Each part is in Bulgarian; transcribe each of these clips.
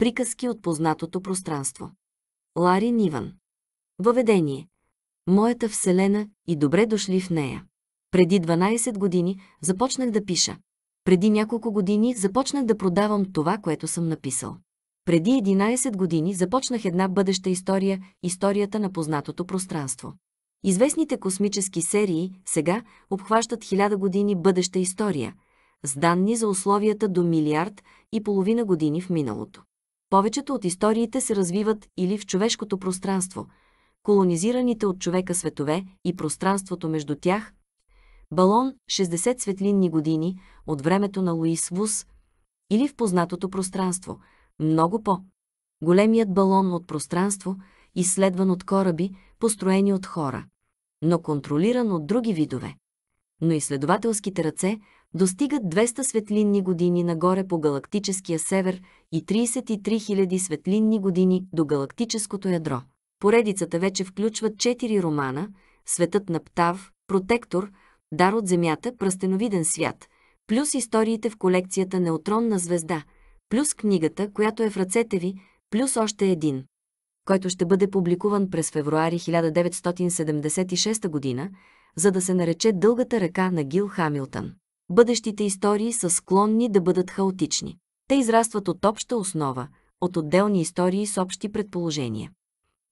Приказки от познатото пространство. Лари Ниван. Въведение. Моята вселена и добре дошли в нея. Преди 12 години започнах да пиша. Преди няколко години започнах да продавам това, което съм написал. Преди 11 години започнах една бъдеща история – историята на познатото пространство. Известните космически серии сега обхващат 1000 години бъдеща история, с данни за условията до милиард и половина години в миналото. Повечето от историите се развиват или в човешкото пространство, колонизираните от човека светове и пространството между тях. Балон 60 светлинни години от времето на Луис Вус или в познатото пространство, много по. Големият балон от пространство, изследван от кораби, построени от хора, но контролиран от други видове. Но изследователските ръце достигат 200 светлинни години нагоре по галактическия север и 33 000 светлинни години до галактическото ядро. Поредицата вече включва четири романа «Светът на Птав», «Протектор», «Дар от Земята», «Пръстеновиден свят», плюс историите в колекцията «Неутронна звезда», плюс книгата, която е в ръцете ви, плюс още един, който ще бъде публикуван през февруари 1976 година, за да се нарече Дългата ръка на Гил Хамилтън. Бъдещите истории са склонни да бъдат хаотични. Те израстват от обща основа, от отделни истории с общи предположения.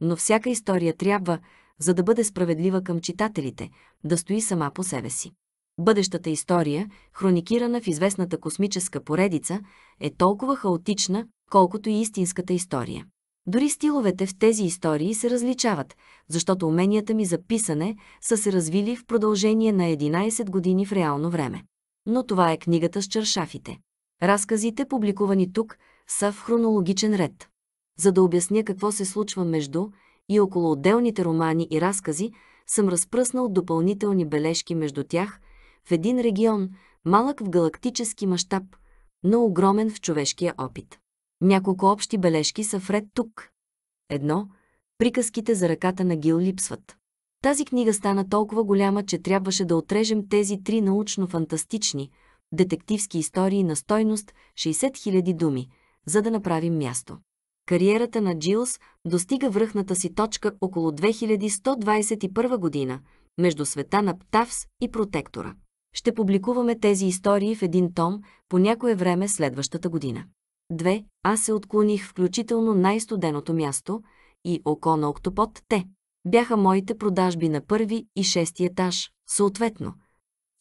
Но всяка история трябва, за да бъде справедлива към читателите, да стои сама по себе си. Бъдещата история, хроникирана в известната космическа поредица, е толкова хаотична, колкото и истинската история. Дори стиловете в тези истории се различават, защото уменията ми за писане са се развили в продължение на 11 години в реално време. Но това е книгата с чаршафите. Разказите, публикувани тук, са в хронологичен ред. За да обясня какво се случва между и около отделните романи и разкази, съм разпръснал допълнителни бележки между тях в един регион, малък в галактически мащаб, но огромен в човешкия опит. Няколко общи бележки са вред тук. Едно, приказките за ръката на Гил липсват. Тази книга стана толкова голяма, че трябваше да отрежем тези три научно-фантастични – детективски истории на стойност 60 000 думи, за да направим място. Кариерата на Джилс достига връхната си точка около 2121 година, между света на Птавс и Протектора. Ще публикуваме тези истории в един том по някое време следващата година. Две, Аз се отклоних включително най-студеното място и око на октопод те. Бяха моите продажби на първи и шести етаж, съответно.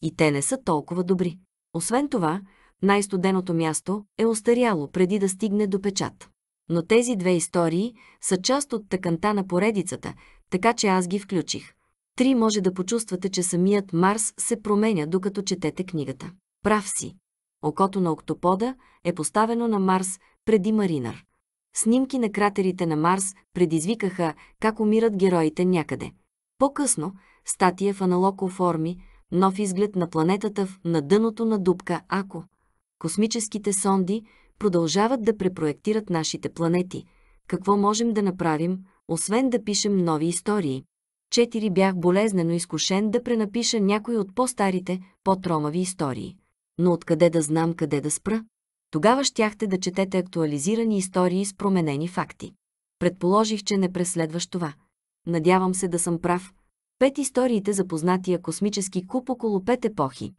И те не са толкова добри. Освен това, най-студеното място е остаряло преди да стигне до печат. Но тези две истории са част от тъканта на поредицата, така че аз ги включих. Три може да почувствате, че самият Марс се променя, докато четете книгата. Прав си. Окото на октопода е поставено на Марс преди Маринар. Снимки на кратерите на Марс предизвикаха как умират героите някъде. По-късно, статия в аналог оформи, нов изглед на планетата в на дъното на дупка, ако космическите сонди продължават да препроектират нашите планети, какво можем да направим, освен да пишем нови истории. Четири бях болезнено изкушен да пренапиша някои от по-старите, по-тромави истории. Но откъде да знам къде да спра? Тогава щяхте да четете актуализирани истории с променени факти. Предположих, че не преследваш това. Надявам се да съм прав, Пет историите за познатия космически куп около пет епохи.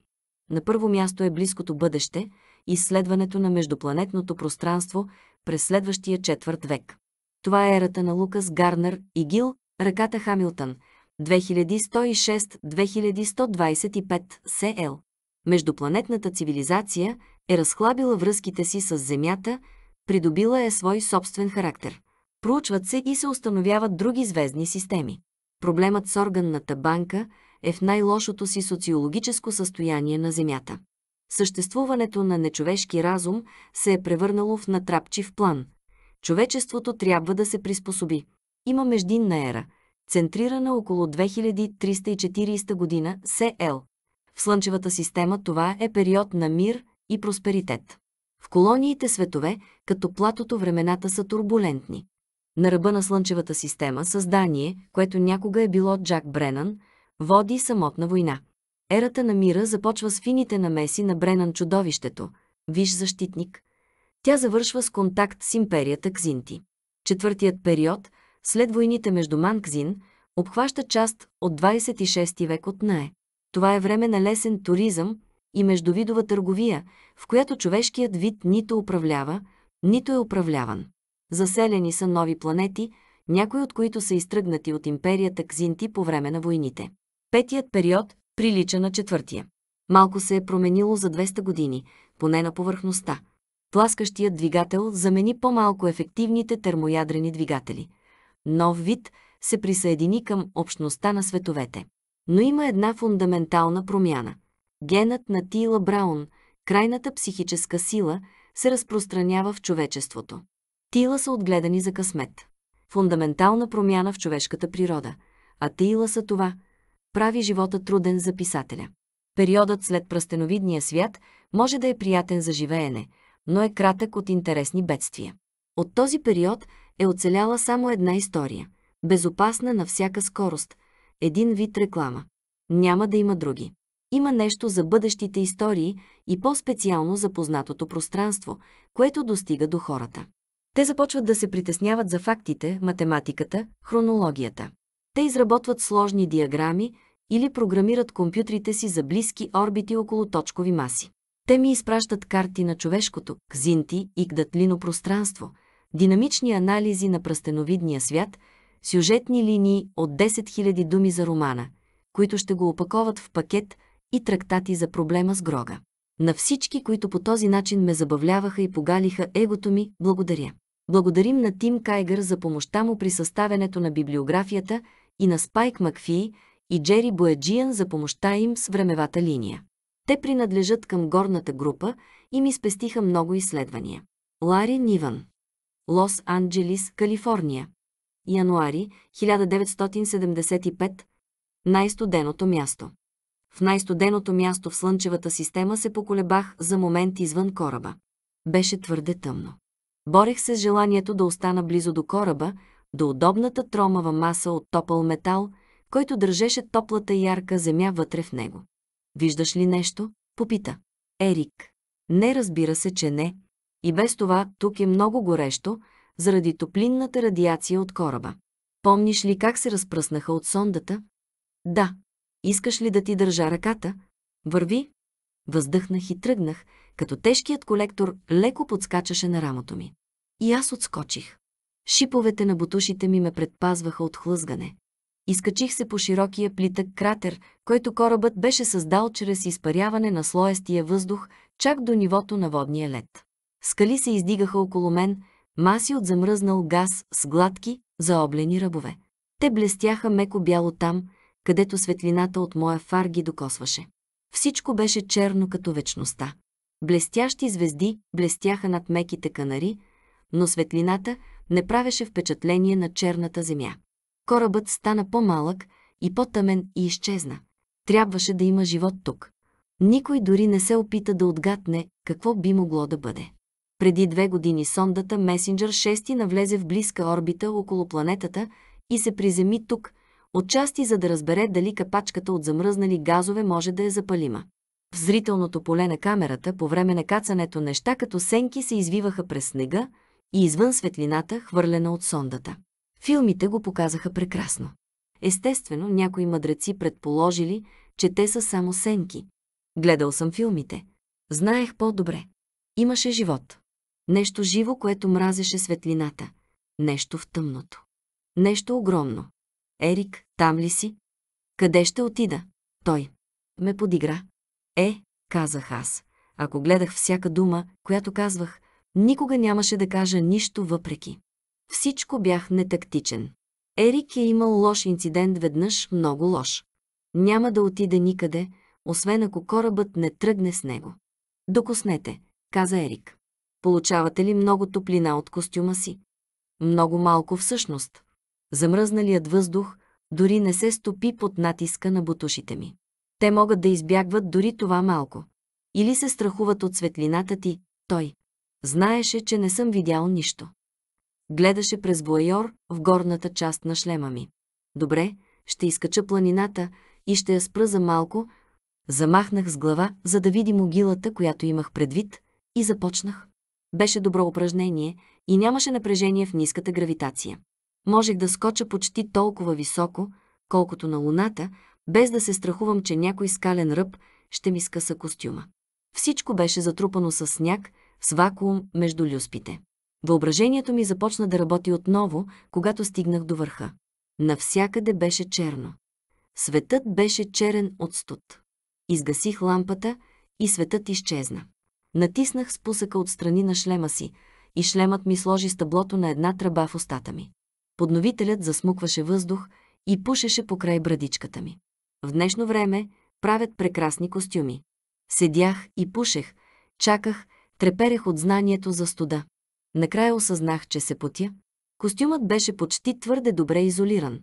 На първо място е близкото бъдеще, изследването на междупланетното пространство през следващия четвърт век. Това е ерата на Лукас Гарнер и Гил, ръката Хамилтън, 2106-2125 СЛ. Междупланетната цивилизация е разхлабила връзките си с Земята, придобила е свой собствен характер. Проучват се и се установяват други звездни системи. Проблемът с органната банка е в най-лошото си социологическо състояние на Земята. Съществуването на нечовешки разум се е превърнало в натрапчив план. Човечеството трябва да се приспособи. Има междинна ера, центрирана около 2340 година СЛ. В Слънчевата система това е период на мир и просперитет. В колониите светове, като платото, времената са турбулентни на ръба на Слънчевата система създание, което някога е било Джак Бренан, води самотна война. Ерата на мира започва с фините намеси на Бренан чудовището, виж защитник. Тя завършва с контакт с империята Кзинти. Четвъртият период, след войните между Манкзин, обхваща част от 26 век от Нае. Това е време на лесен туризъм и междувидова търговия, в която човешкият вид нито управлява, нито е управляван. Заселени са нови планети, някои от които са изтръгнати от империята Кзинти по време на войните. Петият период прилича на четвъртия. Малко се е променило за 200 години, поне на повърхността. Пласкащият двигател замени по-малко ефективните термоядрени двигатели. Нов вид се присъедини към общността на световете. Но има една фундаментална промяна. Генът на Тила Браун, крайната психическа сила, се разпространява в човечеството. Тила са отгледани за късмет. Фундаментална промяна в човешката природа. А тила са това. Прави живота труден за писателя. Периодът след пръстеновидния свят може да е приятен за живеене, но е кратък от интересни бедствия. От този период е оцеляла само една история. Безопасна на всяка скорост. Един вид реклама. Няма да има други. Има нещо за бъдещите истории и по-специално за познатото пространство, което достига до хората. Те започват да се притесняват за фактите, математиката, хронологията. Те изработват сложни диаграми или програмират компютрите си за близки орбити около точкови маси. Те ми изпращат карти на човешкото, кзинти и гдатлино пространство, динамични анализи на пръстеновидния свят, сюжетни линии от 10 000 думи за романа, които ще го опаковат в пакет и трактати за проблема с Грога. На всички, които по този начин ме забавляваха и погалиха егото ми, благодаря. Благодарим на Тим Кайгър за помощта му при съставянето на библиографията и на Спайк Макфи и Джери Боеджиан за помощта им с времевата линия. Те принадлежат към горната група и ми спестиха много изследвания. Лари Ниван Лос Анджелис, Калифорния. Януари 1975. Най-студеното място. В най-студеното място в Слънчевата система се поколебах за момент извън кораба. Беше твърде тъмно. Борех се с желанието да остана близо до кораба, до удобната тромава маса от топъл метал, който държеше топлата ярка земя вътре в него. «Виждаш ли нещо?» – попита. Ерик. Не разбира се, че не. И без това тук е много горещо, заради топлинната радиация от кораба. Помниш ли как се разпръснаха от сондата? Да. Искаш ли да ти държа ръката? Върви. Въздъхнах и тръгнах, като тежкият колектор леко подскачаше на рамото ми. И аз отскочих. Шиповете на бутушите ми ме предпазваха от хлъзгане. Изкачих се по широкия плитък кратер, който корабът беше създал чрез изпаряване на слоестия въздух чак до нивото на водния лед. Скали се издигаха около мен, маси от замръзнал газ с гладки, заоблени ръбове. Те блестяха меко бяло там, където светлината от моя фар ги докосваше. Всичко беше черно като вечността. Блестящи звезди блестяха над меките канари, но светлината не правеше впечатление на черната земя. Корабът стана по-малък и по-тъмен и изчезна. Трябваше да има живот тук. Никой дори не се опита да отгадне какво би могло да бъде. Преди две години сондата Месенджер 6 навлезе в близка орбита около планетата и се приземи тук, отчасти за да разбере дали капачката от замръзнали газове може да е запалима. В зрителното поле на камерата по време на кацането неща като сенки се извиваха през снега и извън светлината, хвърлена от сондата. Филмите го показаха прекрасно. Естествено, някои мъдреци предположили, че те са само сенки. Гледал съм филмите. Знаех по-добре. Имаше живот. Нещо живо, което мразеше светлината. Нещо в тъмното. Нещо огромно. Ерик, там ли си? Къде ще отида? Той ме подигра. Е, казах аз. Ако гледах всяка дума, която казвах, никога нямаше да кажа нищо въпреки. Всичко бях нетактичен. Ерик е имал лош инцидент веднъж, много лош. Няма да отида никъде, освен ако корабът не тръгне с него. Докоснете, каза Ерик. Получавате ли много топлина от костюма си? Много малко всъщност. Замръзналият въздух дори не се стопи под натиска на бутушите ми. Те могат да избягват дори това малко. Или се страхуват от светлината ти, той. Знаеше, че не съм видял нищо. Гледаше през буайор в горната част на шлема ми. Добре, ще изкача планината и ще я спра за малко. Замахнах с глава, за да види могилата, която имах предвид, и започнах. Беше добро упражнение и нямаше напрежение в ниската гравитация. Можех да скоча почти толкова високо, колкото на Луната, без да се страхувам, че някой скален ръб ще ми скъса костюма. Всичко беше затрупано с сняг, с вакуум между люспите. Въображението ми започна да работи отново, когато стигнах до върха. Навсякъде беше черно. Светът беше черен от студ. Изгасих лампата и светът изчезна. Натиснах спусъка от страни на шлема си и шлемът ми сложи стъблото на една тръба в устата ми. Подновителят засмукваше въздух и пушеше покрай брадичката ми. В днешно време правят прекрасни костюми. Седях и пушех, чаках, треперех от знанието за студа. Накрая осъзнах, че се потя. Костюмът беше почти твърде добре изолиран.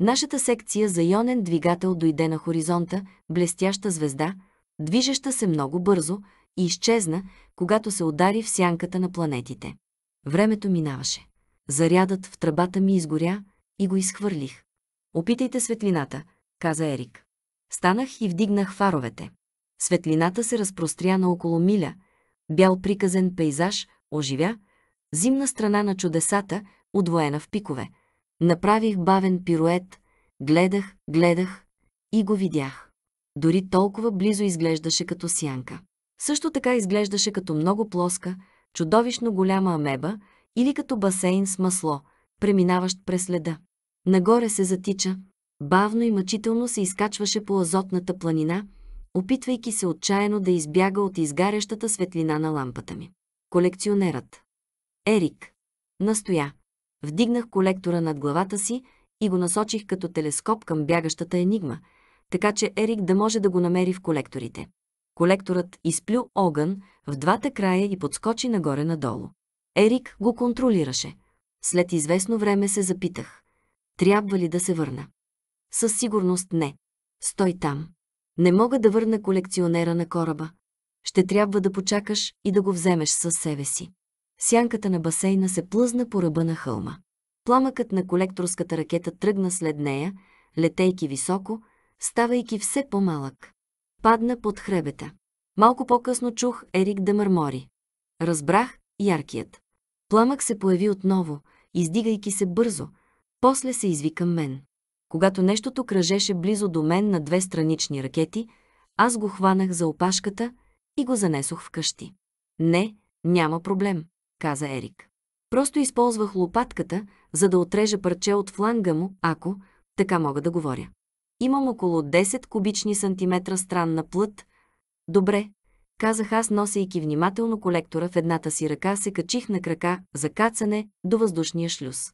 Нашата секция за ионен двигател дойде на хоризонта, блестяща звезда, движеща се много бързо и изчезна, когато се удари в сянката на планетите. Времето минаваше. Зарядът в тръбата ми изгоря и го изхвърлих. Опитайте светлината, каза Ерик. Станах и вдигнах фаровете. Светлината се разпростря на около миля, бял приказен пейзаж оживя, зимна страна на чудесата, удвоена в пикове. Направих бавен пирует, гледах, гледах и го видях. Дори толкова близо изглеждаше като сянка. Също така изглеждаше като много плоска, чудовищно голяма амеба или като басейн с масло, преминаващ през леда. Нагоре се затича, Бавно и мъчително се изкачваше по азотната планина, опитвайки се отчаяно да избяга от изгарящата светлина на лампата ми. Колекционерът. Ерик. Настоя. Вдигнах колектора над главата си и го насочих като телескоп към бягащата енигма, така че Ерик да може да го намери в колекторите. Колекторът изплю огън в двата края и подскочи нагоре-надолу. Ерик го контролираше. След известно време се запитах. Трябва ли да се върна? Със сигурност не. Стой там. Не мога да върна колекционера на кораба. Ще трябва да почакаш и да го вземеш със себе си. Сянката на басейна се плъзна по ръба на хълма. Пламъкът на колекторската ракета тръгна след нея, летейки високо, ставайки все по-малък. Падна под хребета. Малко по-късно чух Ерик да мърмори. Разбрах яркият. Пламък се появи отново, издигайки се бързо. После се извикам мен. Когато нещото кръжеше близо до мен на две странични ракети, аз го хванах за опашката и го занесох в къщи. Не, няма проблем, каза Ерик. Просто използвах лопатката, за да отрежа парче от фланга му, ако така мога да говоря. Имам около 10 кубични сантиметра странна плът. Добре, казах аз, носейки внимателно колектора в едната си ръка, се качих на крака за кацане до въздушния шлюз.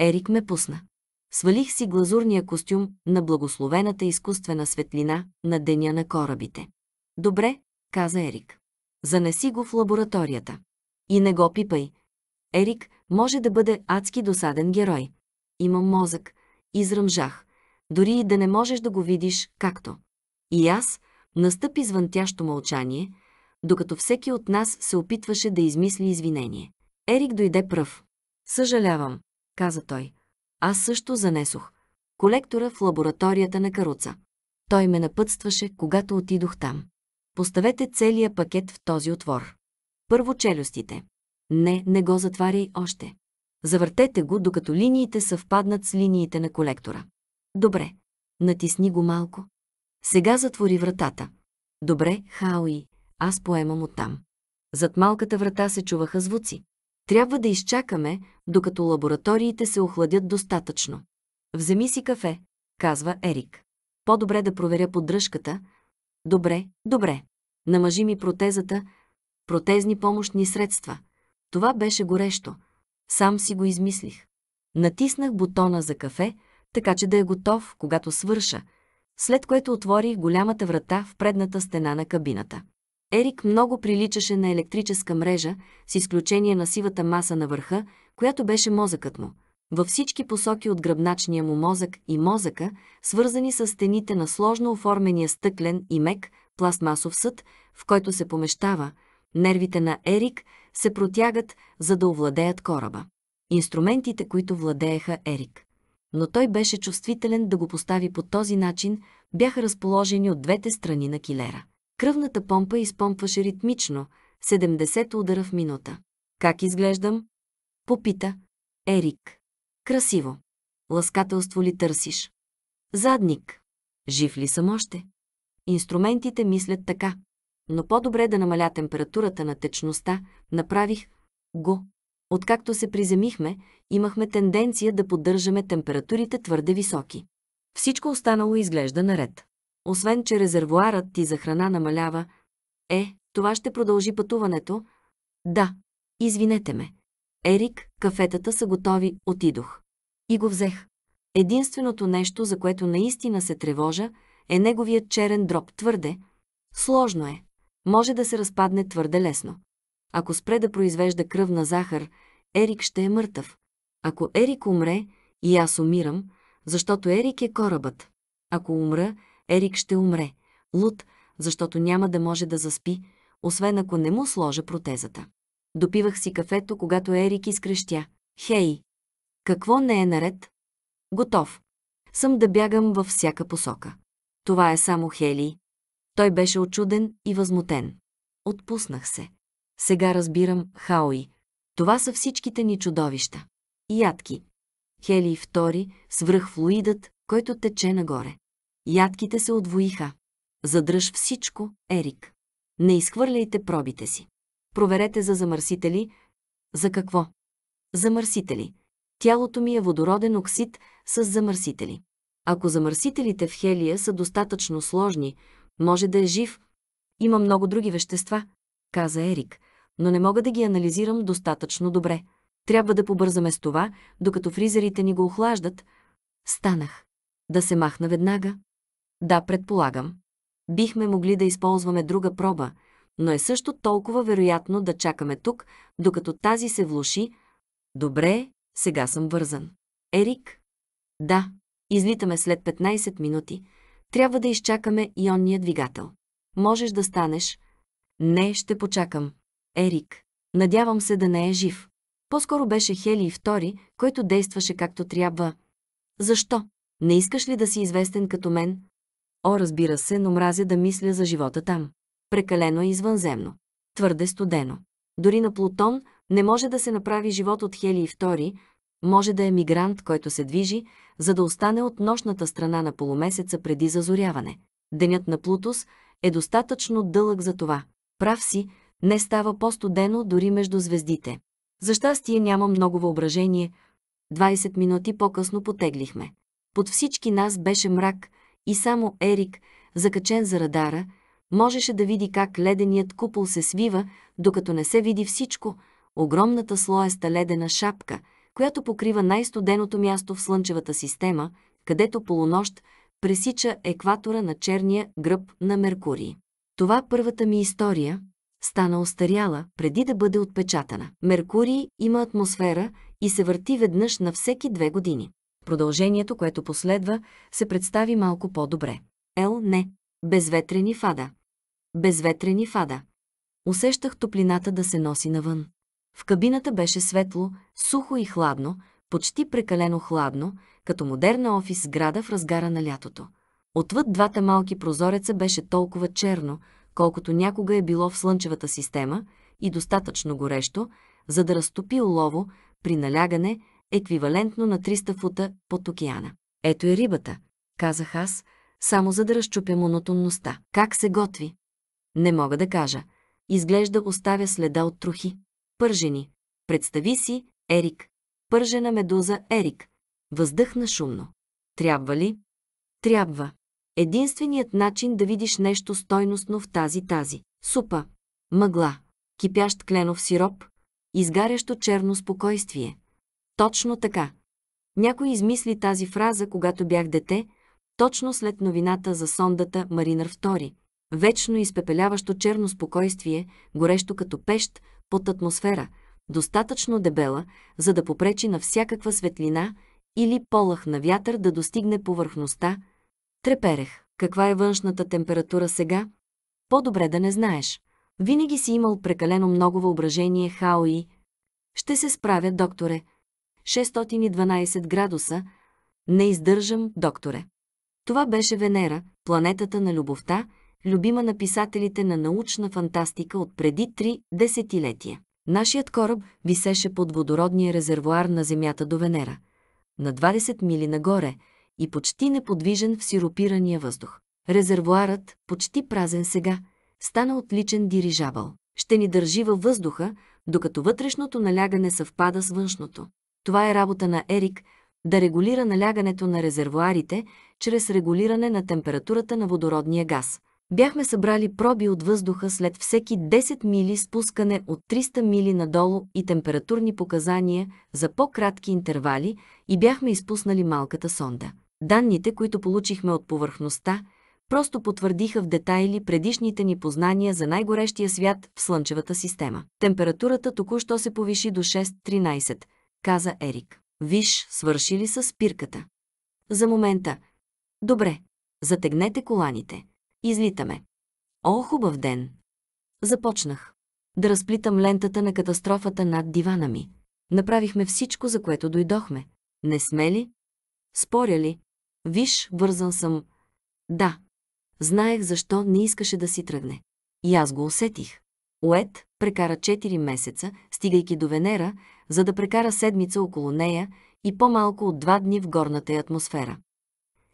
Ерик ме пусна. Свалих си глазурния костюм на благословената изкуствена светлина на деня на корабите. Добре, каза Ерик. Занеси го в лабораторията. И не го пипай. Ерик може да бъде адски досаден герой. Има мозък. Изръмжах. Дори и да не можеш да го видиш както. И аз настъпи звънтящо мълчание, докато всеки от нас се опитваше да измисли извинение. Ерик дойде пръв. Съжалявам, каза той. Аз също занесох колектора в лабораторията на Каруца. Той ме напътстваше, когато отидох там. Поставете целия пакет в този отвор. Първо челюстите. Не, не го затваряй още. Завъртете го, докато линиите съвпаднат с линиите на колектора. Добре. Натисни го малко. Сега затвори вратата. Добре, Хауи. аз поемам оттам. Зад малката врата се чуваха звуци. Трябва да изчакаме, докато лабораториите се охладят достатъчно. Вземи си кафе, казва Ерик. По-добре да проверя поддръжката. Добре, добре. Намажи ми протезата, протезни помощни средства. Това беше горещо. Сам си го измислих. Натиснах бутона за кафе, така че да е готов, когато свърша, след което отворих голямата врата в предната стена на кабината. Ерик много приличаше на електрическа мрежа, с изключение на сивата маса на върха, която беше мозъкът му. Във всички посоки от гръбначния му мозък и мозъка, свързани с стените на сложно оформения стъклен и мек пластмасов съд, в който се помещава, нервите на Ерик се протягат, за да овладеят кораба. Инструментите, които владееха Ерик. Но той беше чувствителен да го постави по този начин, бяха разположени от двете страни на килера. Кръвната помпа изпомпваше ритмично 70 удара в минута. Как изглеждам? Попита. Ерик. Красиво. Ласкателство ли търсиш? Задник. Жив ли съм още? Инструментите мислят така. Но по-добре да намаля температурата на течността, направих го. Откакто се приземихме, имахме тенденция да поддържаме температурите твърде високи. Всичко останало изглежда наред. Освен, че резервуарът ти за храна намалява, е, това ще продължи пътуването. Да, извинете ме. Ерик, кафетата са готови, отидох. И го взех. Единственото нещо, за което наистина се тревожа, е неговият черен дроб твърде. Сложно е. Може да се разпадне твърде лесно. Ако спре да произвежда кръвна захар, Ерик ще е мъртъв. Ако Ерик умре, и аз умирам, защото Ерик е корабът. Ако умра, Ерик ще умре, луд, защото няма да може да заспи, освен ако не му сложа протезата. Допивах си кафето, когато Ерик изкрещя. Хей! Какво не е наред? Готов. Съм да бягам във всяка посока. Това е само Хели. Той беше очуден и възмутен. Отпуснах се. Сега разбирам, Хаои. Това са всичките ни чудовища. Ядки. Хели и втори, свръх флуидът, който тече нагоре. Ядките се отвоиха. Задръж всичко, Ерик. Не изхвърляйте пробите си. Проверете за замърсители. За какво? Замърсители. Тялото ми е водороден оксид с замърсители. Ако замърсителите в хелия са достатъчно сложни, може да е жив. Има много други вещества, каза Ерик, но не мога да ги анализирам достатъчно добре. Трябва да побързаме с това, докато фризерите ни го охлаждат. Станах. Да се махна веднага, да, предполагам. Бихме могли да използваме друга проба, но е също толкова вероятно да чакаме тук, докато тази се влуши. Добре, сега съм вързан. Ерик? Да, излитаме след 15 минути. Трябва да изчакаме и онния двигател. Можеш да станеш. Не, ще почакам. Ерик. Надявам се да не е жив. По-скоро беше Хели и втори, който действаше както трябва. Защо? Не искаш ли да си известен като мен? О, разбира се, но мразя да мисля за живота там. Прекалено е извънземно. Твърде студено. Дори на Плутон не може да се направи живот от и II, може да е мигрант, който се движи, за да остане от нощната страна на полумесеца преди зазоряване. Денят на Плутус е достатъчно дълъг за това. Прав си, не става по-студено дори между звездите. За щастие няма много въображение. 20 минути по-късно потеглихме. Под всички нас беше мрак – и само Ерик, закачен за радара, можеше да види как леденият купол се свива, докато не се види всичко – огромната слоеста ледена шапка, която покрива най-студеното място в Слънчевата система, където полунощ пресича екватора на черния гръб на Меркурий. Това първата ми история стана остаряла, преди да бъде отпечатана. Меркурий има атмосфера и се върти веднъж на всеки две години. Продължението, което последва, се представи малко по-добре. Ел, не. Безветрени фада. Безветрени фада. Усещах топлината да се носи навън. В кабината беше светло, сухо и хладно, почти прекалено хладно, като модерна офис сграда в разгара на лятото. Отвъд двата малки прозореца беше толкова черно, колкото някога е било в Слънчевата система и достатъчно горещо, за да разтопи олово при налягане – еквивалентно на 300 фута под океана. Ето е рибата, казах аз, само за да разчупя монотонността. Как се готви? Не мога да кажа. Изглежда оставя следа от трохи. Пържени. Представи си, Ерик. Пържена медуза, Ерик. Въздъхна шумно. Трябва ли? Трябва. Единственият начин да видиш нещо стойностно в тази тази. Супа. Мъгла. Кипящ кленов сироп. Изгарящо черно спокойствие. Точно така. Някой измисли тази фраза, когато бях дете, точно след новината за сондата Маринър II. Вечно изпепеляващо черно спокойствие, горещо като пещ, под атмосфера, достатъчно дебела, за да попречи на всякаква светлина или полах на вятър да достигне повърхността. Треперех. Каква е външната температура сега? По-добре да не знаеш. Винаги си имал прекалено много въображение, хао и. Ще се справя, докторе, 612 градуса. Не издържам, докторе. Това беше Венера, планетата на любовта, любима на писателите на научна фантастика от преди три десетилетия. Нашият кораб висеше под водородния резервуар на Земята до Венера, на 20 мили нагоре и почти неподвижен в сиропирания въздух. Резервуарът, почти празен сега, стана отличен дирижабъл. Ще ни държи във въздуха, докато вътрешното налягане съвпада с външното. Това е работа на Ерик да регулира налягането на резервуарите чрез регулиране на температурата на водородния газ. Бяхме събрали проби от въздуха след всеки 10 мили спускане от 300 мили надолу и температурни показания за по-кратки интервали и бяхме изпуснали малката сонда. Данните, които получихме от повърхността, просто потвърдиха в детайли предишните ни познания за най-горещия свят в Слънчевата система. Температурата току-що се повиши до 6-13 каза Ерик. Виж, свършили са спирката. За момента. Добре, затегнете коланите. Излитаме. О, хубав ден! Започнах. Да разплитам лентата на катастрофата над дивана ми. Направихме всичко, за което дойдохме. Не сме ли? Споря ли? Виж, вързан съм. Да. Знаех защо не искаше да си тръгне. И аз го усетих. Уед прекара 4 месеца, стигайки до Венера, за да прекара седмица около нея и по-малко от два дни в горната атмосфера.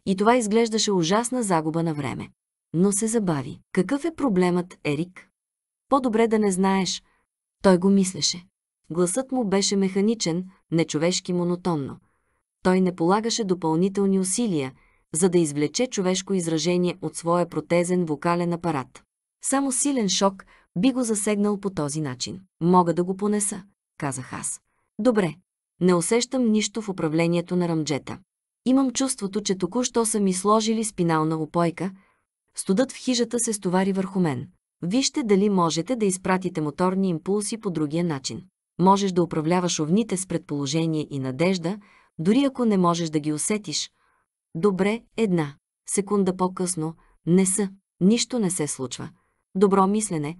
И това изглеждаше ужасна загуба на време. Но се забави. Какъв е проблемът, Ерик? По-добре да не знаеш. Той го мислеше. Гласът му беше механичен, нечовешки монотонно. Той не полагаше допълнителни усилия, за да извлече човешко изражение от своя протезен вокален апарат. Само силен шок би го засегнал по този начин. Мога да го понеса казах аз. Добре. Не усещам нищо в управлението на ръмджета. Имам чувството, че току-що са ми сложили спинална опойка. Студът в хижата се стовари върху мен. Вижте дали можете да изпратите моторни импулси по другия начин. Можеш да управляваш овните с предположение и надежда, дори ако не можеш да ги усетиш. Добре, една. Секунда по-късно. Не са. Нищо не се случва. Добро мислене,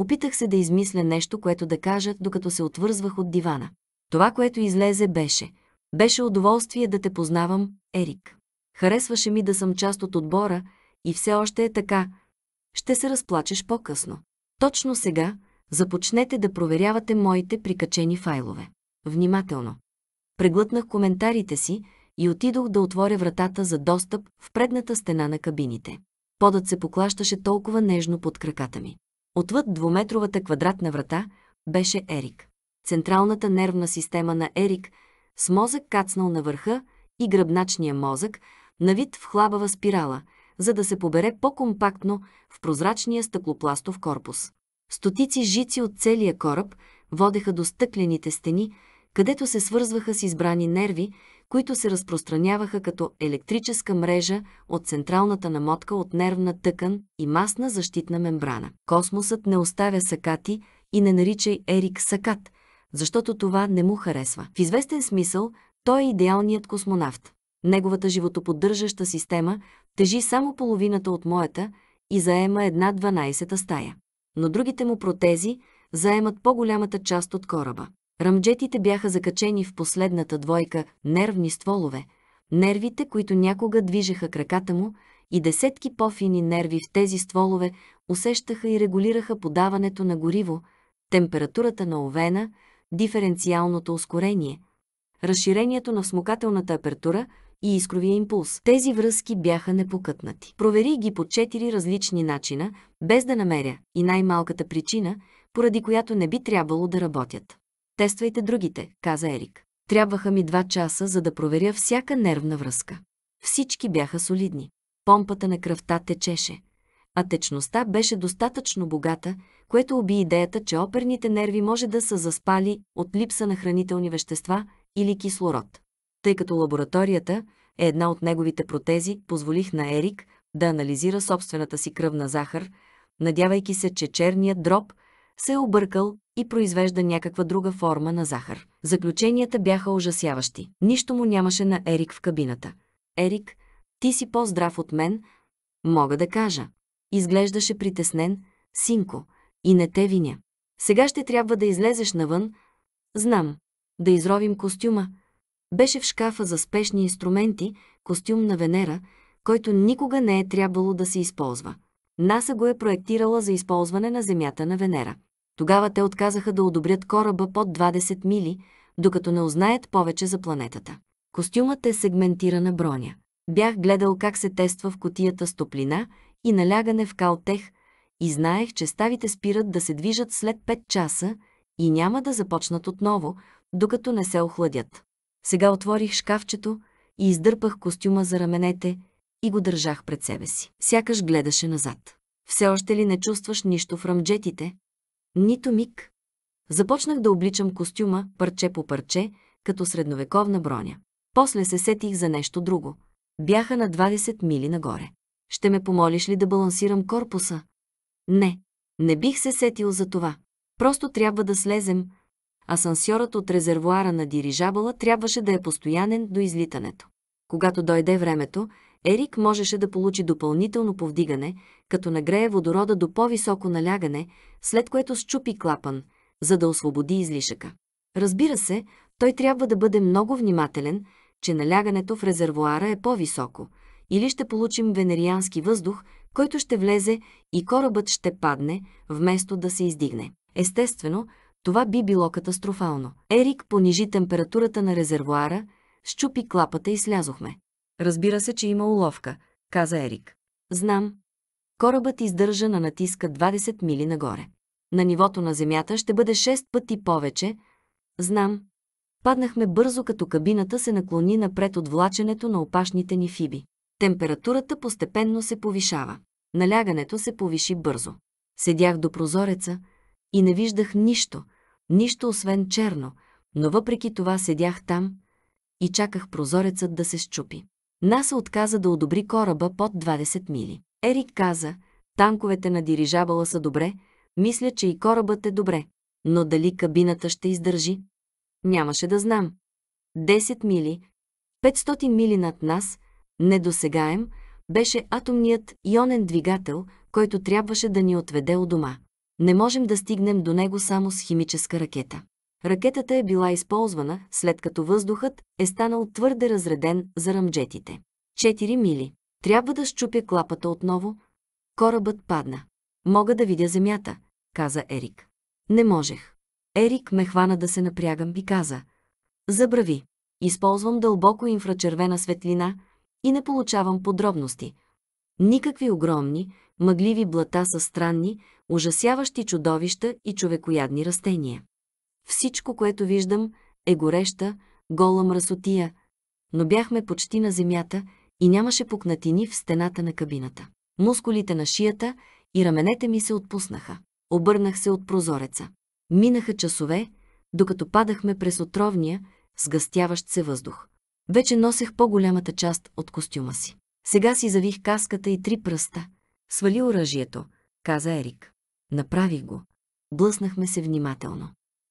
Опитах се да измисля нещо, което да кажа, докато се отвързвах от дивана. Това, което излезе, беше. Беше удоволствие да те познавам, Ерик. Харесваше ми да съм част от отбора и все още е така. Ще се разплачеш по-късно. Точно сега започнете да проверявате моите прикачени файлове. Внимателно. Преглътнах коментарите си и отидох да отворя вратата за достъп в предната стена на кабините. Подът се поклащаше толкова нежно под краката ми. Отвъд двуметровата квадратна врата беше Ерик. Централната нервна система на Ерик с мозък кацнал на върха и гръбначния мозък на вид в хлабава спирала, за да се побере по-компактно в прозрачния стъклопластов корпус. Стотици жици от целия кораб водеха до стъклените стени, където се свързваха с избрани нерви, които се разпространяваха като електрическа мрежа от централната намотка от нервна тъкан и масна защитна мембрана. Космосът не оставя сакати и не наричай Ерик сакат, защото това не му харесва. В известен смисъл той е идеалният космонавт. Неговата животоподдържаща система тежи само половината от моята и заема една 12-та стая. Но другите му протези заемат по-голямата част от кораба. Рамджетите бяха закачени в последната двойка нервни стволове, нервите, които някога движеха краката му, и десетки пофини нерви в тези стволове усещаха и регулираха подаването на гориво, температурата на овена, диференциалното ускорение, разширението на смукателната апертура и искровия импулс. Тези връзки бяха непокътнати. Провери ги по четири различни начина, без да намеря и най-малката причина, поради която не би трябвало да работят. Тествайте другите, каза Ерик. Трябваха ми два часа, за да проверя всяка нервна връзка. Всички бяха солидни. Помпата на кръвта течеше, а течността беше достатъчно богата, което уби идеята, че оперните нерви може да са заспали от липса на хранителни вещества или кислород. Тъй като лабораторията е една от неговите протези, позволих на Ерик да анализира собствената си кръвна захар, надявайки се, че черният дроб се е объркал и произвежда някаква друга форма на захар. Заключенията бяха ужасяващи. Нищо му нямаше на Ерик в кабината. Ерик, ти си по-здрав от мен, мога да кажа. Изглеждаше притеснен, синко, и не те виня. Сега ще трябва да излезеш навън. Знам. Да изровим костюма. Беше в шкафа за спешни инструменти, костюм на Венера, който никога не е трябвало да се използва. НАСА го е проектирала за използване на Земята на Венера. Тогава те отказаха да одобрят кораба под 20 мили, докато не узнаят повече за планетата. Костюмът е сегментирана броня. Бях гледал как се тества в котията с топлина и налягане в калтех и знаех, че ставите спират да се движат след 5 часа и няма да започнат отново, докато не се охладят. Сега отворих шкафчето и издърпах костюма за раменете и го държах пред себе си. Сякаш гледаше назад. Все още ли не чувстваш нищо в рамджетите? Нито миг. Започнах да обличам костюма, парче по парче, като средновековна броня. После се сетих за нещо друго. Бяха на 20 мили нагоре. Ще ме помолиш ли да балансирам корпуса? Не, не бих се сетил за това. Просто трябва да слезем. Асансьорът от резервуара на дирижабала трябваше да е постоянен до излитането. Когато дойде времето, Ерик можеше да получи допълнително повдигане, като нагрее водорода до по-високо налягане, след което счупи клапан, за да освободи излишъка. Разбира се, той трябва да бъде много внимателен, че налягането в резервуара е по-високо, или ще получим венериански въздух, който ще влезе и корабът ще падне, вместо да се издигне. Естествено, това би било катастрофално. Ерик понижи температурата на резервуара, щупи клапата и слязохме. Разбира се, че има уловка, каза Ерик. Знам. Корабът издържа на натиска 20 мили нагоре. На нивото на земята ще бъде 6 пъти повече. Знам. Паднахме бързо, като кабината се наклони напред от влаченето на опашните ни фиби. Температурата постепенно се повишава. Налягането се повиши бързо. Седях до прозореца и не виждах нищо, нищо освен черно, но въпреки това седях там и чаках прозорецът да се щупи. НАСА отказа да одобри кораба под 20 мили. Ерик каза, танковете на дирижабала са добре, мисля, че и корабът е добре. Но дали кабината ще издържи? Нямаше да знам. 10 мили, 500 мили над нас, недосегаем, беше атомният ионен двигател, който трябваше да ни отведе у дома. Не можем да стигнем до него само с химическа ракета. Ракетата е била използвана, след като въздухът е станал твърде разреден за ръмджетите. 4 мили. Трябва да щупя клапата отново. Корабът падна. Мога да видя земята, каза Ерик. Не можех. Ерик ме хвана да се напрягам и каза. Забрави. Използвам дълбоко инфрачервена светлина и не получавам подробности. Никакви огромни, мъгливи блата са странни, ужасяващи чудовища и човекоядни растения. Всичко, което виждам, е гореща, гола мръсотия, но бяхме почти на земята и нямаше пукнатини в стената на кабината. Мускулите на шията и раменете ми се отпуснаха. Обърнах се от прозореца. Минаха часове, докато падахме през отровния, сгъстяващ се въздух. Вече носех по-голямата част от костюма си. Сега си завих каската и три пръста. Свали оръжието, каза Ерик. Направих го. Блъснахме се внимателно.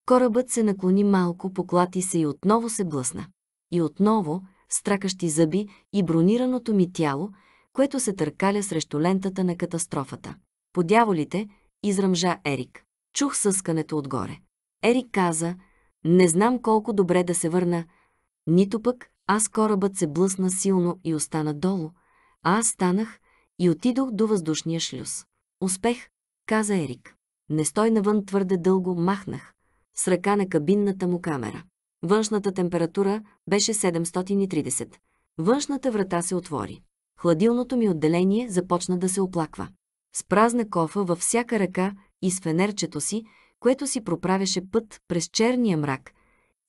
Корабът се наклони малко, поклати се и отново се блъсна. И отново, стракащи зъби и бронираното ми тяло, което се търкаля срещу лентата на катастрофата. По дяволите, изръмжа Ерик. Чух съскането отгоре. Ерик каза, не знам колко добре да се върна, нито пък аз корабът се блъсна силно и остана долу, а аз станах и отидох до въздушния шлюз. Успех, каза Ерик. Не стой навън твърде дълго, махнах с ръка на кабинната му камера. Външната температура беше 730. Външната врата се отвори. Хладилното ми отделение започна да се оплаква. С празна кофа във всяка ръка и с фенерчето си, което си проправяше път през черния мрак,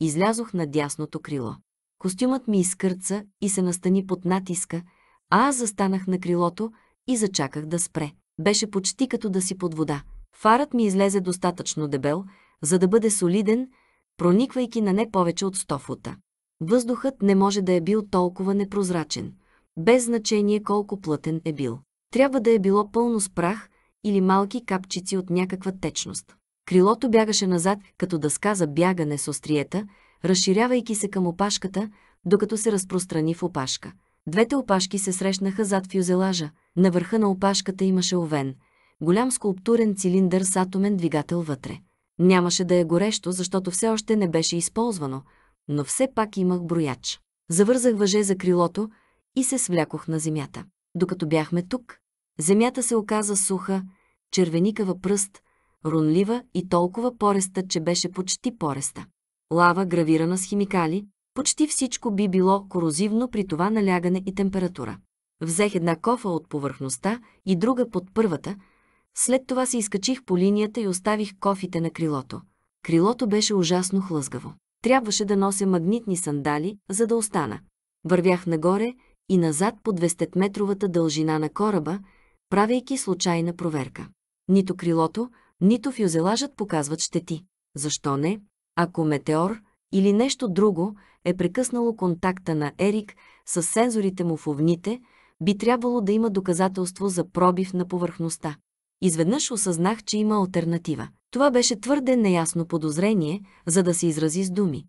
излязох на дясното крило. Костюмът ми изкърца и се настани под натиска, а аз застанах на крилото и зачаках да спре. Беше почти като да си под вода. Фарът ми излезе достатъчно дебел, за да бъде солиден, прониквайки на не повече от 100 фута. Въздухът не може да е бил толкова непрозрачен, без значение колко плътен е бил. Трябва да е било пълно с прах или малки капчици от някаква течност. Крилото бягаше назад като дъска за бягане с остриета, разширявайки се към опашката, докато се разпространи в опашка. Двете опашки се срещнаха зад фюзелажа. На върха на опашката имаше овен, голям скулптурен цилиндър с атомен двигател вътре. Нямаше да е горещо, защото все още не беше използвано, но все пак имах брояч. Завързах въже за крилото и се свлякох на земята. Докато бяхме тук, земята се оказа суха, червеникава пръст, рунлива и толкова пореста, че беше почти пореста. Лава, гравирана с химикали, почти всичко би било корозивно при това налягане и температура. Взех една кофа от повърхността и друга под първата – след това се изкачих по линията и оставих кофите на крилото. Крилото беше ужасно хлъзгаво. Трябваше да нося магнитни сандали, за да остана. Вървях нагоре и назад по 200-метровата дължина на кораба, правейки случайна проверка. Нито крилото, нито фюзелажът показват щети. Защо не? Ако метеор или нещо друго е прекъснало контакта на Ерик с сензорите му в овните, би трябвало да има доказателство за пробив на повърхността. Изведнъж осъзнах, че има альтернатива. Това беше твърде неясно подозрение, за да се изрази с думи.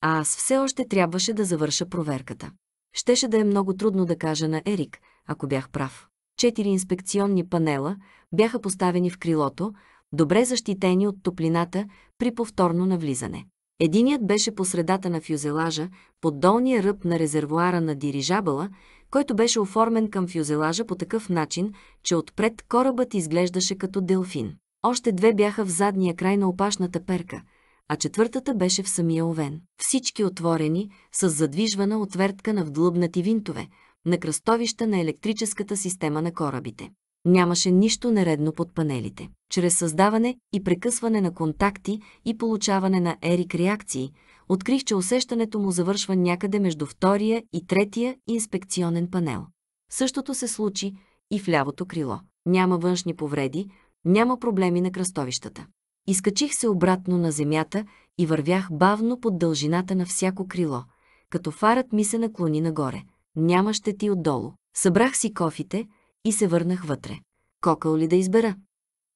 А аз все още трябваше да завърша проверката. Щеше да е много трудно да кажа на Ерик, ако бях прав. Четири инспекционни панела бяха поставени в крилото, добре защитени от топлината при повторно навлизане. Единият беше по средата на фюзелажа, под долния ръб на резервуара на дирижабала, който беше оформен към фюзелажа по такъв начин, че отпред корабът изглеждаше като делфин. Още две бяха в задния край на опашната перка, а четвъртата беше в самия овен. Всички отворени, с задвижвана отвертка на вдлъбнати винтове, на кръстовища на електрическата система на корабите. Нямаше нищо нередно под панелите. Чрез създаване и прекъсване на контакти и получаване на ерик реакции – открих, че усещането му завършва някъде между втория и третия инспекционен панел. Същото се случи и в лявото крило. Няма външни повреди, няма проблеми на кръстовищата. Изкачих се обратно на земята и вървях бавно под дължината на всяко крило, като фарът ми се наклони нагоре. Няма щети отдолу. Събрах си кофите и се върнах вътре. Кокъл ли да избера?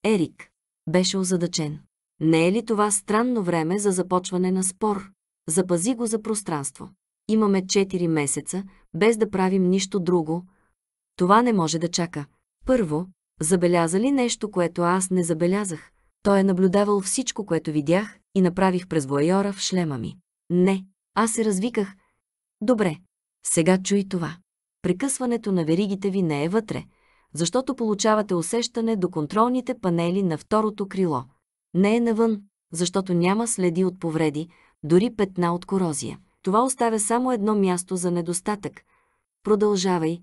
Ерик. Беше озадачен. Не е ли това странно време за започване на спор? Запази го за пространство. Имаме 4 месеца, без да правим нищо друго. Това не може да чака. Първо, забеляза ли нещо, което аз не забелязах? Той е наблюдавал всичко, което видях и направих през воайора в шлема ми. Не, аз се развиках. Добре, сега чуй това. Прекъсването на веригите ви не е вътре, защото получавате усещане до контролните панели на второто крило. Не е навън, защото няма следи от повреди, дори петна от корозия. Това оставя само едно място за недостатък. Продължавай.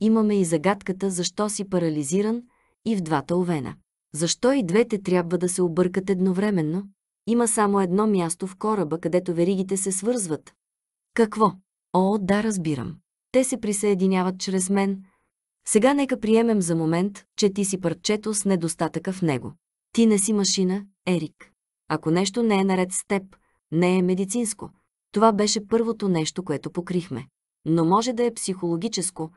Имаме и загадката защо си парализиран и в двата овена. Защо и двете трябва да се объркат едновременно? Има само едно място в кораба, където веригите се свързват. Какво? О, да, разбирам. Те се присъединяват чрез мен. Сега нека приемем за момент, че ти си парчето с недостатъка в него. Ти не си машина, Ерик. Ако нещо не е наред с теб, не е медицинско. Това беше първото нещо, което покрихме. Но може да е психологическо.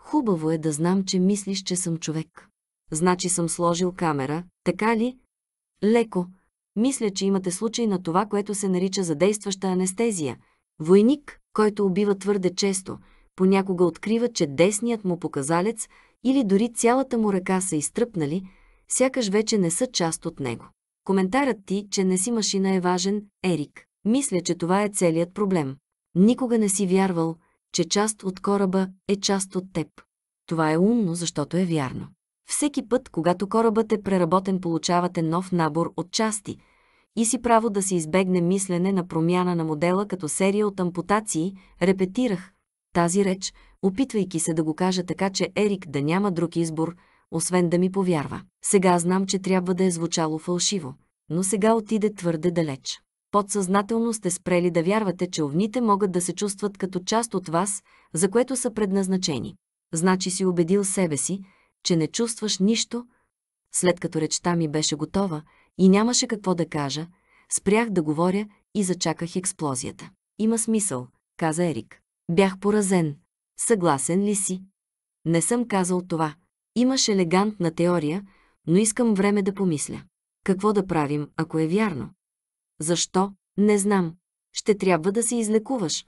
Хубаво е да знам, че мислиш, че съм човек. Значи съм сложил камера, така ли? Леко. Мисля, че имате случай на това, което се нарича задействаща анестезия. Войник, който убива твърде често, понякога открива, че десният му показалец или дори цялата му ръка са изтръпнали, сякаш вече не са част от него. Коментарът ти, че не си машина е важен, Ерик. Мисля, че това е целият проблем. Никога не си вярвал, че част от кораба е част от теб. Това е умно, защото е вярно. Всеки път, когато корабът е преработен, получавате нов набор от части и си право да се избегне мислене на промяна на модела като серия от ампутации, репетирах тази реч, опитвайки се да го кажа така, че Ерик да няма друг избор – освен да ми повярва. Сега знам, че трябва да е звучало фалшиво, но сега отиде твърде далеч. Подсъзнателно сте спрели да вярвате, че овните могат да се чувстват като част от вас, за което са предназначени. Значи си убедил себе си, че не чувстваш нищо. След като речта ми беше готова и нямаше какво да кажа, спрях да говоря и зачаках експлозията. Има смисъл, каза Ерик. Бях поразен. Съгласен ли си? Не съм казал това, Имаш елегантна теория, но искам време да помисля. Какво да правим, ако е вярно? Защо? Не знам. Ще трябва да се излекуваш.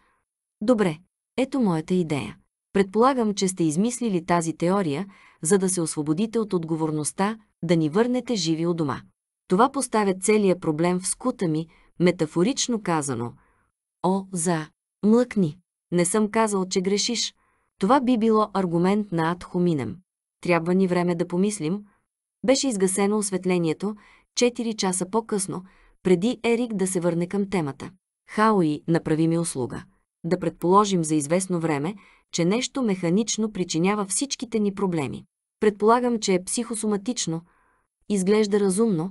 Добре, ето моята идея. Предполагам, че сте измислили тази теория, за да се освободите от отговорността да ни върнете живи у дома. Това поставя целия проблем в скута ми, метафорично казано. О, за, млъкни. Не съм казал, че грешиш. Това би било аргумент на адхоминем. Трябва ни време да помислим. Беше изгасено осветлението 4 часа по-късно, преди Ерик да се върне към темата. Хауи, направи ми услуга. Да предположим за известно време, че нещо механично причинява всичките ни проблеми. Предполагам, че е психосоматично. Изглежда разумно.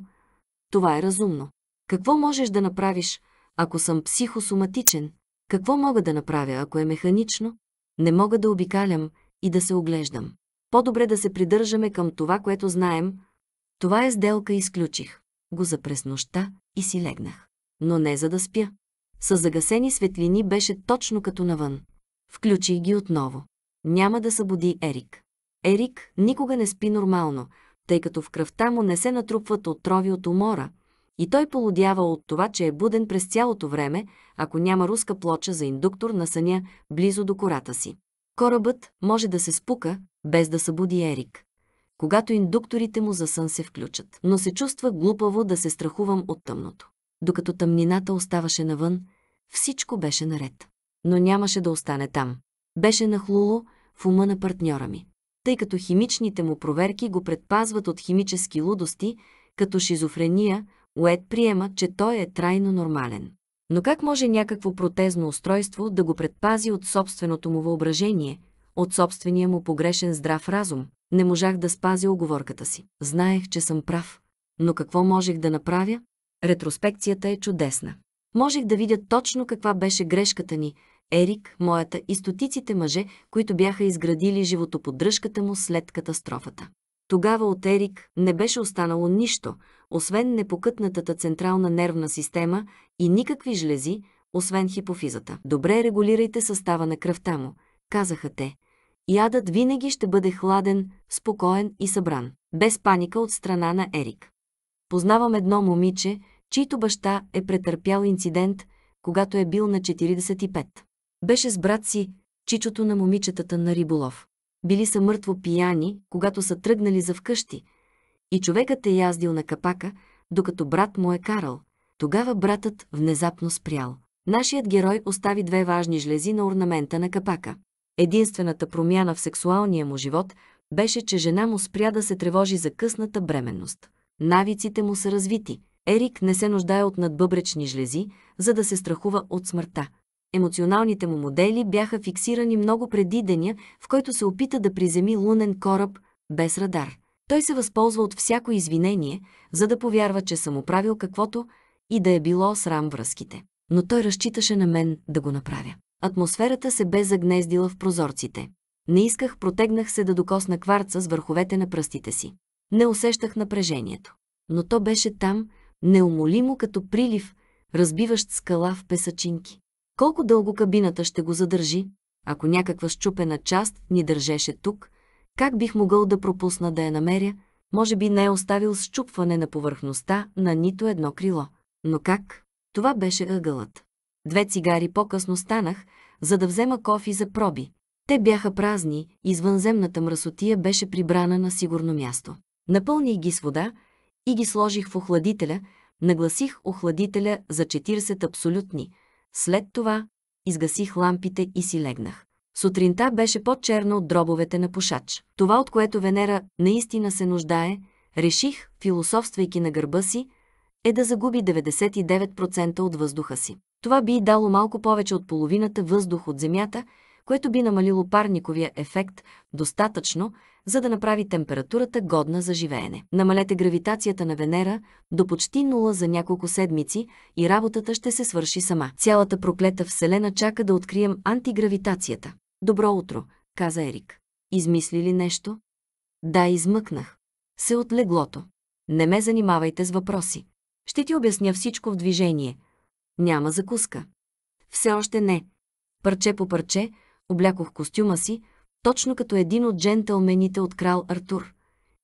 Това е разумно. Какво можеш да направиш, ако съм психосоматичен? Какво мога да направя, ако е механично? Не мога да обикалям и да се оглеждам. По-добре да се придържаме към това, което знаем. Това е сделка изключих. Го за през нощта и си легнах. Но не за да спя. С загасени светлини беше точно като навън. Включих ги отново. Няма да събуди Ерик. Ерик никога не спи нормално, тъй като в кръвта му не се натрупват отрови от умора, и той полудява от това, че е буден през цялото време, ако няма руска плоча за индуктор на съня близо до кората си. Корабът може да се спука, без да събуди Ерик, когато индукторите му за сън се включат. Но се чувства глупаво да се страхувам от тъмното. Докато тъмнината оставаше навън, всичко беше наред. Но нямаше да остане там. Беше нахлуло в ума на партньора ми. Тъй като химичните му проверки го предпазват от химически лудости, като шизофрения, Уед приема, че той е трайно нормален. Но как може някакво протезно устройство да го предпази от собственото му въображение, от собствения му погрешен здрав разум? Не можах да спазя оговорката си. Знаех, че съм прав. Но какво можех да направя? Ретроспекцията е чудесна. Можех да видя точно каква беше грешката ни, Ерик, моята и стотиците мъже, които бяха изградили животоподдръжката му след катастрофата. Тогава от Ерик не беше останало нищо, освен непокътнатата централна нервна система и никакви жлези, освен хипофизата. Добре регулирайте състава на кръвта му, казаха те. Ядът винаги ще бъде хладен, спокоен и събран, без паника от страна на Ерик. Познавам едно момиче, чийто баща е претърпял инцидент, когато е бил на 45. Беше с брат си, чичото на момичетата на риболов. Били са мъртво пияни, когато са тръгнали за вкъщи – и човекът е яздил на капака, докато брат му е карал. Тогава братът внезапно спрял. Нашият герой остави две важни жлези на орнамента на капака. Единствената промяна в сексуалния му живот беше, че жена му спря да се тревожи за късната бременност. Навиците му са развити. Ерик не се нуждае от надбъбречни жлези, за да се страхува от смъртта. Емоционалните му модели бяха фиксирани много преди деня, в който се опита да приземи лунен кораб без радар. Той се възползва от всяко извинение, за да повярва, че съм оправил каквото и да е било срам връзките. Но той разчиташе на мен да го направя. Атмосферата се бе загнездила в прозорците. Не исках, протегнах се да докосна кварца с върховете на пръстите си. Не усещах напрежението. Но то беше там, неумолимо като прилив, разбиващ скала в песачинки. Колко дълго кабината ще го задържи, ако някаква щупена част ни държеше тук, как бих могъл да пропусна да я намеря? Може би не е оставил счупване на повърхността на нито едно крило. Но как? Това беше ъгълът. Две цигари по-късно станах, за да взема кофи за проби. Те бяха празни, извънземната мръсотия беше прибрана на сигурно място. Напълних ги с вода и ги сложих в охладителя, нагласих охладителя за 40 абсолютни. След това изгасих лампите и си легнах. Сутринта беше по-черна от дробовете на пушач. Това, от което Венера наистина се нуждае, реших, философствайки на гърба си, е да загуби 99% от въздуха си. Това би дало малко повече от половината въздух от Земята, което би намалило парниковия ефект достатъчно, за да направи температурата годна за живеене. Намалете гравитацията на Венера до почти нула за няколко седмици и работата ще се свърши сама. Цялата проклета Вселена чака да открием антигравитацията. Добро утро, каза Ерик. Измисли ли нещо? Да, измъкнах. Се от леглото. Не ме занимавайте с въпроси. Ще ти обясня всичко в движение. Няма закуска. Все още не. Парче по парче, облякох костюма си, точно като един от джентълмените от крал Артур.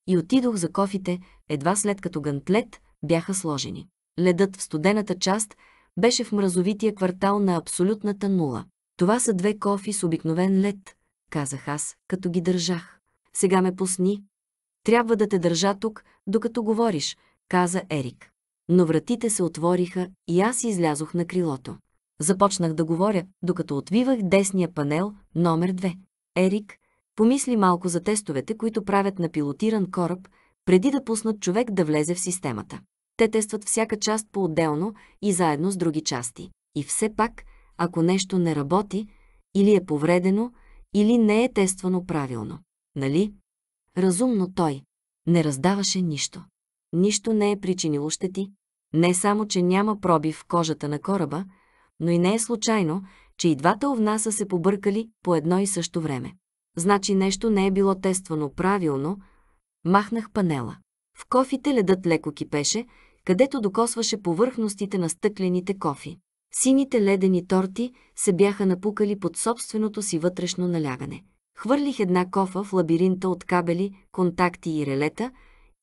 И отидох за кофите, едва след като гантлет бяха сложени. Ледът в студената част беше в мразовития квартал на абсолютната нула. Това са две кофи с обикновен лед, казах аз, като ги държах. Сега ме пусни. Трябва да те държа тук, докато говориш, каза Ерик. Но вратите се отвориха и аз излязох на крилото. Започнах да говоря, докато отвивах десния панел номер две. Ерик помисли малко за тестовете, които правят на пилотиран кораб, преди да пуснат човек да влезе в системата. Те тестват всяка част по-отделно и заедно с други части. И все пак – ако нещо не работи, или е повредено, или не е тествано правилно. Нали? Разумно той не раздаваше нищо. Нищо не е причинило щети. Не само, че няма пробив в кожата на кораба, но и не е случайно, че и двата овна са се побъркали по едно и също време. Значи нещо не е било тествано правилно, махнах панела. В кофите ледът леко кипеше, където докосваше повърхностите на стъклените кофи. Сините ледени торти се бяха напукали под собственото си вътрешно налягане. Хвърлих една кофа в лабиринта от кабели, контакти и релета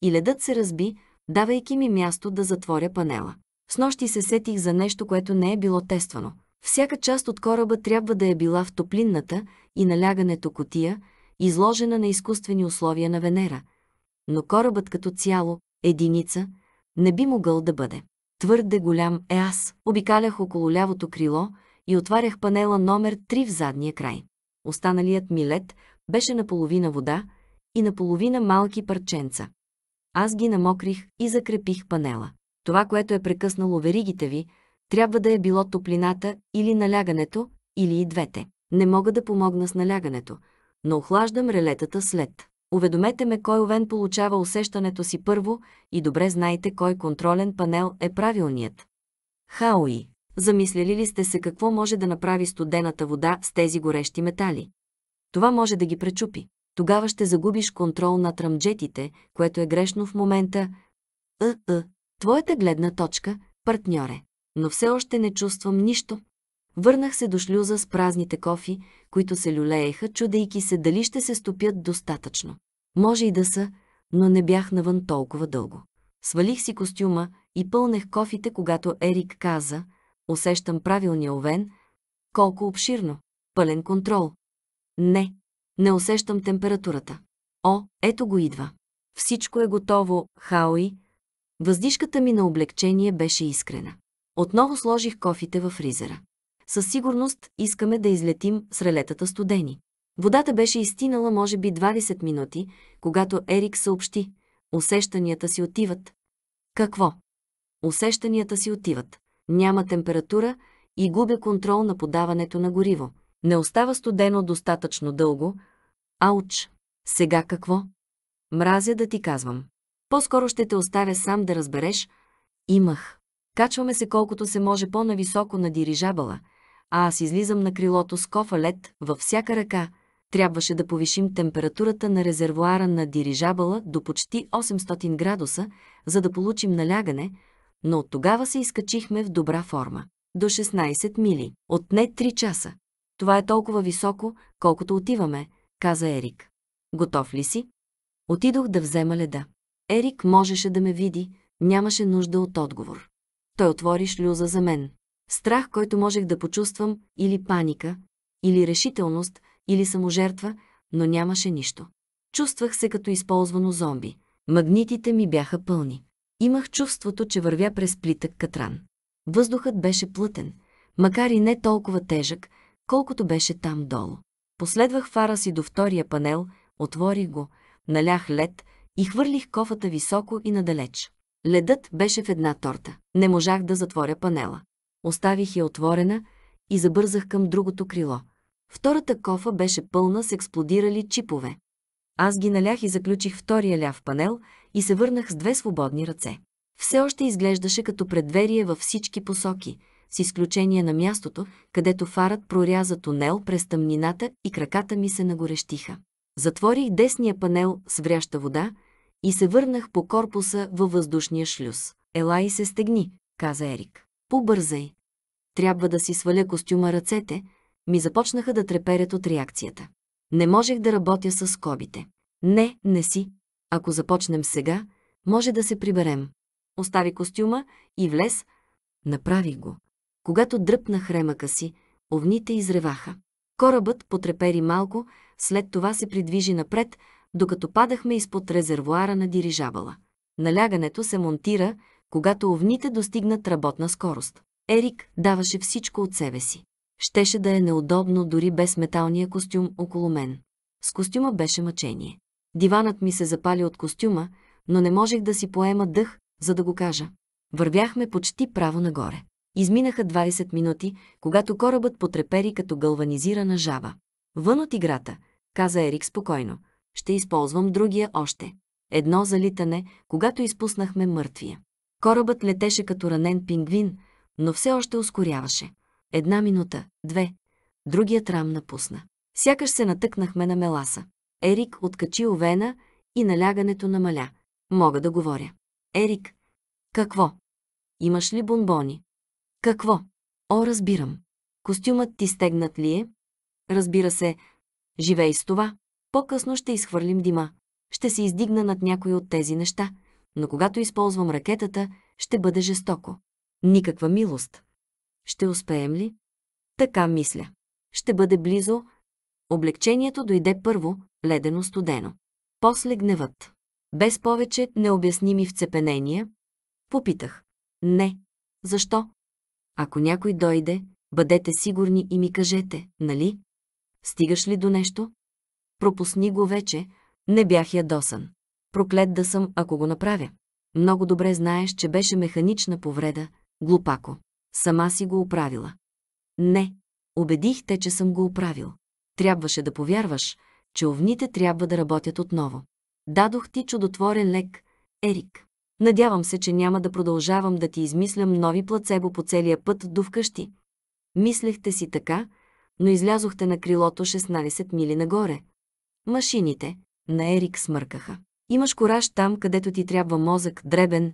и ледът се разби, давайки ми място да затворя панела. С нощи се сетих за нещо, което не е било тествано. Всяка част от кораба трябва да е била в топлинната и налягането котия, изложена на изкуствени условия на Венера. Но корабът като цяло, единица, не би могъл да бъде. Твърде голям е аз. Обикалях около лявото крило и отварях панела номер 3 в задния край. Останалият ми лед беше наполовина вода и наполовина малки парченца. Аз ги намокрих и закрепих панела. Това, което е прекъснало веригите ви, трябва да е било топлината или налягането, или и двете. Не мога да помогна с налягането, но охлаждам релетата след. Уведомете ме кой овен получава усещането си първо и добре знайте кой контролен панел е правилният. Хауи, замисляли ли сте се какво може да направи студената вода с тези горещи метали? Това може да ги пречупи. Тогава ще загубиш контрол над рамджетите, което е грешно в момента. Ъ, ъ, твоята гледна точка, партньоре. Но все още не чувствам нищо. Върнах се до шлюза с празните кофи, които се люлееха, чудейки се дали ще се стопят достатъчно. Може и да са, но не бях навън толкова дълго. Свалих си костюма и пълнех кофите, когато Ерик каза, усещам правилния овен, колко обширно, пълен контрол. Не, не усещам температурата. О, ето го идва. Всичко е готово, Хаои. Въздишката ми на облегчение беше искрена. Отново сложих кофите във фризера със сигурност искаме да излетим с релетата студени. Водата беше изтинала може би 20 минути, когато Ерик съобщи. Усещанията си отиват. Какво? Усещанията си отиват. Няма температура и губя контрол на подаването на гориво. Не остава студено достатъчно дълго. Ауч! Сега какво? Мразя да ти казвам. По-скоро ще те оставя сам да разбереш. Имах. Качваме се колкото се може по-нависоко на дирижабала а аз излизам на крилото с кофа лед във всяка ръка. Трябваше да повишим температурата на резервуара на дирижабъла до почти 800 градуса, за да получим налягане, но от тогава се изкачихме в добра форма. До 16 мили. Отне 3 часа. Това е толкова високо, колкото отиваме, каза Ерик. Готов ли си? Отидох да взема леда. Ерик можеше да ме види, нямаше нужда от отговор. Той отвори шлюза за мен. Страх, който можех да почувствам, или паника, или решителност, или саможертва, но нямаше нищо. Чувствах се като използвано зомби. Магнитите ми бяха пълни. Имах чувството, че вървя през плитък катран. Въздухът беше плътен, макар и не толкова тежък, колкото беше там долу. Последвах фара си до втория панел, отворих го, налях лед и хвърлих кофата високо и надалеч. Ледът беше в една торта. Не можах да затворя панела. Оставих я отворена и забързах към другото крило. Втората кофа беше пълна с експлодирали чипове. Аз ги налях и заключих втория ляв панел и се върнах с две свободни ръце. Все още изглеждаше като предверие във всички посоки, с изключение на мястото, където фарът проряза тунел през тъмнината и краката ми се нагорещиха. Затворих десния панел с вряща вода и се върнах по корпуса във въздушния шлюз. Ела и се стегни, каза Ерик. Побързай! Трябва да си сваля костюма ръцете, ми започнаха да треперят от реакцията. Не можех да работя с скобите. Не, не си. Ако започнем сега, може да се приберем. Остави костюма и влез. Направих го. Когато дръпнах ремъка си, овните изреваха. Корабът потрепери малко, след това се придвижи напред, докато падахме изпод резервуара на дирижабала. Налягането се монтира когато овните достигнат работна скорост. Ерик даваше всичко от себе си. Щеше да е неудобно дори без металния костюм около мен. С костюма беше мъчение. Диванът ми се запали от костюма, но не можех да си поема дъх, за да го кажа. Вървяхме почти право нагоре. Изминаха 20 минути, когато корабът потрепери като галванизирана жаба. Вън от играта, каза Ерик спокойно. Ще използвам другия още. Едно залитане, когато изпуснахме мъртвия. Корабът летеше като ранен пингвин, но все още ускоряваше. Една минута, две. Другият рам напусна. Сякаш се натъкнахме на меласа. Ерик откачи овена и налягането намаля. Мога да говоря. Ерик, какво? Имаш ли бомбони? Какво? О, разбирам. Костюмът ти стегнат ли е? Разбира се, живей с това. По-късно ще изхвърлим дима. Ще се издигна над някои от тези неща – но когато използвам ракетата, ще бъде жестоко. Никаква милост. Ще успеем ли? Така мисля. Ще бъде близо. Облегчението дойде първо, ледено-студено. После гневът. Без повече необясними вцепенения. Попитах. Не. Защо? Ако някой дойде, бъдете сигурни и ми кажете, нали? Стигаш ли до нещо? Пропусни го вече, не бях ядосан. Проклет да съм, ако го направя. Много добре знаеш, че беше механична повреда, глупако. Сама си го оправила. Не, убедих те, че съм го оправил. Трябваше да повярваш, че овните трябва да работят отново. Дадох ти чудотворен лек, Ерик. Надявам се, че няма да продължавам да ти измислям нови плацебо по целия път до вкъщи. Мислехте си така, но излязохте на крилото 16 мили нагоре. Машините на Ерик смъркаха. Имаш кораж там, където ти трябва мозък, дребен.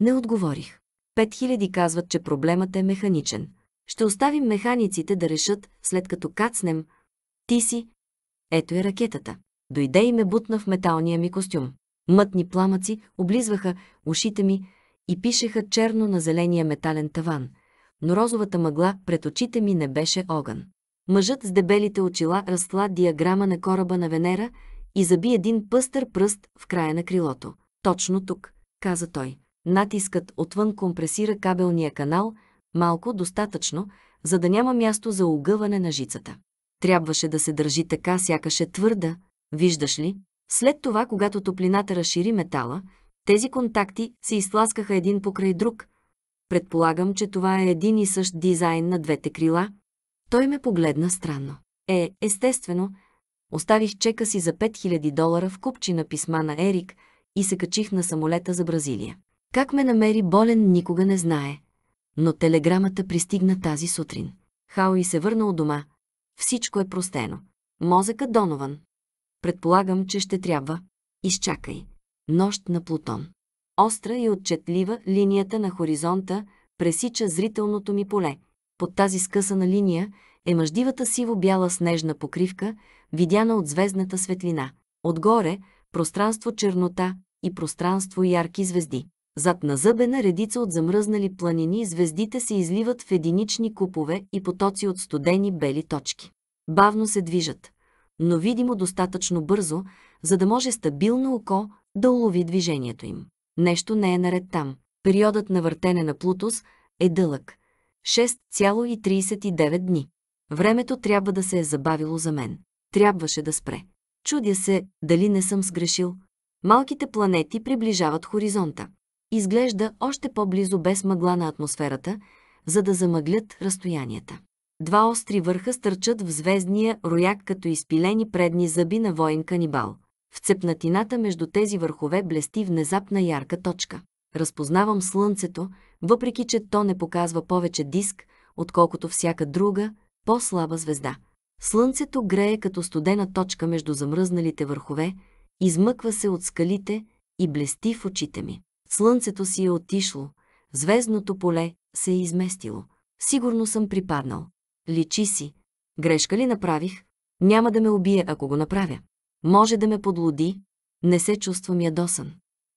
Не отговорих. Пет хиляди казват, че проблемът е механичен. Ще оставим механиците да решат, след като кацнем. Ти си. Ето е ракетата. Дойде и ме бутна в металния ми костюм. Мътни пламъци облизваха ушите ми и пишеха черно на зеления метален таван. Но розовата мъгла пред очите ми не беше огън. Мъжът с дебелите очила разтла диаграма на кораба на Венера и заби един пъстър пръст в края на крилото. Точно тук, каза той. Натискът отвън компресира кабелния канал, малко достатъчно, за да няма място за огъване на жицата. Трябваше да се държи така, сякаше твърда, виждаш ли? След това, когато топлината разшири метала, тези контакти се изтласкаха един покрай друг. Предполагам, че това е един и същ дизайн на двете крила. Той ме погледна странно. Е, естествено, Оставих чека си за 5000 долара в купчи на писма на Ерик и се качих на самолета за Бразилия. Как ме намери болен никога не знае. Но телеграмата пристигна тази сутрин. Хауи се върна от дома. Всичко е простено. Мозъка Донован. Предполагам, че ще трябва. Изчакай. Нощ на Плутон. Остра и отчетлива линията на хоризонта пресича зрителното ми поле. Под тази скъсана линия – е мъждивата сиво-бяла снежна покривка, видяна от звездната светлина. Отгоре – пространство чернота и пространство ярки звезди. Зад назъбена редица от замръзнали планини звездите се изливат в единични купове и потоци от студени бели точки. Бавно се движат, но видимо достатъчно бързо, за да може стабилно око да улови движението им. Нещо не е наред там. Периодът на въртене на Плутус е дълъг – 6,39 дни. Времето трябва да се е забавило за мен. Трябваше да спре. Чудя се, дали не съм сгрешил. Малките планети приближават хоризонта. Изглежда още по-близо без мъгла на атмосферата, за да замъглят разстоянията. Два остри върха стърчат в звездния рояк като изпилени предни зъби на воин канибал. В цепнатината между тези върхове блести внезапна ярка точка. Разпознавам слънцето, въпреки че то не показва повече диск, отколкото всяка друга, по-слаба звезда. Слънцето грее като студена точка между замръзналите върхове, измъква се от скалите и блести в очите ми. Слънцето си е отишло, звездното поле се е изместило. Сигурно съм припаднал. Личи си. Грешка ли направих? Няма да ме убие, ако го направя. Може да ме подлоди. Не се чувствам ядосан.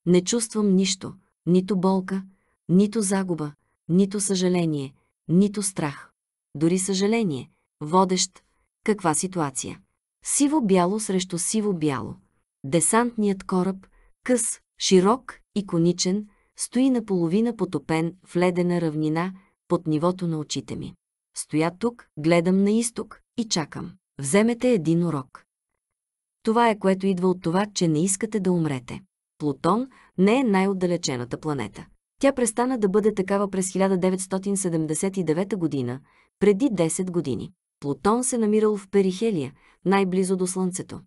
Не чувствам нищо, нито болка, нито загуба, нито съжаление, нито страх дори съжаление, водещ, каква ситуация. Сиво-бяло срещу сиво-бяло. Десантният кораб, къс, широк и коничен, стои наполовина потопен в ледена равнина под нивото на очите ми. Стоя тук, гледам на изток и чакам. Вземете един урок. Това е което идва от това, че не искате да умрете. Плутон не е най-отдалечената планета. Тя престана да бъде такава през 1979 година, преди 10 години. Плутон се намирал в Перихелия, най-близо до Слънцето.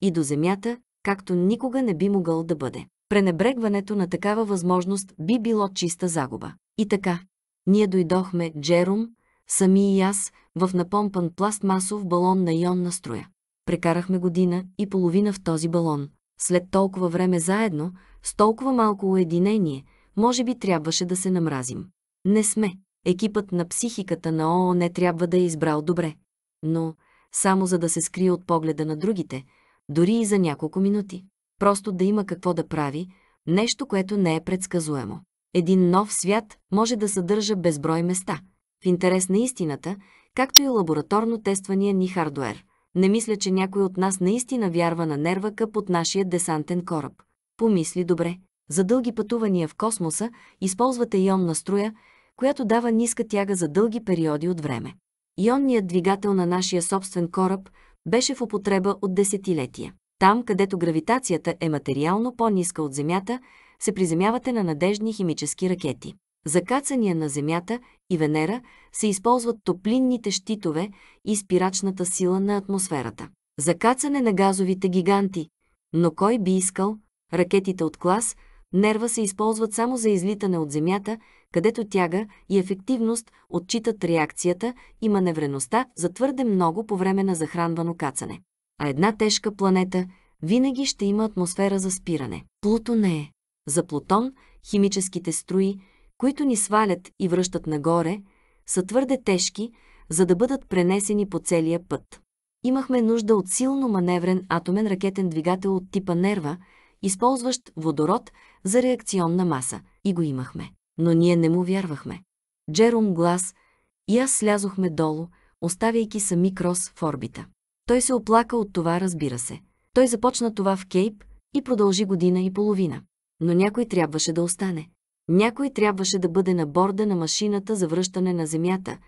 И до Земята, както никога не би могъл да бъде. Пренебрегването на такава възможност би било чиста загуба. И така, ние дойдохме, Джером, сами и аз, в напомпан пластмасов балон на ионна струя. Прекарахме година и половина в този балон. След толкова време заедно, с толкова малко уединение, може би трябваше да се намразим. Не сме екипът на психиката на ООН трябва да е избрал добре. Но, само за да се скрие от погледа на другите, дори и за няколко минути. Просто да има какво да прави, нещо, което не е предсказуемо. Един нов свят може да съдържа безброй места. В интерес на истината, както и лабораторно тествания ни хардуер. Не мисля, че някой от нас наистина вярва на нерва, къп от нашия десантен кораб. Помисли добре. За дълги пътувания в космоса използвате ионна струя, която дава ниска тяга за дълги периоди от време. Ионният двигател на нашия собствен кораб беше в употреба от десетилетия. Там, където гравитацията е материално по-ниска от Земята, се приземявате на надежни химически ракети. За кацания на Земята и Венера се използват топлинните щитове и спирачната сила на атмосферата. За кацане на газовите гиганти. Но кой би искал ракетите от клас – Нерва се използват само за излитане от земята, където тяга и ефективност отчитат реакцията и маневреността за твърде много по време на захранвано кацане. А една тежка планета винаги ще има атмосфера за спиране. Плутон е. За Плутон химическите струи, които ни свалят и връщат нагоре, са твърде тежки, за да бъдат пренесени по целия път. Имахме нужда от силно маневрен атомен ракетен двигател от типа Нерва, използващ водород за реакционна маса и го имахме. Но ние не му вярвахме. Джером глас и аз слязохме долу, оставяйки сами крос в орбита. Той се оплака от това, разбира се. Той започна това в Кейп и продължи година и половина. Но някой трябваше да остане. Някой трябваше да бъде на борда на машината за връщане на Земята,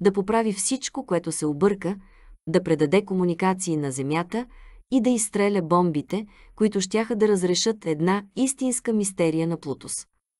да поправи всичко, което се обърка, да предаде комуникации на Земята и да изстреля бомбите, които щяха да разрешат една истинска мистерия на Плутос.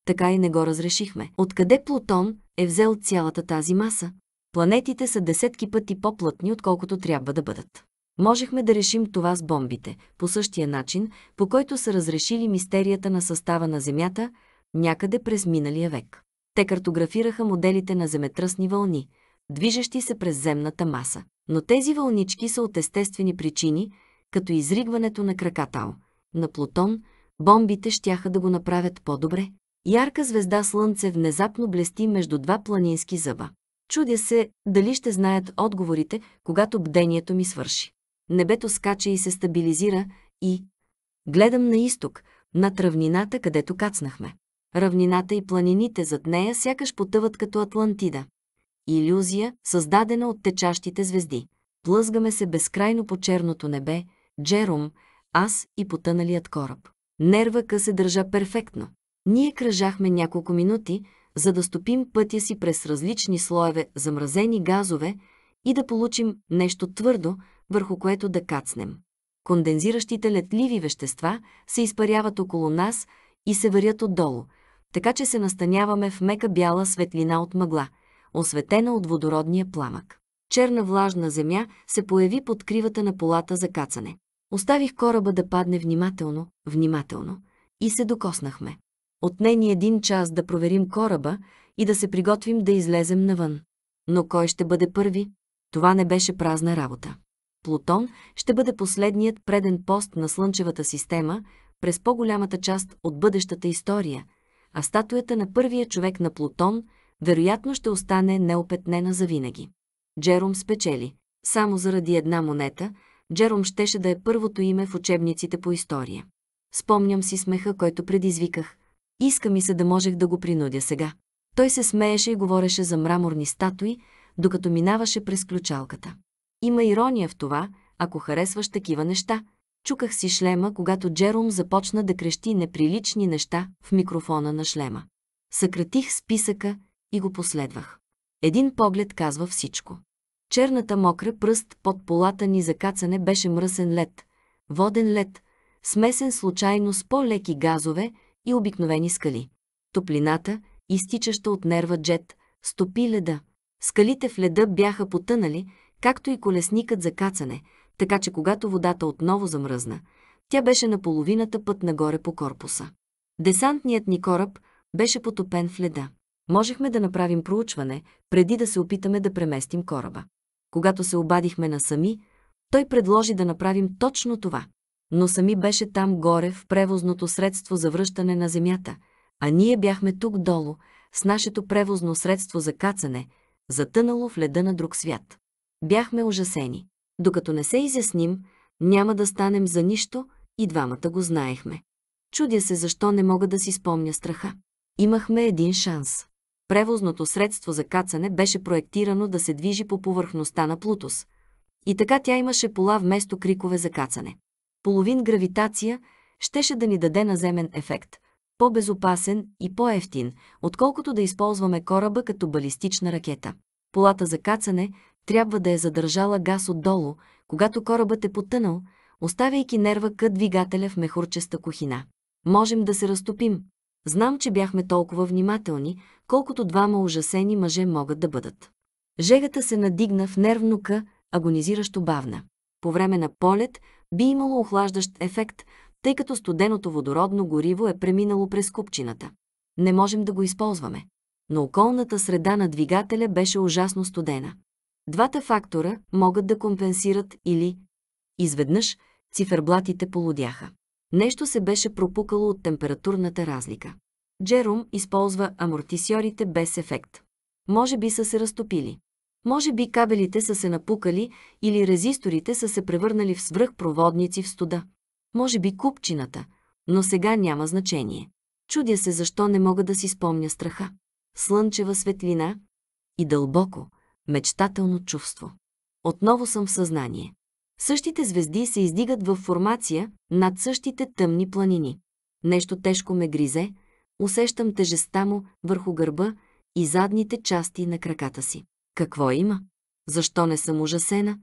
Така и не го разрешихме. Откъде Плутон е взел цялата тази маса? Планетите са десетки пъти по-плътни, отколкото трябва да бъдат. Можехме да решим това с бомбите, по същия начин, по който са разрешили мистерията на състава на Земята някъде през миналия век. Те картографираха моделите на земетръсни вълни, движещи се през земната маса. Но тези вълнички са от естествени причини, като изригването на кракатал. На Плутон бомбите щяха да го направят по-добре. Ярка звезда Слънце внезапно блести между два планински зъба. Чудя се, дали ще знаят отговорите, когато бдението ми свърши. Небето скача и се стабилизира и... Гледам на изток, над равнината, където кацнахме. Равнината и планините зад нея сякаш потъват като Атлантида. Иллюзия, създадена от течащите звезди. Плъзгаме се безкрайно по черното небе, Джером, аз и потъналият кораб. Нервъка се държа перфектно. Ние кръжахме няколко минути, за да стопим пътя си през различни слоеве замразени газове и да получим нещо твърдо, върху което да кацнем. Кондензиращите летливи вещества се изпаряват около нас и се варят отдолу, така че се настаняваме в мека бяла светлина от мъгла, осветена от водородния пламък. Черна влажна земя се появи под кривата на полата за кацане. Оставих кораба да падне внимателно, внимателно и се докоснахме. Отне ни един час да проверим кораба и да се приготвим да излезем навън. Но кой ще бъде първи? Това не беше празна работа. Плутон ще бъде последният преден пост на Слънчевата система през по-голямата част от бъдещата история, а статуята на първия човек на Плутон вероятно ще остане неопетнена завинаги. Джером спечели, само заради една монета – Джером щеше да е първото име в учебниците по история. Спомням си смеха, който предизвиках. Иска ми се да можех да го принудя сега. Той се смееше и говореше за мраморни статуи, докато минаваше през ключалката. Има ирония в това, ако харесваш такива неща. Чуках си шлема, когато Джером започна да крещи неприлични неща в микрофона на шлема. Съкратих списъка и го последвах. Един поглед казва всичко черната мокра пръст под полата ни за кацане беше мръсен лед, воден лед, смесен случайно с по-леки газове и обикновени скали. Топлината, изтичаща от нерва джет, стопи леда. Скалите в леда бяха потънали, както и колесникът за кацане, така че когато водата отново замръзна, тя беше на половината път нагоре по корпуса. Десантният ни кораб беше потопен в леда. Можехме да направим проучване, преди да се опитаме да преместим кораба. Когато се обадихме на Сами, той предложи да направим точно това. Но Сами беше там горе в превозното средство за връщане на земята, а ние бяхме тук долу с нашето превозно средство за кацане, затънало в леда на друг свят. Бяхме ужасени. Докато не се изясним, няма да станем за нищо и двамата го знаехме. Чудя се защо не мога да си спомня страха. Имахме един шанс. Превозното средство за кацане беше проектирано да се движи по повърхността на Плутос. И така тя имаше пола вместо крикове за кацане. Половин гравитация щеше да ни даде наземен ефект, по-безопасен и по-ефтин, отколкото да използваме кораба като балистична ракета. Полата за кацане трябва да е задържала газ отдолу, когато корабът е потънал, оставяйки нерва кът двигателя в мехурчеста кухина. Можем да се разтопим, Знам, че бяхме толкова внимателни, колкото двама ужасени мъже могат да бъдат. Жегата се надигна в нервнука, агонизиращо бавна. По време на полет би имало охлаждащ ефект, тъй като студеното водородно гориво е преминало през купчината. Не можем да го използваме. Но околната среда на двигателя беше ужасно студена. Двата фактора могат да компенсират или... Изведнъж циферблатите полудяха. Нещо се беше пропукало от температурната разлика. Джером използва амортисьорите без ефект. Може би са се разтопили. Може би кабелите са се напукали или резисторите са се превърнали в свръхпроводници в студа. Може би купчината, но сега няма значение. Чудя се защо не мога да си спомня страха. Слънчева светлина и дълбоко, мечтателно чувство. Отново съм в съзнание. Същите звезди се издигат в формация над същите тъмни планини. Нещо тежко ме гризе, усещам тежестта му върху гърба и задните части на краката си. Какво има? Защо не съм ужасена?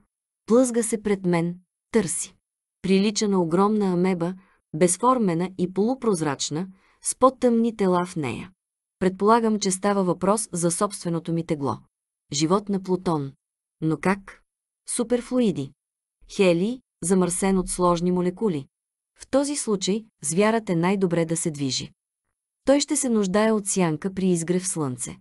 Плъзга се пред мен, търси. Прилича на огромна амеба, безформена и полупрозрачна, с по-тъмни тела в нея. Предполагам, че става въпрос за собственото ми тегло. Живот на Плутон. Но как? Суперфлуиди. Хели, замърсен от сложни молекули. В този случай звярат е най-добре да се движи. Той ще се нуждае от сянка при изгрев слънце.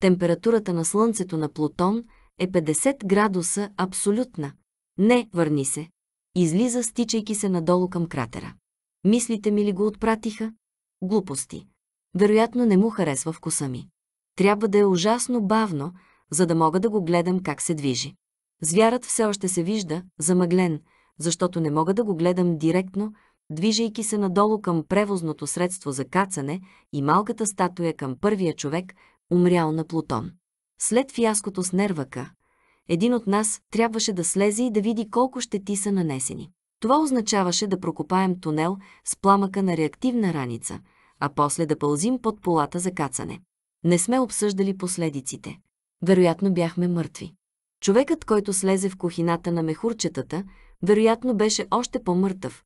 Температурата на слънцето на Плутон е 50 градуса абсолютна. Не, върни се. Излиза, стичайки се надолу към кратера. Мислите ми ли го отпратиха? Глупости. Вероятно не му харесва вкуса ми. Трябва да е ужасно бавно, за да мога да го гледам как се движи. Звярат все още се вижда, замъглен, защото не мога да го гледам директно, движейки се надолу към превозното средство за кацане и малката статуя към първия човек, умрял на Плутон. След фиаското с нервъка, един от нас трябваше да слезе и да види колко щети са нанесени. Това означаваше да прокопаем тунел с пламъка на реактивна раница, а после да пълзим под полата за кацане. Не сме обсъждали последиците. Вероятно бяхме мъртви. Човекът, който слезе в кухината на мехурчетата, вероятно беше още по-мъртъв.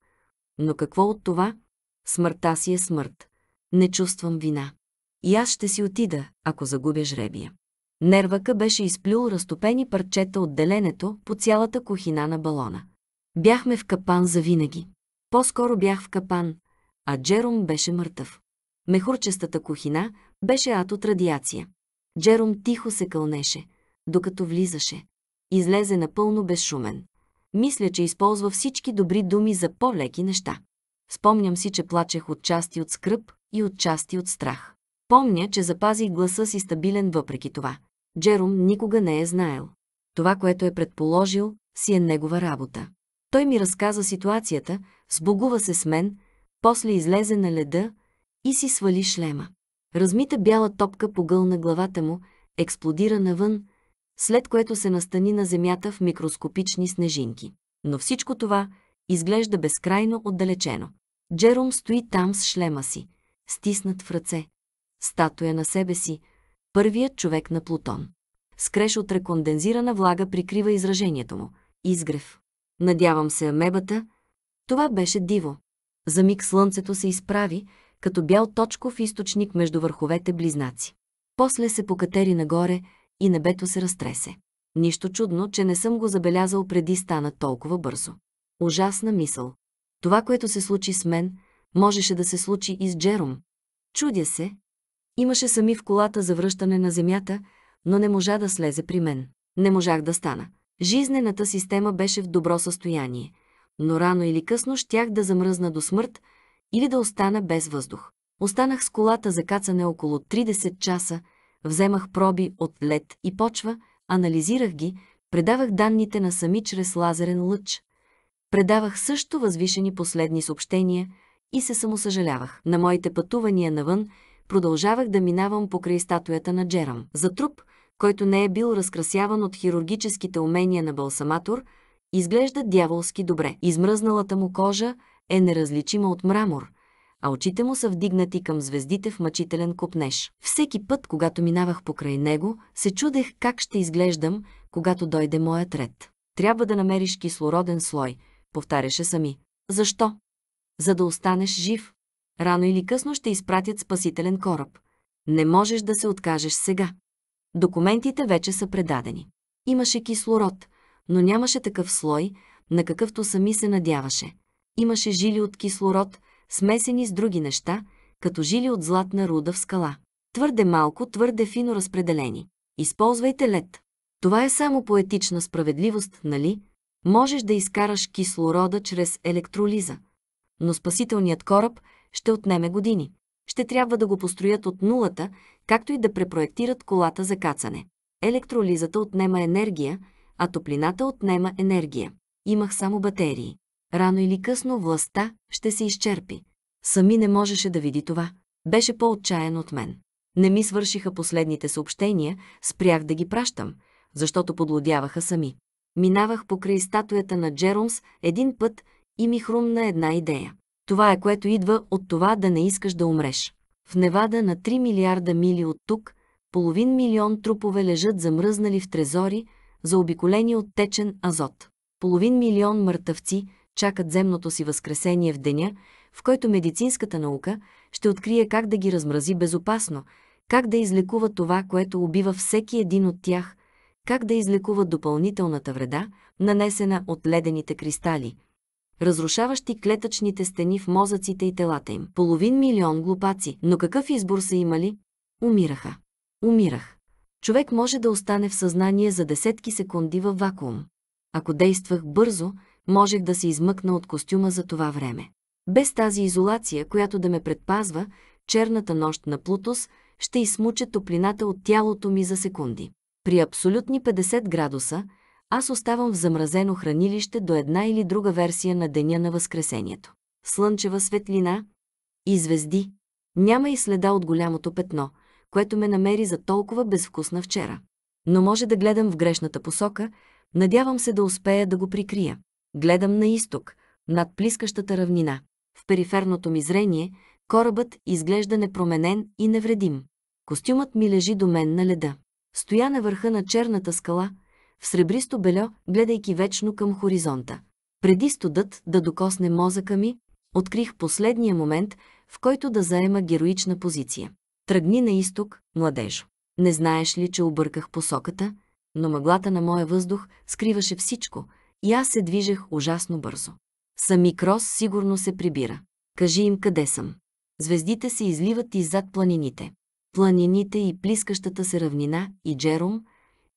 Но какво от това? Смъртта си е смърт. Не чувствам вина. И аз ще си отида, ако загубя жребия. Нервъка беше изплюл разтопени парчета от деленето по цялата кухина на балона. Бяхме в капан за винаги. По-скоро бях в капан, а Джером беше мъртъв. Мехурчестата кухина беше ад от радиация. Джером тихо се кълнеше – докато влизаше. Излезе напълно безшумен. Мисля, че използва всички добри думи за по-леки неща. Спомням си, че плачех от части от скръп и от части от страх. Помня, че запазих гласа си стабилен въпреки това. Джером никога не е знаел. Това, което е предположил, си е негова работа. Той ми разказа ситуацията, сбогува се с мен, после излезе на леда и си свали шлема. Размита бяла топка погълна главата му, експлодира навън, след което се настани на Земята в микроскопични снежинки. Но всичко това изглежда безкрайно отдалечено. Джером стои там с шлема си, стиснат в ръце. Статуя на себе си, първият човек на Плутон. Скреш от рекондензирана влага прикрива изражението му. Изгрев. Надявам се амебата. Това беше диво. За миг слънцето се изправи, като бял точков източник между върховете близнаци. После се покатери нагоре, и небето се разтресе. Нищо чудно, че не съм го забелязал преди стана толкова бързо. Ужасна мисъл. Това, което се случи с мен, можеше да се случи и с Джером. Чудя се. Имаше сами в колата за връщане на земята, но не можа да слезе при мен. Не можах да стана. Жизнената система беше в добро състояние, но рано или късно щях да замръзна до смърт или да остана без въздух. Останах с колата за кацане около 30 часа, Вземах проби от лед и почва, анализирах ги, предавах данните на сами чрез лазерен лъч. Предавах също възвишени последни съобщения и се самосъжалявах. На моите пътувания навън продължавах да минавам покрай статуята на Джерам. За труп, който не е бил разкрасяван от хирургическите умения на балсаматор, изглежда дяволски добре. Измръзналата му кожа е неразличима от мрамор – а очите му са вдигнати към звездите в мъчителен копнеж. Всеки път, когато минавах покрай него, се чудех как ще изглеждам, когато дойде моят ред. Трябва да намериш кислороден слой, повтаряше сами. Защо? За да останеш жив. Рано или късно ще изпратят спасителен кораб. Не можеш да се откажеш сега. Документите вече са предадени. Имаше кислород, но нямаше такъв слой, на какъвто сами се надяваше. Имаше жили от кислород, смесени с други неща, като жили от златна руда в скала. Твърде малко, твърде фино разпределени. Използвайте лед. Това е само поетична справедливост, нали? Можеш да изкараш кислорода чрез електролиза. Но спасителният кораб ще отнеме години. Ще трябва да го построят от нулата, както и да препроектират колата за кацане. Електролизата отнема енергия, а топлината отнема енергия. Имах само батерии. Рано или късно властта ще се изчерпи. Сами не можеше да види това. Беше по-отчаян от мен. Не ми свършиха последните съобщения, спрях да ги пращам, защото подлодяваха сами. Минавах покрай статуята на Джеромс един път и ми хрумна една идея. Това е което идва от това да не искаш да умреш. В Невада на 3 милиарда мили от тук, половин милион трупове лежат замръзнали в трезори, заобиколени от течен азот. Половин милион мъртъвци, чакат земното си възкресение в деня, в който медицинската наука ще открие как да ги размрази безопасно, как да излекува това, което убива всеки един от тях, как да излекува допълнителната вреда, нанесена от ледените кристали, разрушаващи клетъчните стени в мозъците и телата им. Половин милион глупаци, но какъв избор са имали? Умираха. Умирах. Човек може да остане в съзнание за десетки секунди във вакуум. Ако действах бързо, можех да се измъкна от костюма за това време. Без тази изолация, която да ме предпазва, черната нощ на Плутос ще измуче топлината от тялото ми за секунди. При абсолютни 50 градуса аз оставам в замразено хранилище до една или друга версия на деня на Възкресението. Слънчева светлина и звезди. Няма и следа от голямото петно, което ме намери за толкова безвкусна вчера. Но може да гледам в грешната посока, надявам се да успея да го прикрия. Гледам на изток, над плискащата равнина. В периферното ми зрение корабът изглежда непроменен и невредим. Костюмът ми лежи до мен на леда. Стоя на върха на черната скала, в сребристо бельо, гледайки вечно към хоризонта. Преди студът да докосне мозъка ми, открих последния момент, в който да заема героична позиция. Тръгни на изток, младежо. Не знаеш ли, че обърках посоката, но мъглата на моя въздух скриваше всичко, и аз се движех ужасно бързо. Сами Крос сигурно се прибира. Кажи им къде съм. Звездите се изливат иззад планините. Планините и плискащата се равнина и Джером,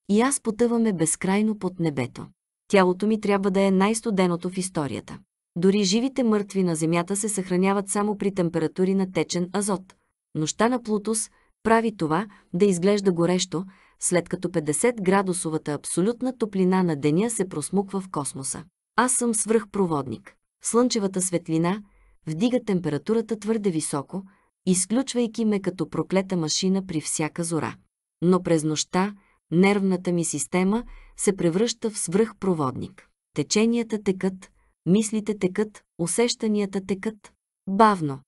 и аз потъваме безкрайно под небето. Тялото ми трябва да е най-студеното в историята. Дори живите мъртви на Земята се съхраняват само при температури на течен азот. Нощта на Плутус прави това да изглежда горещо, след като 50-градусовата абсолютна топлина на деня се просмуква в космоса. Аз съм свръхпроводник. Слънчевата светлина вдига температурата твърде високо, изключвайки ме като проклета машина при всяка зора. Но през нощта нервната ми система се превръща в свръхпроводник. Теченията текат, мислите текат, усещанията текат. Бавно.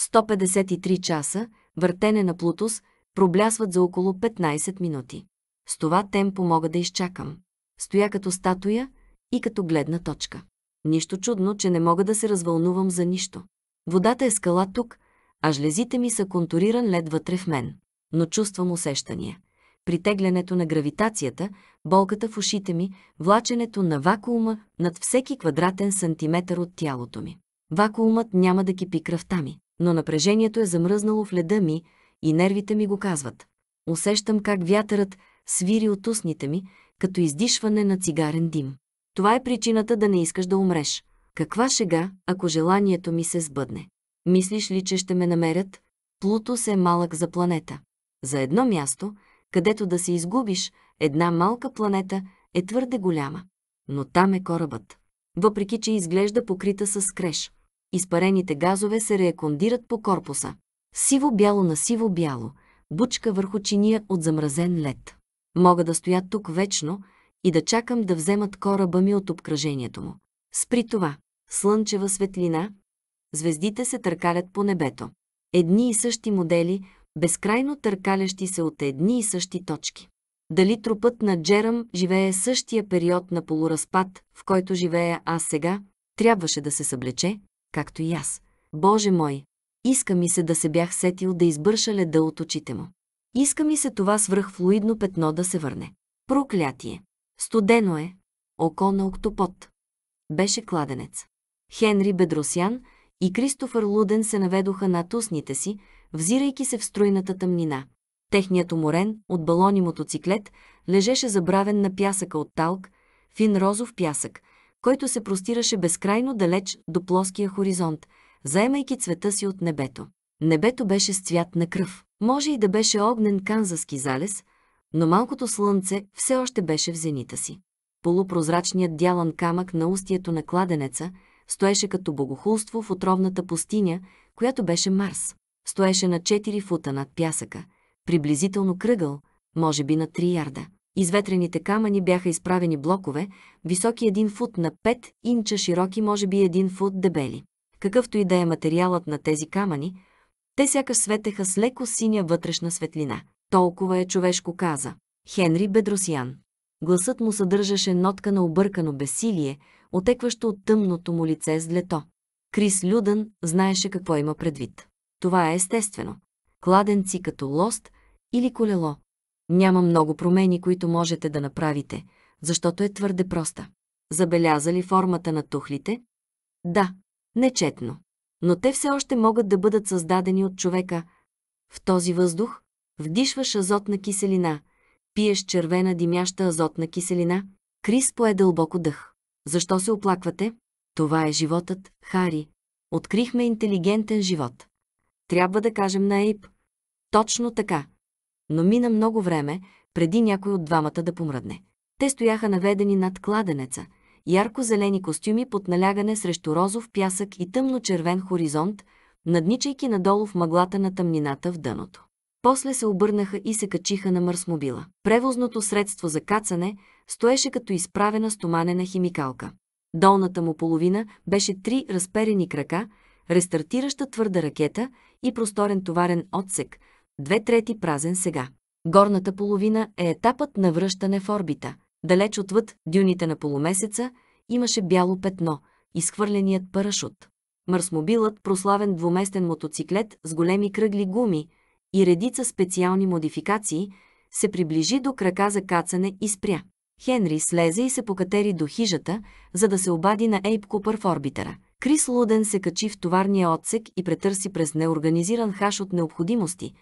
153 часа, въртене на Плутус, проблясват за около 15 минути. С това темпо мога да изчакам. Стоя като статуя и като гледна точка. Нищо чудно, че не мога да се развълнувам за нищо. Водата е скала тук, а жлезите ми са контуриран лед вътре в мен. Но чувствам усещания. Притеглянето на гравитацията, болката в ушите ми, влаченето на вакуума над всеки квадратен сантиметър от тялото ми. Вакуумът няма да кипи кръвта ми, но напрежението е замръзнало в леда ми, и нервите ми го казват. Усещам как вятърът свири от устните ми, като издишване на цигарен дим. Това е причината да не искаш да умреш. Каква шега, ако желанието ми се сбъдне? Мислиш ли, че ще ме намерят? Плутос е малък за планета. За едно място, където да се изгубиш, една малка планета е твърде голяма. Но там е корабът. Въпреки, че изглежда покрита с креш, изпарените газове се рекондират по корпуса. Сиво-бяло на сиво-бяло, бучка върху чиния от замразен лед. Мога да стоя тук вечно и да чакам да вземат кораба ми от обкръжението му. Спри това, слънчева светлина, звездите се търкалят по небето. Едни и същи модели, безкрайно търкалящи се от едни и същи точки. Дали трупът на Джерам живее същия период на полуразпад, в който живея аз сега, трябваше да се съблече, както и аз. Боже мой, иска ми се да се бях сетил да избърша леда от очите му. Иска ми се това свръхфлуидно петно да се върне. Проклятие! Студено е. Око на октопот. Беше кладенец. Хенри Бедросян и Кристофър Луден се наведоха над устните си, взирайки се в струйната тъмнина. Техният уморен от балони мотоциклет лежеше забравен на пясъка от талк, фин розов пясък, който се простираше безкрайно далеч до плоския хоризонт – заемайки цвета си от небето. Небето беше с цвят на кръв. Може и да беше огнен канзаски залез, но малкото слънце все още беше в зените си. Полупрозрачният дялан камък на устието на кладенеца стоеше като богохулство в отровната пустиня, която беше Марс. Стоеше на 4 фута над пясъка, приблизително кръгъл, може би на 3 ярда. Изветрените камъни бяха изправени блокове, високи един фут на 5 инча широки, може би един фут дебели какъвто и да е материалът на тези камъни, те сякаш светеха с леко синя вътрешна светлина. Толкова е човешко каза. Хенри Бедросиан. Гласът му съдържаше нотка на объркано бесилие, отекващо от тъмното му лице с лето. Крис Людън знаеше какво има предвид. Това е естествено. Кладенци като лост или колело. Няма много промени, които можете да направите, защото е твърде проста. Забелязали формата на тухлите? Да, нечетно. Но те все още могат да бъдат създадени от човека. В този въздух вдишваш азотна киселина, пиеш червена димяща азотна киселина. Крис пое дълбоко дъх. Защо се оплаквате? Това е животът, Хари. Открихме интелигентен живот. Трябва да кажем на Ейп. Точно така. Но мина много време, преди някой от двамата да помръдне. Те стояха наведени над кладенеца – ярко-зелени костюми под налягане срещу розов пясък и тъмно-червен хоризонт, надничайки надолу в мъглата на тъмнината в дъното. После се обърнаха и се качиха на мърсмобила. Превозното средство за кацане стоеше като изправена стоманена химикалка. Долната му половина беше три разперени крака, рестартираща твърда ракета и просторен товарен отсек, две трети празен сега. Горната половина е етапът на връщане в орбита, Далеч отвъд дюните на полумесеца имаше бяло петно, изхвърленият парашут. Мърсмобилът, прославен двуместен мотоциклет с големи кръгли гуми и редица специални модификации, се приближи до крака за кацане и спря. Хенри слезе и се покатери до хижата, за да се обади на Ейп Купър в орбитера. Крис Луден се качи в товарния отсек и претърси през неорганизиран хаш от необходимости,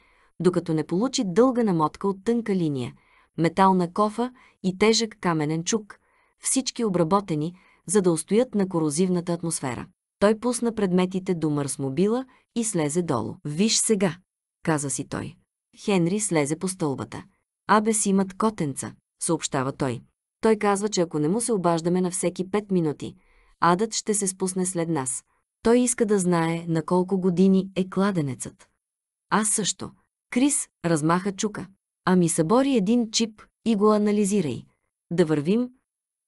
докато не получи дълга намотка от тънка линия – метална кофа и тежък каменен чук, всички обработени, за да устоят на корозивната атмосфера. Той пусна предметите до мърсмобила и слезе долу. «Виж сега», каза си той. Хенри слезе по стълбата. «Абе си имат котенца», съобщава той. Той казва, че ако не му се обаждаме на всеки пет минути, адът ще се спусне след нас. Той иска да знае на колко години е кладенецът. Аз също. Крис размаха чука. Ами събори един чип и го анализирай. Да вървим.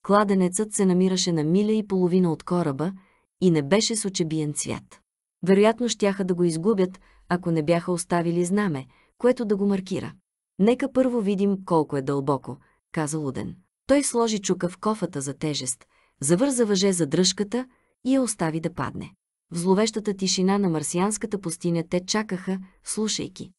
Кладенецът се намираше на миля и половина от кораба и не беше с очебиен цвят. Вероятно щяха да го изгубят, ако не бяха оставили знаме, което да го маркира. Нека първо видим колко е дълбоко, каза Луден. Той сложи чука в кофата за тежест, завърза въже за дръжката и я остави да падне. В зловещата тишина на марсианската пустиня те чакаха, слушайки.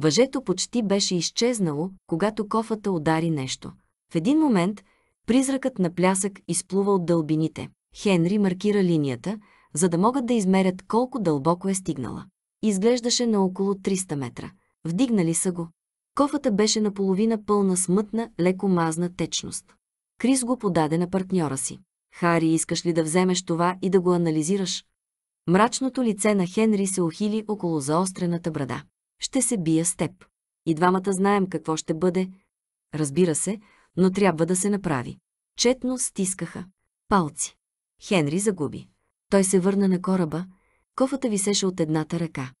Въжето почти беше изчезнало, когато кофата удари нещо. В един момент призракът на плясък изплува от дълбините. Хенри маркира линията, за да могат да измерят колко дълбоко е стигнала. Изглеждаше на около 300 метра. Вдигнали са го. Кофата беше наполовина пълна с мътна, леко мазна течност. Крис го подаде на партньора си. Хари, искаш ли да вземеш това и да го анализираш? Мрачното лице на Хенри се ухили около заострената брада ще се бия с теб. И двамата знаем какво ще бъде. Разбира се, но трябва да се направи. Четно стискаха. Палци. Хенри загуби. Той се върна на кораба. Кофата висеше от едната ръка.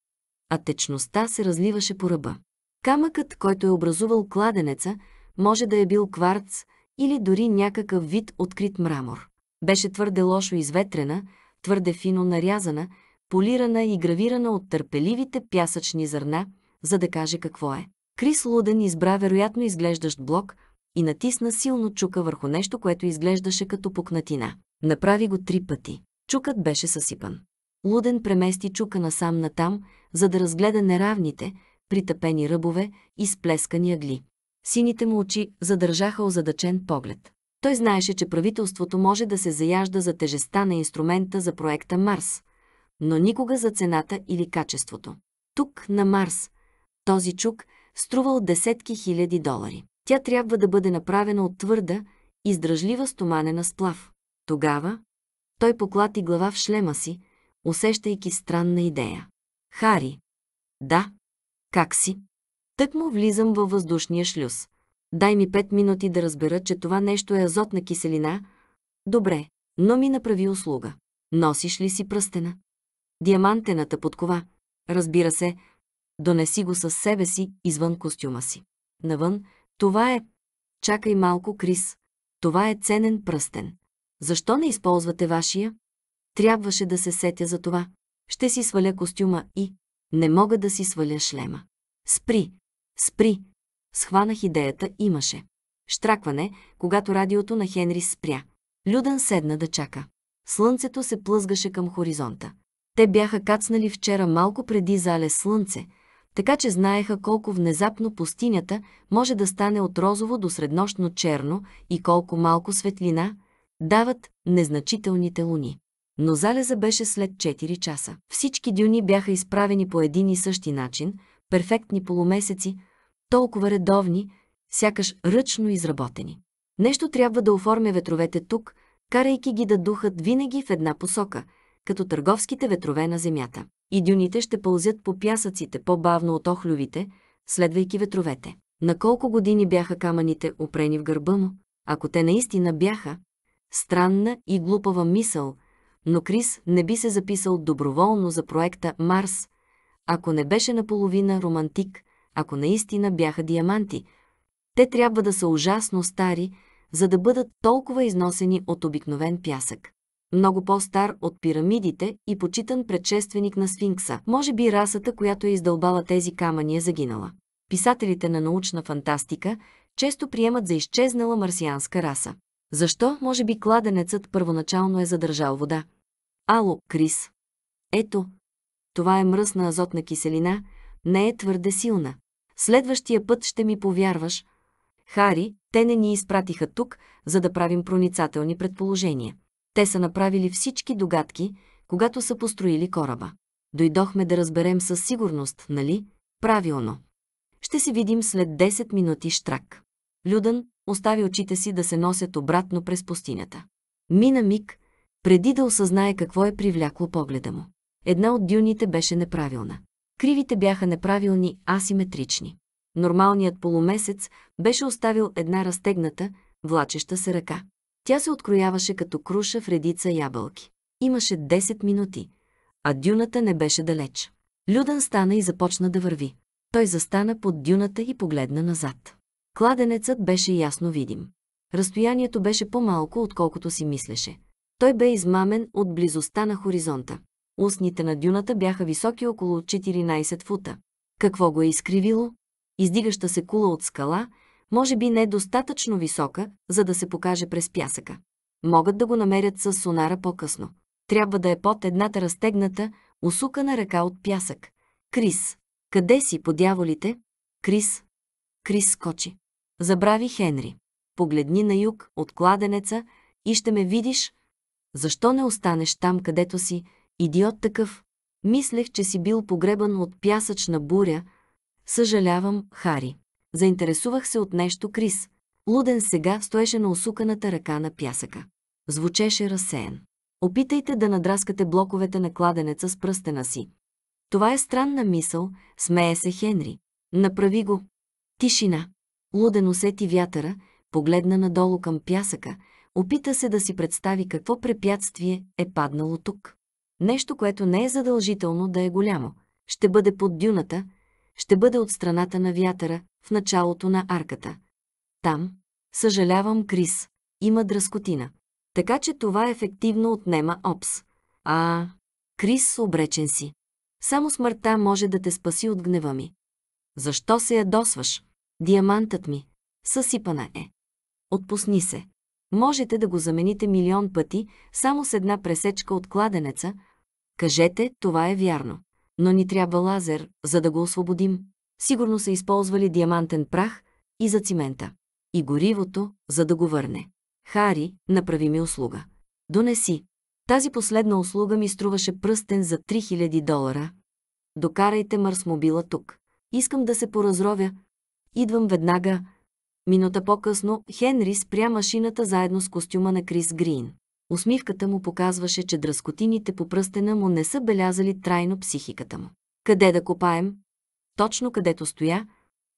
А течността се разливаше по ръба. Камъкът, който е образувал кладенеца, може да е бил кварц или дори някакъв вид открит мрамор. Беше твърде лошо изветрена, твърде фино нарязана, полирана и гравирана от търпеливите пясъчни зърна, за да каже какво е. Крис Луден избра вероятно изглеждащ блок и натисна силно чука върху нещо, което изглеждаше като пукнатина. Направи го три пъти. Чукът беше съсипан. Луден премести чука насам натам, за да разгледа неравните, притъпени ръбове и сплескани агли. Сините му очи задържаха озадачен поглед. Той знаеше, че правителството може да се заяжда за тежестта на инструмента за проекта Марс, но никога за цената или качеството. Тук, на Марс, този чук струвал десетки хиляди долари. Тя трябва да бъде направена от твърда, издръжлива стоманена сплав. Тогава той поклати глава в шлема си, усещайки странна идея. Хари. Да. Как си? Тък му влизам във въздушния шлюз. Дай ми пет минути да разбера, че това нещо е азотна киселина. Добре, но ми направи услуга. Носиш ли си пръстена? диамантената подкова. Разбира се, донеси го със себе си извън костюма си. Навън, това е... Чакай малко, Крис. Това е ценен пръстен. Защо не използвате вашия? Трябваше да се сетя за това. Ще си сваля костюма и... Не мога да си сваля шлема. Спри! Спри! Схванах идеята, имаше. Штракване, когато радиото на Хенри спря. Люден седна да чака. Слънцето се плъзгаше към хоризонта. Те бяха кацнали вчера малко преди зале слънце, така че знаеха колко внезапно пустинята може да стане от розово до среднощно черно и колко малко светлина дават незначителните луни. Но залеза беше след 4 часа. Всички дюни бяха изправени по един и същи начин, перфектни полумесеци, толкова редовни, сякаш ръчно изработени. Нещо трябва да оформя ветровете тук, карайки ги да духат винаги в една посока – като търговските ветрове на земята. И дюните ще пълзят по пясъците по-бавно от охлювите, следвайки ветровете. На колко години бяха камъните опрени в гърба му, ако те наистина бяха? Странна и глупава мисъл, но Крис не би се записал доброволно за проекта Марс, ако не беше наполовина романтик, ако наистина бяха диаманти. Те трябва да са ужасно стари, за да бъдат толкова износени от обикновен пясък много по-стар от пирамидите и почитан предшественик на сфинкса. Може би расата, която е издълбала тези камъни е загинала. Писателите на научна фантастика често приемат за изчезнала марсианска раса. Защо, може би, кладенецът първоначално е задържал вода? Ало, Крис. Ето, това е мръсна азотна киселина, не е твърде силна. Следващия път ще ми повярваш. Хари, те не ни изпратиха тук, за да правим проницателни предположения. Те са направили всички догадки, когато са построили кораба. Дойдохме да разберем със сигурност, нали? Правилно. Ще се видим след 10 минути штрак. Людън остави очите си да се носят обратно през пустинята. Мина миг, преди да осъзнае какво е привлякло погледа му. Една от дюните беше неправилна. Кривите бяха неправилни, асиметрични. Нормалният полумесец беше оставил една разтегната, влачеща се ръка. Тя се открояваше като круша в редица ябълки. Имаше 10 минути, а дюната не беше далеч. Люден стана и започна да върви. Той застана под дюната и погледна назад. Кладенецът беше ясно видим. Разстоянието беше по-малко, отколкото си мислеше. Той бе измамен от близостта на хоризонта. Устните на дюната бяха високи около 14 фута. Какво го е изкривило? Издигаща се кула от скала, може би не е достатъчно висока, за да се покаже през пясъка. Могат да го намерят с сонара по-късно. Трябва да е под едната разтегната, усукана ръка от пясък. Крис. Къде си, по дяволите? Крис. Крис скочи. Забрави Хенри. Погледни на юг, от кладенеца, и ще ме видиш. Защо не останеш там, където си, идиот такъв? Мислех, че си бил погребан от пясъчна буря. Съжалявам, Хари. Заинтересувах се от нещо Крис. Луден сега стоеше на усуканата ръка на пясъка. Звучеше разсеян. Опитайте да надраскате блоковете на кладенеца с пръстена си. Това е странна мисъл, смее се Хенри. Направи го. Тишина. Луден усети вятъра, погледна надолу към пясъка, опита се да си представи какво препятствие е паднало тук. Нещо, което не е задължително да е голямо. Ще бъде под дюната, ще бъде от страната на вятъра, в началото на арката. Там, съжалявам, Крис, има дръскотина. Така че това ефективно отнема опс. А, Крис обречен си. Само смъртта може да те спаси от гнева ми. Защо се ядосваш? Диамантът ми. Съсипана е. Отпусни се. Можете да го замените милион пъти, само с една пресечка от кладенеца. Кажете, това е вярно. Но ни трябва лазер, за да го освободим сигурно са използвали диамантен прах и за цимента. И горивото, за да го върне. Хари, направи ми услуга. Донеси. Тази последна услуга ми струваше пръстен за 3000 долара. Докарайте мърс мобила тук. Искам да се поразровя. Идвам веднага. Минута по-късно Хенри спря машината заедно с костюма на Крис Грин. Усмивката му показваше, че дръскотините по пръстена му не са белязали трайно психиката му. Къде да копаем? точно където стоя,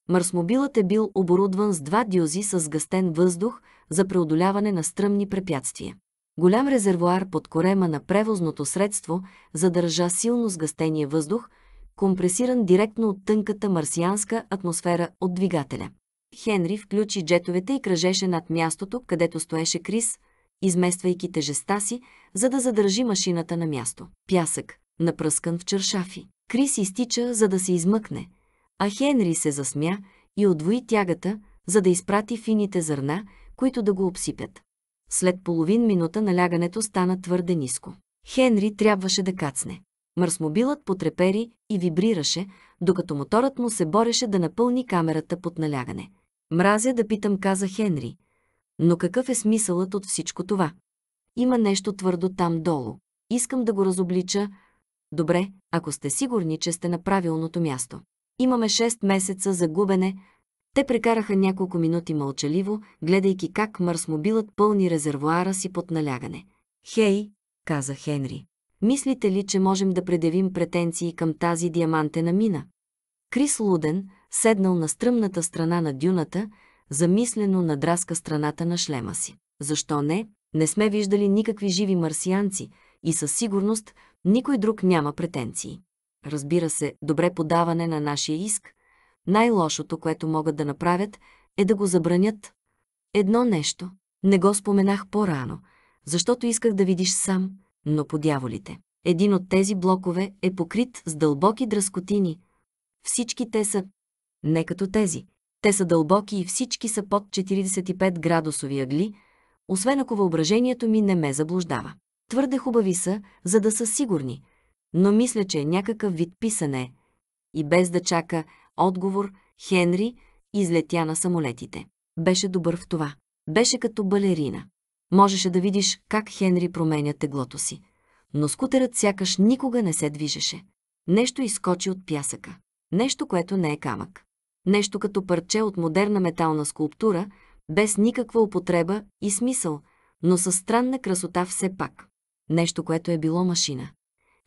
Марсмобилът е бил оборудван с два дюзи с гъстен въздух за преодоляване на стръмни препятствия. Голям резервуар под корема на превозното средство задържа силно сгъстения въздух, компресиран директно от тънката марсианска атмосфера от двигателя. Хенри включи джетовете и кръжеше над мястото, където стоеше Крис, измествайки тежеста си, за да задържи машината на място. Пясък, напръскан в чершафи. Крис изтича, за да се измъкне, а Хенри се засмя и отвои тягата, за да изпрати фините зърна, които да го обсипят. След половин минута налягането стана твърде ниско. Хенри трябваше да кацне. Мърсмобилът потрепери и вибрираше, докато моторът му се бореше да напълни камерата под налягане. Мразя да питам, каза Хенри. Но какъв е смисълът от всичко това? Има нещо твърдо там долу. Искам да го разоблича, Добре, ако сте сигурни, че сте на правилното място. Имаме 6 месеца за губене. Те прекараха няколко минути мълчаливо, гледайки как марсмобилът пълни резервуара си под налягане. Хей, каза Хенри. Мислите ли, че можем да предявим претенции към тази диамантена мина? Крис Луден, седнал на стръмната страна на дюната, замислено надраска страната на шлема си. Защо не? Не сме виждали никакви живи марсианци, и със сигурност никой друг няма претенции. Разбира се, добре подаване на нашия иск. Най-лошото, което могат да направят, е да го забранят. Едно нещо. Не го споменах по-рано, защото исках да видиш сам, но по дяволите. Един от тези блокове е покрит с дълбоки дръскотини. Всички те са не като тези. Те са дълбоки и всички са под 45 градусови ъгли, освен ако въображението ми не ме заблуждава. Твърде хубави са, за да са сигурни, но мисля, че е някакъв вид писане. И без да чака отговор, Хенри излетя на самолетите. Беше добър в това. Беше като балерина. Можеше да видиш как Хенри променя теглото си. Но скутерът сякаш никога не се движеше. Нещо изкочи от пясъка. Нещо, което не е камък. Нещо като парче от модерна метална скулптура, без никаква употреба и смисъл, но със странна красота все пак нещо, което е било машина.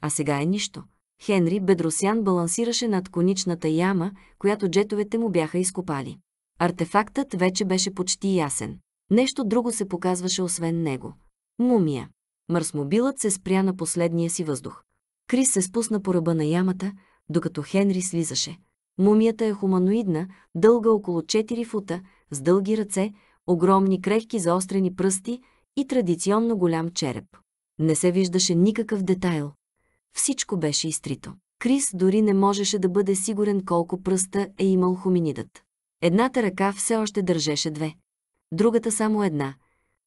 А сега е нищо. Хенри Бедросян балансираше над коничната яма, която джетовете му бяха изкопали. Артефактът вече беше почти ясен. Нещо друго се показваше освен него. Мумия. Марсмобилът се спря на последния си въздух. Крис се спусна по ръба на ямата, докато Хенри слизаше. Мумията е хуманоидна, дълга около 4 фута, с дълги ръце, огромни крехки заострени пръсти и традиционно голям череп. Не се виждаше никакъв детайл. Всичко беше изтрито. Крис дори не можеше да бъде сигурен колко пръста е имал хоминидът. Едната ръка все още държеше две, другата само една,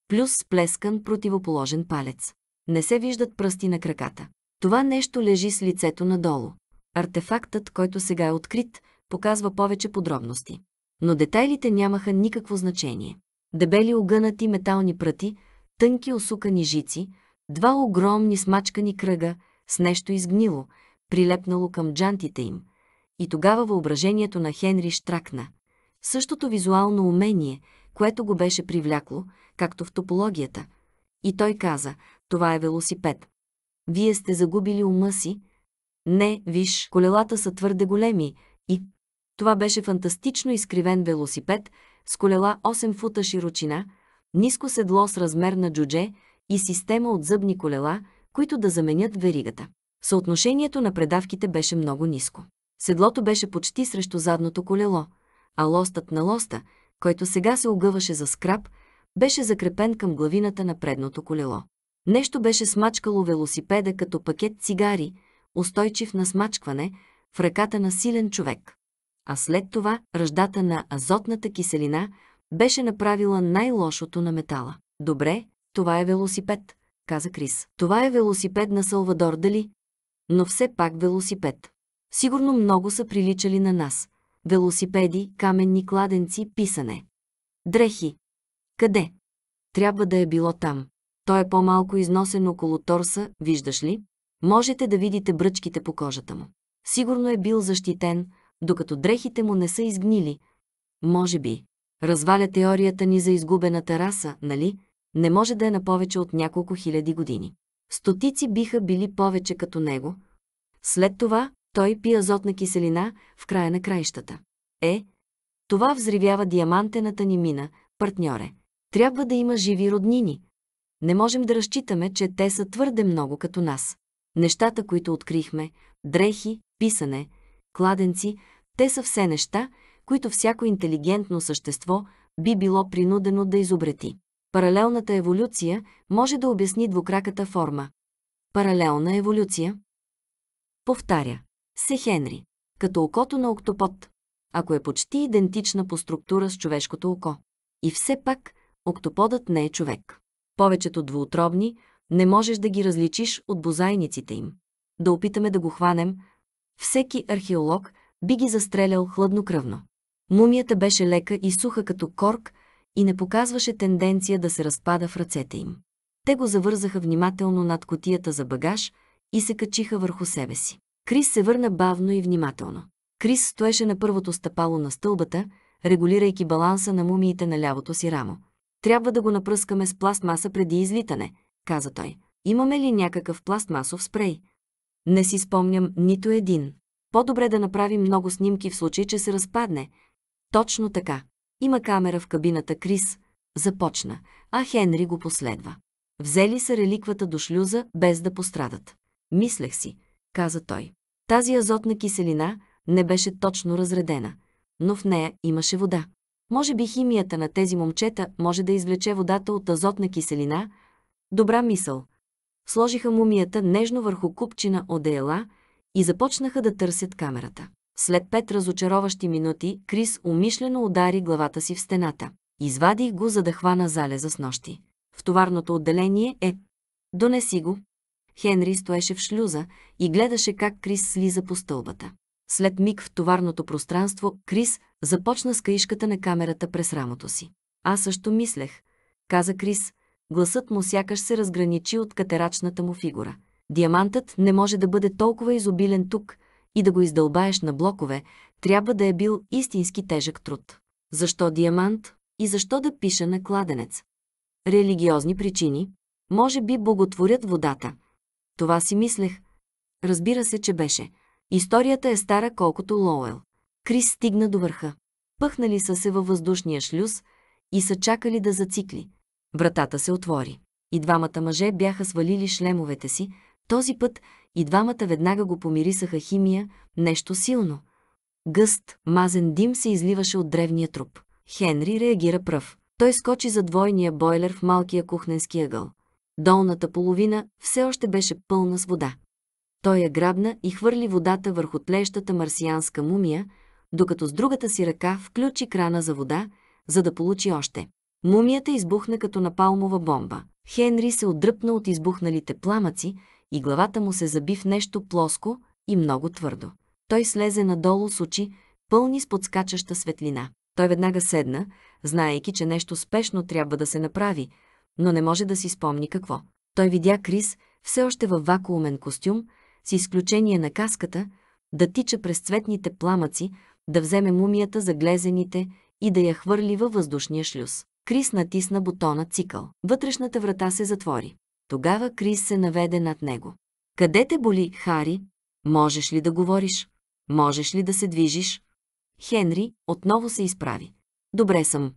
плюс сплескан противоположен палец. Не се виждат пръсти на краката. Това нещо лежи с лицето надолу. Артефактът, който сега е открит, показва повече подробности. Но детайлите нямаха никакво значение. Дебели огънати метални пръти, тънки осукани жици, Два огромни смачкани кръга с нещо изгнило, прилепнало към джантите им. И тогава въображението на Хенри штракна. Същото визуално умение, което го беше привлякло, както в топологията. И той каза, това е велосипед. Вие сте загубили ума си. Не, виж, колелата са твърде големи и... Това беше фантастично изкривен велосипед с колела 8 фута широчина, ниско седло с размер на джудже, и система от зъбни колела, които да заменят веригата. Съотношението на предавките беше много ниско. Седлото беше почти срещу задното колело, а лостът на лоста, който сега се огъваше за скраб, беше закрепен към главината на предното колело. Нещо беше смачкало велосипеда като пакет цигари, устойчив на смачкване, в ръката на силен човек. А след това ръждата на азотната киселина беше направила най-лошото на метала. Добре, това е велосипед, каза Крис. Това е велосипед на Салвадор Дали, но все пак велосипед. Сигурно много са приличали на нас. Велосипеди, каменни кладенци, писане. Дрехи. Къде? Трябва да е било там. Той е по-малко износен около торса, виждаш ли? Можете да видите бръчките по кожата му. Сигурно е бил защитен, докато дрехите му не са изгнили. Може би. Разваля теорията ни за изгубената раса, нали? не може да е на повече от няколко хиляди години. Стотици биха били повече като него. След това той пи азотна киселина в края на краищата. Е, това взривява диамантената ни мина, партньоре. Трябва да има живи роднини. Не можем да разчитаме, че те са твърде много като нас. Нещата, които открихме, дрехи, писане, кладенци, те са все неща, които всяко интелигентно същество би било принудено да изобрети. Паралелната еволюция може да обясни двукраката форма. Паралелна еволюция. Повтаря. Се Хенри. Като окото на октопод. Ако е почти идентична по структура с човешкото око. И все пак, октоподът не е човек. Повечето двуотробни, не можеш да ги различиш от бозайниците им. Да опитаме да го хванем. Всеки археолог би ги застрелял хладнокръвно. Мумията беше лека и суха като корк, и не показваше тенденция да се разпада в ръцете им. Те го завързаха внимателно над котията за багаж и се качиха върху себе си. Крис се върна бавно и внимателно. Крис стоеше на първото стъпало на стълбата, регулирайки баланса на мумиите на лявото си рамо. Трябва да го напръскаме с пластмаса преди излитане, каза той. Имаме ли някакъв пластмасов спрей? Не си спомням нито един. По-добре да направим много снимки в случай, че се разпадне. Точно така. Има камера в кабината Крис. Започна, а Хенри го последва. Взели са реликвата до шлюза, без да пострадат. Мислех си, каза той. Тази азотна киселина не беше точно разредена, но в нея имаше вода. Може би химията на тези момчета може да извлече водата от азотна киселина. Добра мисъл. Сложиха мумията нежно върху купчина одеяла и започнаха да търсят камерата. След пет разочароващи минути, Крис умишлено удари главата си в стената. Извадих го, за да хвана залеза с нощи. В товарното отделение е... Донеси го. Хенри стоеше в шлюза и гледаше как Крис слиза по стълбата. След миг в товарното пространство, Крис започна с каишката на камерата през рамото си. Аз също мислех, каза Крис. Гласът му сякаш се разграничи от катерачната му фигура. Диамантът не може да бъде толкова изобилен тук, и да го издълбаеш на блокове, трябва да е бил истински тежък труд. Защо диамант и защо да пише на кладенец? Религиозни причини, може би боготворят водата. Това си мислех. Разбира се, че беше. Историята е стара колкото Лоуел. Крис стигна до върха. Пъхнали са се във въздушния шлюз и са чакали да зацикли. Вратата се отвори. И двамата мъже бяха свалили шлемовете си, този път и двамата веднага го помирисаха химия, нещо силно. Гъст, мазен дим се изливаше от древния труп. Хенри реагира пръв. Той скочи за двойния бойлер в малкия кухненски ъгъл. Долната половина все още беше пълна с вода. Той я грабна и хвърли водата върху тлещата марсианска мумия, докато с другата си ръка включи крана за вода, за да получи още. Мумията избухна като напалмова бомба. Хенри се отдръпна от избухналите пламъци, и главата му се заби в нещо плоско и много твърдо. Той слезе надолу с очи, пълни с подскачаща светлина. Той веднага седна, знаейки, че нещо спешно трябва да се направи, но не може да си спомни какво. Той видя Крис, все още във вакуумен костюм, с изключение на каската, да тича през цветните пламъци, да вземе мумията за глезените и да я хвърли във въздушния шлюз. Крис натисна бутона цикъл. Вътрешната врата се затвори. Тогава Крис се наведе над него. Къде те боли, Хари? Можеш ли да говориш? Можеш ли да се движиш? Хенри отново се изправи. Добре съм.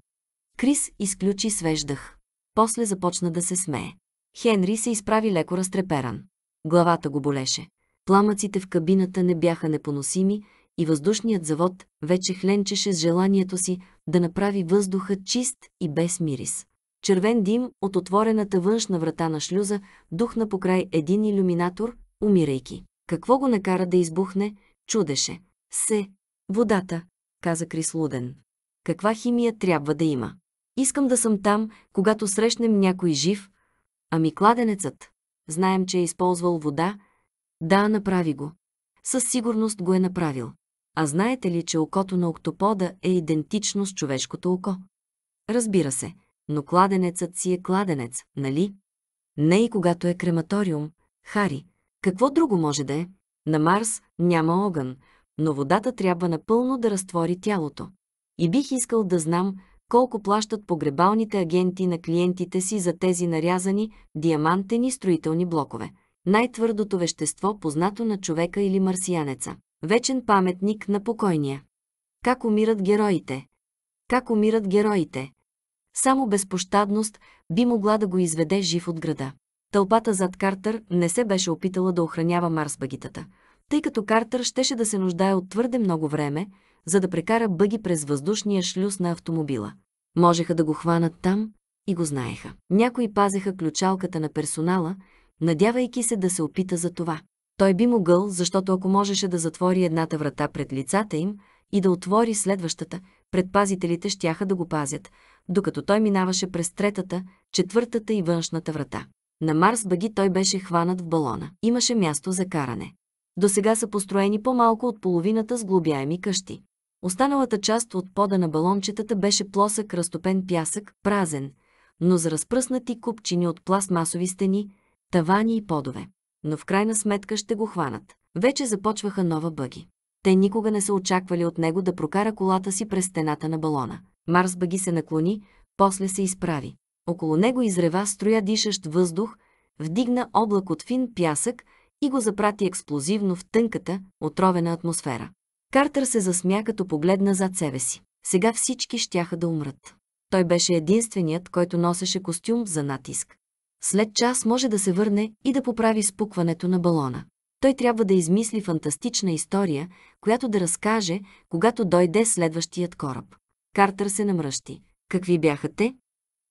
Крис изключи свеждах. После започна да се смее. Хенри се изправи леко разтреперан. Главата го болеше. Пламъците в кабината не бяха непоносими и въздушният завод вече хленчеше с желанието си да направи въздуха чист и без мирис. Червен дим от отворената външна врата на шлюза духна покрай един иллюминатор, умирайки. Какво го накара да избухне, чудеше. Се, водата, каза Крис Луден. Каква химия трябва да има? Искам да съм там, когато срещнем някой жив. Ами кладенецът. Знаем, че е използвал вода. Да, направи го. Със сигурност го е направил. А знаете ли, че окото на октопода е идентично с човешкото око? Разбира се, но кладенецът си е кладенец, нали? Не и когато е крематориум, Хари. Какво друго може да е? На Марс няма огън, но водата трябва напълно да разтвори тялото. И бих искал да знам колко плащат погребалните агенти на клиентите си за тези нарязани диамантени строителни блокове. Най-твърдото вещество, познато на човека или марсиянеца. Вечен паметник на покойния. Как умират героите? Как умират героите? Само безпощадност би могла да го изведе жив от града. Тълпата зад Картер не се беше опитала да охранява Марс бъгитата, тъй като Картер щеше да се нуждае от твърде много време, за да прекара бъги през въздушния шлюз на автомобила. Можеха да го хванат там и го знаеха. Някои пазеха ключалката на персонала, надявайки се да се опита за това. Той би могъл, защото ако можеше да затвори едната врата пред лицата им и да отвори следващата, предпазителите щяха да го пазят, докато той минаваше през третата, четвъртата и външната врата. На Марс Баги той беше хванат в балона. Имаше място за каране. До сега са построени по-малко от половината сглобяеми къщи. Останалата част от пода на балончетата беше плосък разтопен пясък, празен, но за разпръснати купчини от пластмасови стени, тавани и подове. Но в крайна сметка ще го хванат. Вече започваха нова бъги. Те никога не са очаквали от него да прокара колата си през стената на балона. Марс Баги се наклони, после се изправи. Около него изрева строя дишащ въздух, вдигна облак от фин пясък и го запрати експлозивно в тънката, отровена атмосфера. Картер се засмя, като погледна зад себе си. Сега всички щяха да умрат. Той беше единственият, който носеше костюм за натиск. След час може да се върне и да поправи спукването на балона. Той трябва да измисли фантастична история, която да разкаже, когато дойде следващият кораб. Картер се намръщи. Какви бяха те?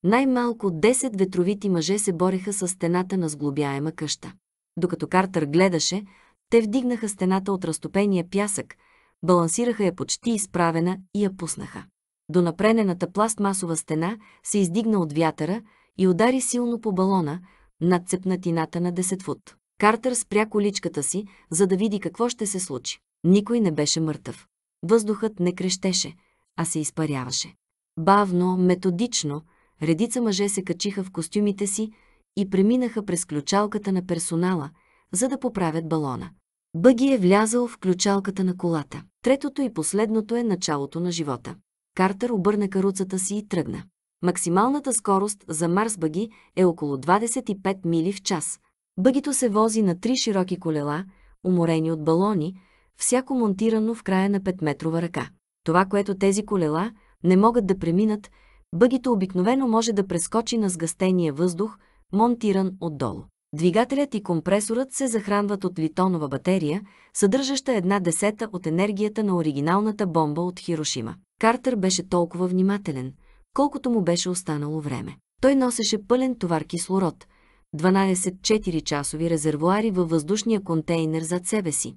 Най-малко 10 ветровити мъже се бореха с стената на сглобяема къща. Докато Картер гледаше, те вдигнаха стената от разтопения пясък, балансираха я почти изправена и я пуснаха. До напренената пластмасова стена се издигна от вятъра и удари силно по балона над цепнатината на 10 фут. Картер спря количката си, за да види какво ще се случи. Никой не беше мъртъв. Въздухът не крещеше, а се изпаряваше. Бавно, методично, редица мъже се качиха в костюмите си и преминаха през ключалката на персонала, за да поправят балона. Бъги е влязал в ключалката на колата. Третото и последното е началото на живота. Картер обърна каруцата си и тръгна. Максималната скорост за Марс Бъги е около 25 мили в час, Бъгито се вози на три широки колела, уморени от балони, всяко монтирано в края на петметрова метрова ръка. Това, което тези колела не могат да преминат, бъгито обикновено може да прескочи на сгъстения въздух, монтиран отдолу. Двигателят и компресорът се захранват от литонова батерия, съдържаща една десета от енергията на оригиналната бомба от Хирошима. Картер беше толкова внимателен, колкото му беше останало време. Той носеше пълен товар кислород – 12-4 часови резервуари във въздушния контейнер зад себе си.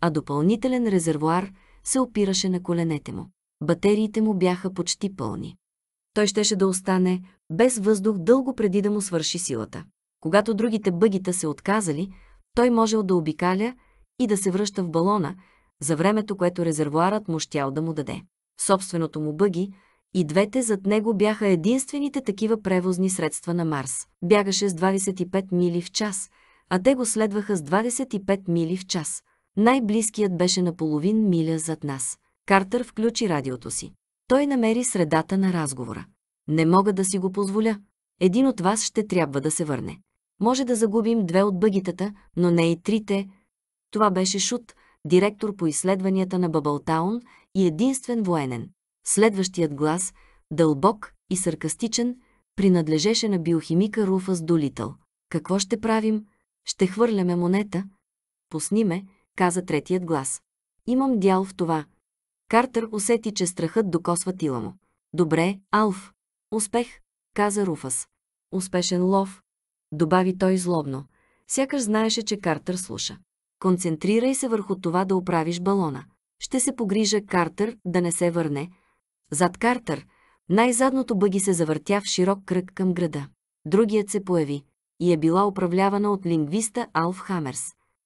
А допълнителен резервуар се опираше на коленете му. Батериите му бяха почти пълни. Той щеше да остане без въздух дълго преди да му свърши силата. Когато другите бъгита се отказали, той можел да обикаля и да се връща в балона за времето, което резервуарът му щял да му даде. Собственото му бъги и двете зад него бяха единствените такива превозни средства на Марс. Бягаше с 25 мили в час, а те го следваха с 25 мили в час. Най-близкият беше на половин миля зад нас. Картер включи радиото си. Той намери средата на разговора. Не мога да си го позволя. Един от вас ще трябва да се върне. Може да загубим две от бъгитата, но не и трите. Това беше Шут, директор по изследванията на Бъбълтаун и единствен военен. Следващият глас, дълбок и саркастичен, принадлежеше на биохимика Руфас Дулитъл. Какво ще правим? Ще хвърляме монета? Пусни ме, каза третият глас. Имам дял в това. Картер усети, че страхът докосва тила му. Добре, Алф. Успех, каза Руфас. Успешен лов, добави той злобно. Сякаш знаеше, че Картер слуша. Концентрирай се върху това да оправиш балона. Ще се погрижа Картер да не се върне, зад Картер, най-задното бъги се завъртя в широк кръг към града. Другият се появи и е била управлявана от лингвиста Алф Хамерс.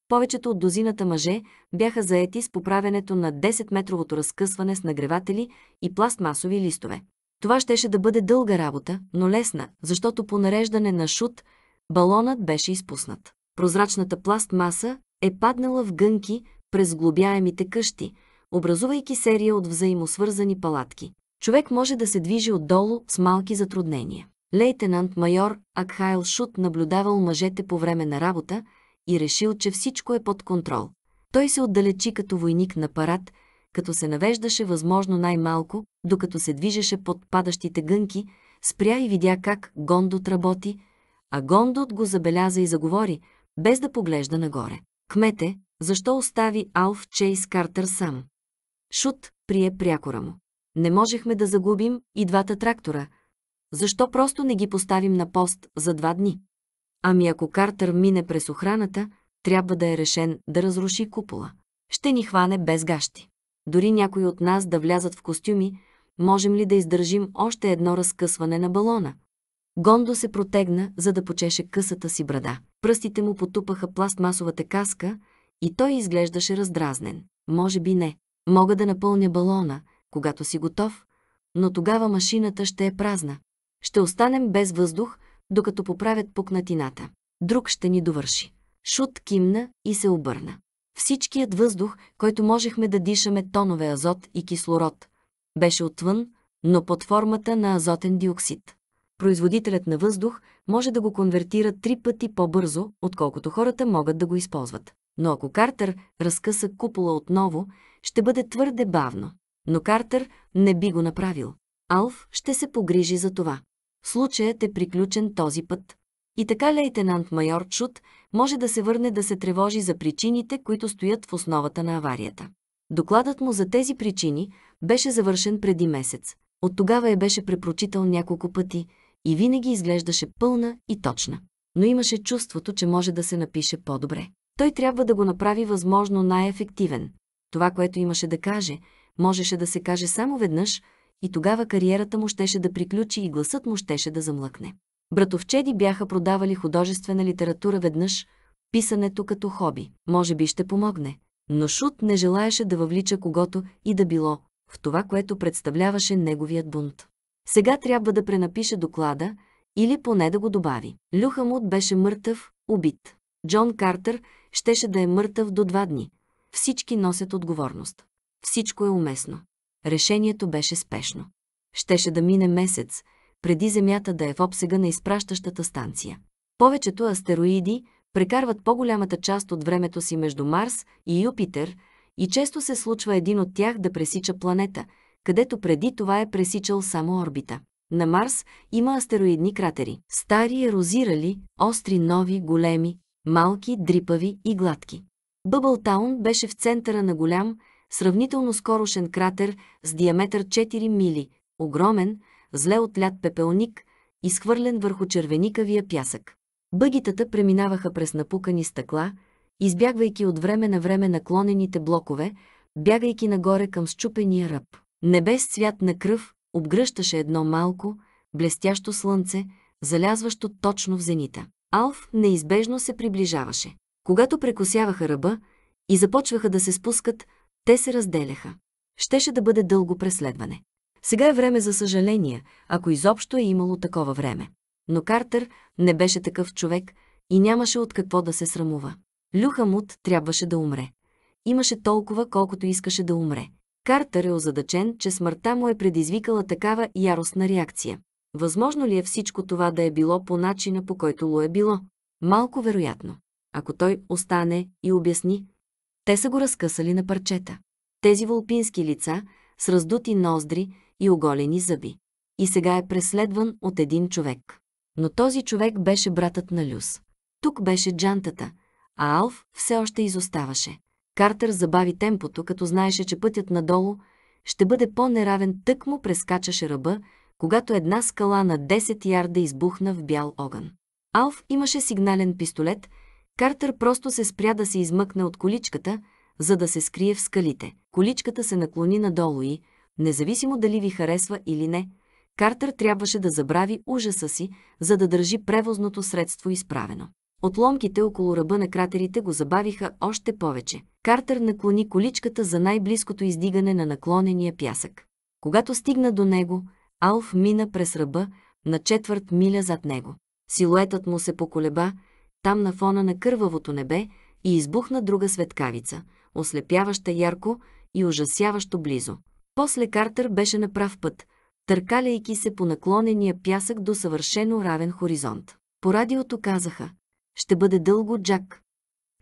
Повечето от дозината мъже бяха заети с поправенето на 10-метровото разкъсване с нагреватели и пластмасови листове. Това щеше да бъде дълга работа, но лесна, защото по нареждане на шут балонът беше изпуснат. Прозрачната пластмаса е паднала в гънки през глобяемите къщи – образувайки серия от взаимосвързани палатки. Човек може да се движи отдолу с малки затруднения. Лейтенант майор Акхайл Шут наблюдавал мъжете по време на работа и решил, че всичко е под контрол. Той се отдалечи като войник на парад, като се навеждаше възможно най-малко, докато се движеше под падащите гънки, спря и видя как Гондот работи, а Гондот го забеляза и заговори, без да поглежда нагоре. Кмете, защо остави Алф Чейс Картер сам? Шут прие прякора му. Не можехме да загубим и двата трактора. Защо просто не ги поставим на пост за два дни? Ами ако Картер мине през охраната, трябва да е решен да разруши купола. Ще ни хване без гащи. Дори някои от нас да влязат в костюми, можем ли да издържим още едно разкъсване на балона? Гондо се протегна, за да почеше късата си брада. Пръстите му потупаха пластмасовата каска и той изглеждаше раздразнен. Може би не. Мога да напълня балона, когато си готов, но тогава машината ще е празна. Ще останем без въздух, докато поправят пукнатината. Друг ще ни довърши. Шут кимна и се обърна. Всичкият въздух, който можехме да дишаме тонове азот и кислород, беше отвън, но под формата на азотен диоксид. Производителят на въздух може да го конвертира три пъти по-бързо, отколкото хората могат да го използват. Но ако Картер разкъса купола отново, ще бъде твърде бавно. Но Картер не би го направил. Алф ще се погрижи за това. Случаят е приключен този път. И така лейтенант майор Чут може да се върне да се тревожи за причините, които стоят в основата на аварията. Докладът му за тези причини беше завършен преди месец. От тогава я беше препрочитал няколко пъти и винаги изглеждаше пълна и точна. Но имаше чувството, че може да се напише по-добре. Той трябва да го направи възможно най-ефективен, това, което имаше да каже, можеше да се каже само веднъж и тогава кариерата му щеше да приключи и гласът му щеше да замлъкне. Братовчеди бяха продавали художествена литература веднъж, писането като хоби. Може би ще помогне. Но Шут не желаеше да въвлича когото и да било в това, което представляваше неговият бунт. Сега трябва да пренапише доклада или поне да го добави. Люхамут беше мъртъв, убит. Джон Картер щеше да е мъртъв до два дни. Всички носят отговорност. Всичко е уместно. Решението беше спешно. Щеше да мине месец, преди Земята да е в обсега на изпращащата станция. Повечето астероиди прекарват по-голямата част от времето си между Марс и Юпитер и често се случва един от тях да пресича планета, където преди това е пресичал само орбита. На Марс има астероидни кратери. Стари ерозирали, остри нови, големи, малки, дрипави и гладки. Бъбълтаун беше в центъра на голям, сравнително скорошен кратер с диаметър 4 мили, огромен, зле отлят пепелник, изхвърлен върху червеникавия пясък. Бъгитата преминаваха през напукани стъкла, избягвайки от време на време наклонените блокове, бягайки нагоре към счупения ръб. Небес цвят на кръв обгръщаше едно малко, блестящо слънце, залязващо точно в зенита. Алф неизбежно се приближаваше. Когато прекосяваха ръба и започваха да се спускат, те се разделяха. Щеше да бъде дълго преследване. Сега е време за съжаление, ако изобщо е имало такова време. Но Картер не беше такъв човек и нямаше от какво да се срамува. Люхамут трябваше да умре. Имаше толкова, колкото искаше да умре. Картер е озадачен, че смъртта му е предизвикала такава яростна реакция. Възможно ли е всичко това да е било по начина, по който ло е било? Малко вероятно ако той остане и обясни. Те са го разкъсали на парчета. Тези вълпински лица с раздути ноздри и оголени зъби. И сега е преследван от един човек. Но този човек беше братът на Люс. Тук беше джантата, а Алф все още изоставаше. Картер забави темпото, като знаеше, че пътят надолу ще бъде по-неравен, тък му прескачаше ръба, когато една скала на 10 ярда избухна в бял огън. Алф имаше сигнален пистолет – Картер просто се спря да се измъкне от количката, за да се скрие в скалите. Количката се наклони надолу и, независимо дали ви харесва или не, Картер трябваше да забрави ужаса си, за да държи превозното средство изправено. Отломките около ръба на кратерите го забавиха още повече. Картер наклони количката за най-близкото издигане на наклонения пясък. Когато стигна до него, Алф мина през ръба на четвърт миля зад него. Силуетът му се поколеба, там на фона на кървавото небе и избухна друга светкавица, ослепяваща ярко и ужасяващо близо. После Картер беше на прав път, търкаляйки се по наклонения пясък до съвършено равен хоризонт. По радиото казаха «Ще бъде дълго, Джак».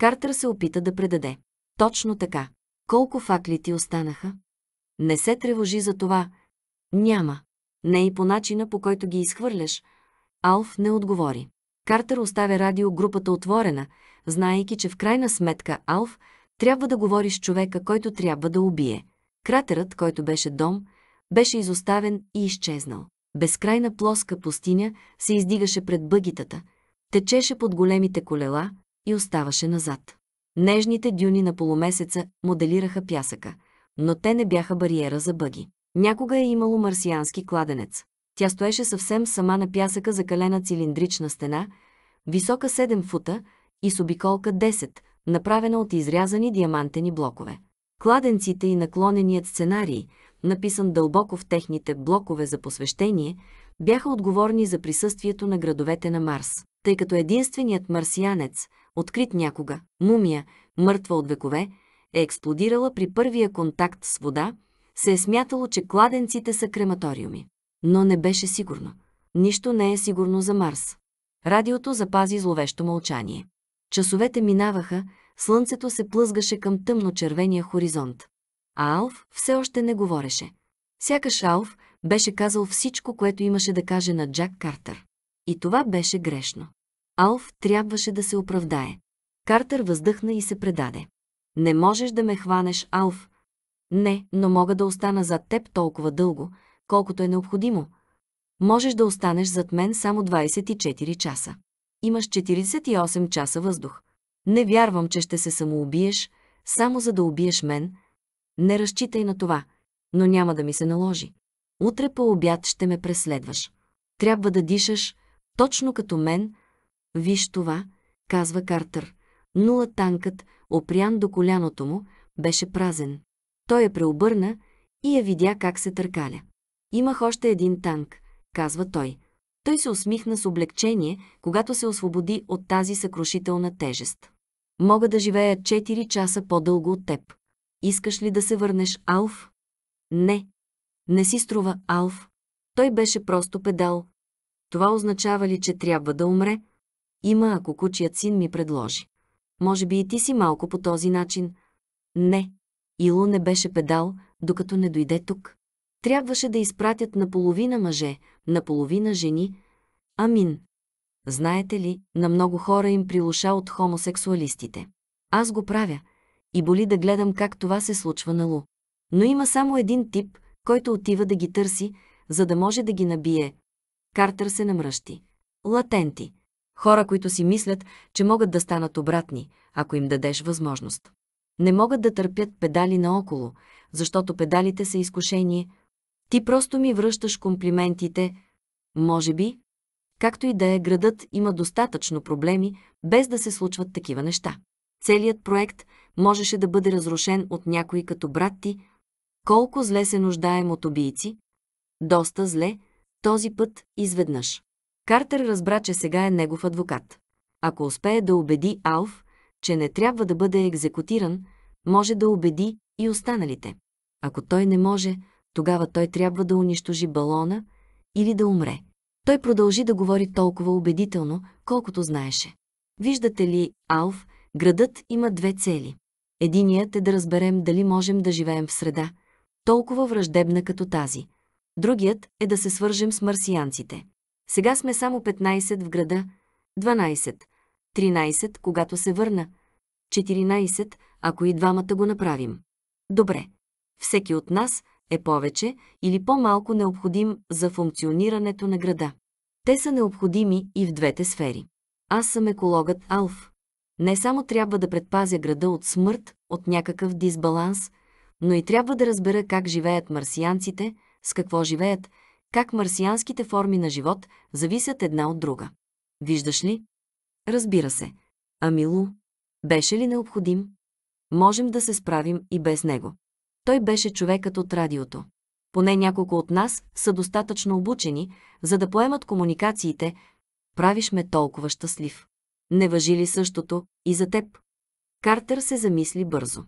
Картер се опита да предаде. Точно така. Колко факли ти останаха? Не се тревожи за това. Няма. Не и по начина, по който ги изхвърляш. Алф не отговори. Картер оставя радиогрупата отворена, знаейки, че в крайна сметка Алф трябва да говори с човека, който трябва да убие. Кратерът, който беше дом, беше изоставен и изчезнал. Безкрайна плоска пустиня се издигаше пред бъгитата, течеше под големите колела и оставаше назад. Нежните дюни на полумесеца моделираха пясъка, но те не бяха бариера за бъги. Някога е имало марсиански кладенец. Тя стоеше съвсем сама на пясъка за калена цилиндрична стена, висока 7 фута и с обиколка 10, направена от изрязани диамантени блокове. Кладенците и наклоненият сценарий, написан дълбоко в техните блокове за посвещение, бяха отговорни за присъствието на градовете на Марс, тъй като единственият марсианец, открит някога, мумия, мъртва от векове, е експлодирала при първия контакт с вода, се е смятало, че кладенците са крематориуми но не беше сигурно. Нищо не е сигурно за Марс. Радиото запази зловещо мълчание. Часовете минаваха, слънцето се плъзгаше към тъмно-червения хоризонт. А Алф все още не говореше. Сякаш Алф беше казал всичко, което имаше да каже на Джак Картер. И това беше грешно. Алф трябваше да се оправдае. Картер въздъхна и се предаде. Не можеш да ме хванеш, Алф. Не, но мога да остана зад теб толкова дълго, колкото е необходимо. Можеш да останеш зад мен само 24 часа. Имаш 48 часа въздух. Не вярвам, че ще се самоубиеш, само за да убиеш мен. Не разчитай на това, но няма да ми се наложи. Утре по обяд ще ме преследваш. Трябва да дишаш, точно като мен. Виж това, казва Картер. Нула танкът, опрян до коляното му, беше празен. Той я преобърна и я видя как се търкаля. Имах още един танк, казва той. Той се усмихна с облегчение, когато се освободи от тази съкрушителна тежест. Мога да живея 4 часа по-дълго от теб. Искаш ли да се върнеш, Алф? Не. Не си струва, Алф. Той беше просто педал. Това означава ли, че трябва да умре? Има, ако кучият син ми предложи. Може би и ти си малко по този начин. Не. Ило не беше педал, докато не дойде тук трябваше да изпратят наполовина мъже, наполовина жени. Амин. Знаете ли, на много хора им прилуша от хомосексуалистите. Аз го правя и боли да гледам как това се случва на Лу. Но има само един тип, който отива да ги търси, за да може да ги набие. Картер се намръщи. Латенти. Хора, които си мислят, че могат да станат обратни, ако им дадеш възможност. Не могат да търпят педали наоколо, защото педалите са изкушение, ти просто ми връщаш комплиментите, може би. Както и да е, градът има достатъчно проблеми, без да се случват такива неща. Целият проект можеше да бъде разрушен от някой като брат ти. Колко зле се нуждаем от убийци? Доста зле, този път изведнъж. Картер разбра, че сега е негов адвокат. Ако успее да убеди Алф, че не трябва да бъде екзекутиран, може да убеди и останалите. Ако той не може, тогава той трябва да унищожи балона или да умре. Той продължи да говори толкова убедително, колкото знаеше. Виждате ли, Алф, градът има две цели. Единият е да разберем дали можем да живеем в среда, толкова враждебна като тази. Другият е да се свържем с марсианците. Сега сме само 15 в града, 12, 13, когато се върна, 14, ако и двамата го направим. Добре. Всеки от нас е повече или по-малко необходим за функционирането на града. Те са необходими и в двете сфери. Аз съм екологът Алф. Не само трябва да предпазя града от смърт, от някакъв дисбаланс, но и трябва да разбера как живеят марсианците, с какво живеят, как марсианските форми на живот зависят една от друга. Виждаш ли? Разбира се. Амилу, беше ли необходим? Можем да се справим и без него той беше човекът от радиото. Поне няколко от нас са достатъчно обучени, за да поемат комуникациите. Правиш ме толкова щастлив. Не въжи ли същото и за теб? Картер се замисли бързо.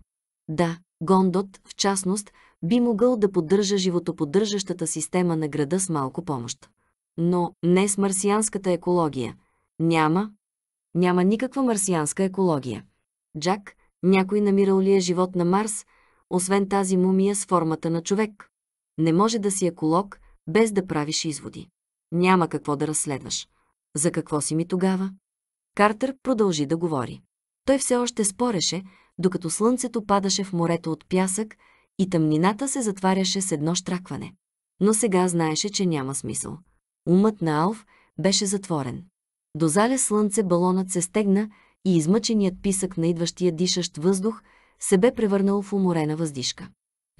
Да, Гондот, в частност, би могъл да поддържа животоподдържащата система на града с малко помощ. Но не с марсианската екология. Няма. Няма никаква марсианска екология. Джак, някой намирал ли е живот на Марс – освен тази мумия с формата на човек. Не може да си еколог, без да правиш изводи. Няма какво да разследваш. За какво си ми тогава? Картер продължи да говори. Той все още спореше, докато слънцето падаше в морето от пясък и тъмнината се затваряше с едно штракване. Но сега знаеше, че няма смисъл. Умът на Алф беше затворен. До заля слънце балонът се стегна и измъченият писък на идващия дишащ въздух – се бе превърнал в уморена въздишка.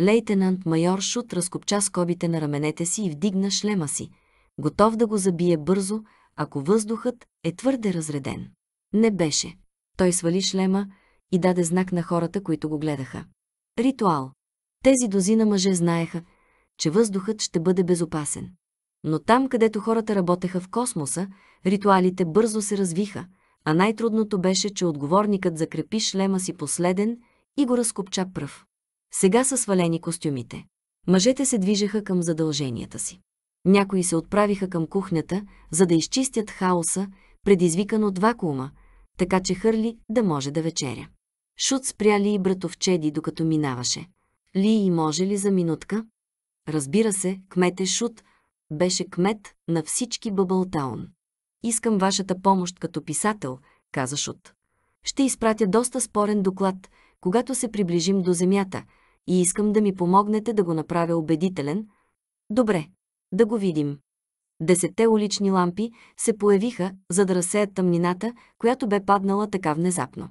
Лейтенант майор Шут разкопча скобите на раменете си и вдигна шлема си, готов да го забие бързо, ако въздухът е твърде разреден. Не беше. Той свали шлема и даде знак на хората, които го гледаха. Ритуал. Тези дозина мъже знаеха, че въздухът ще бъде безопасен. Но там, където хората работеха в космоса, ритуалите бързо се развиха, а най-трудното беше, че отговорникът закрепи шлема си последен и го разкопча пръв. Сега са свалени костюмите. Мъжете се движеха към задълженията си. Някои се отправиха към кухнята, за да изчистят хаоса, предизвикан от вакуума, така че Хърли да може да вечеря. Шут спря Ли и братовчеди, докато минаваше. Ли и може ли за минутка? Разбира се, кмете Шут беше кмет на всички Бъбълтаун. Искам вашата помощ като писател, каза Шут. Ще изпратя доста спорен доклад, когато се приближим до Земята, и искам да ми помогнете да го направя убедителен. Добре, да го видим. Десетте улични лампи се появиха, за да разсеят тъмнината, която бе паднала така внезапно.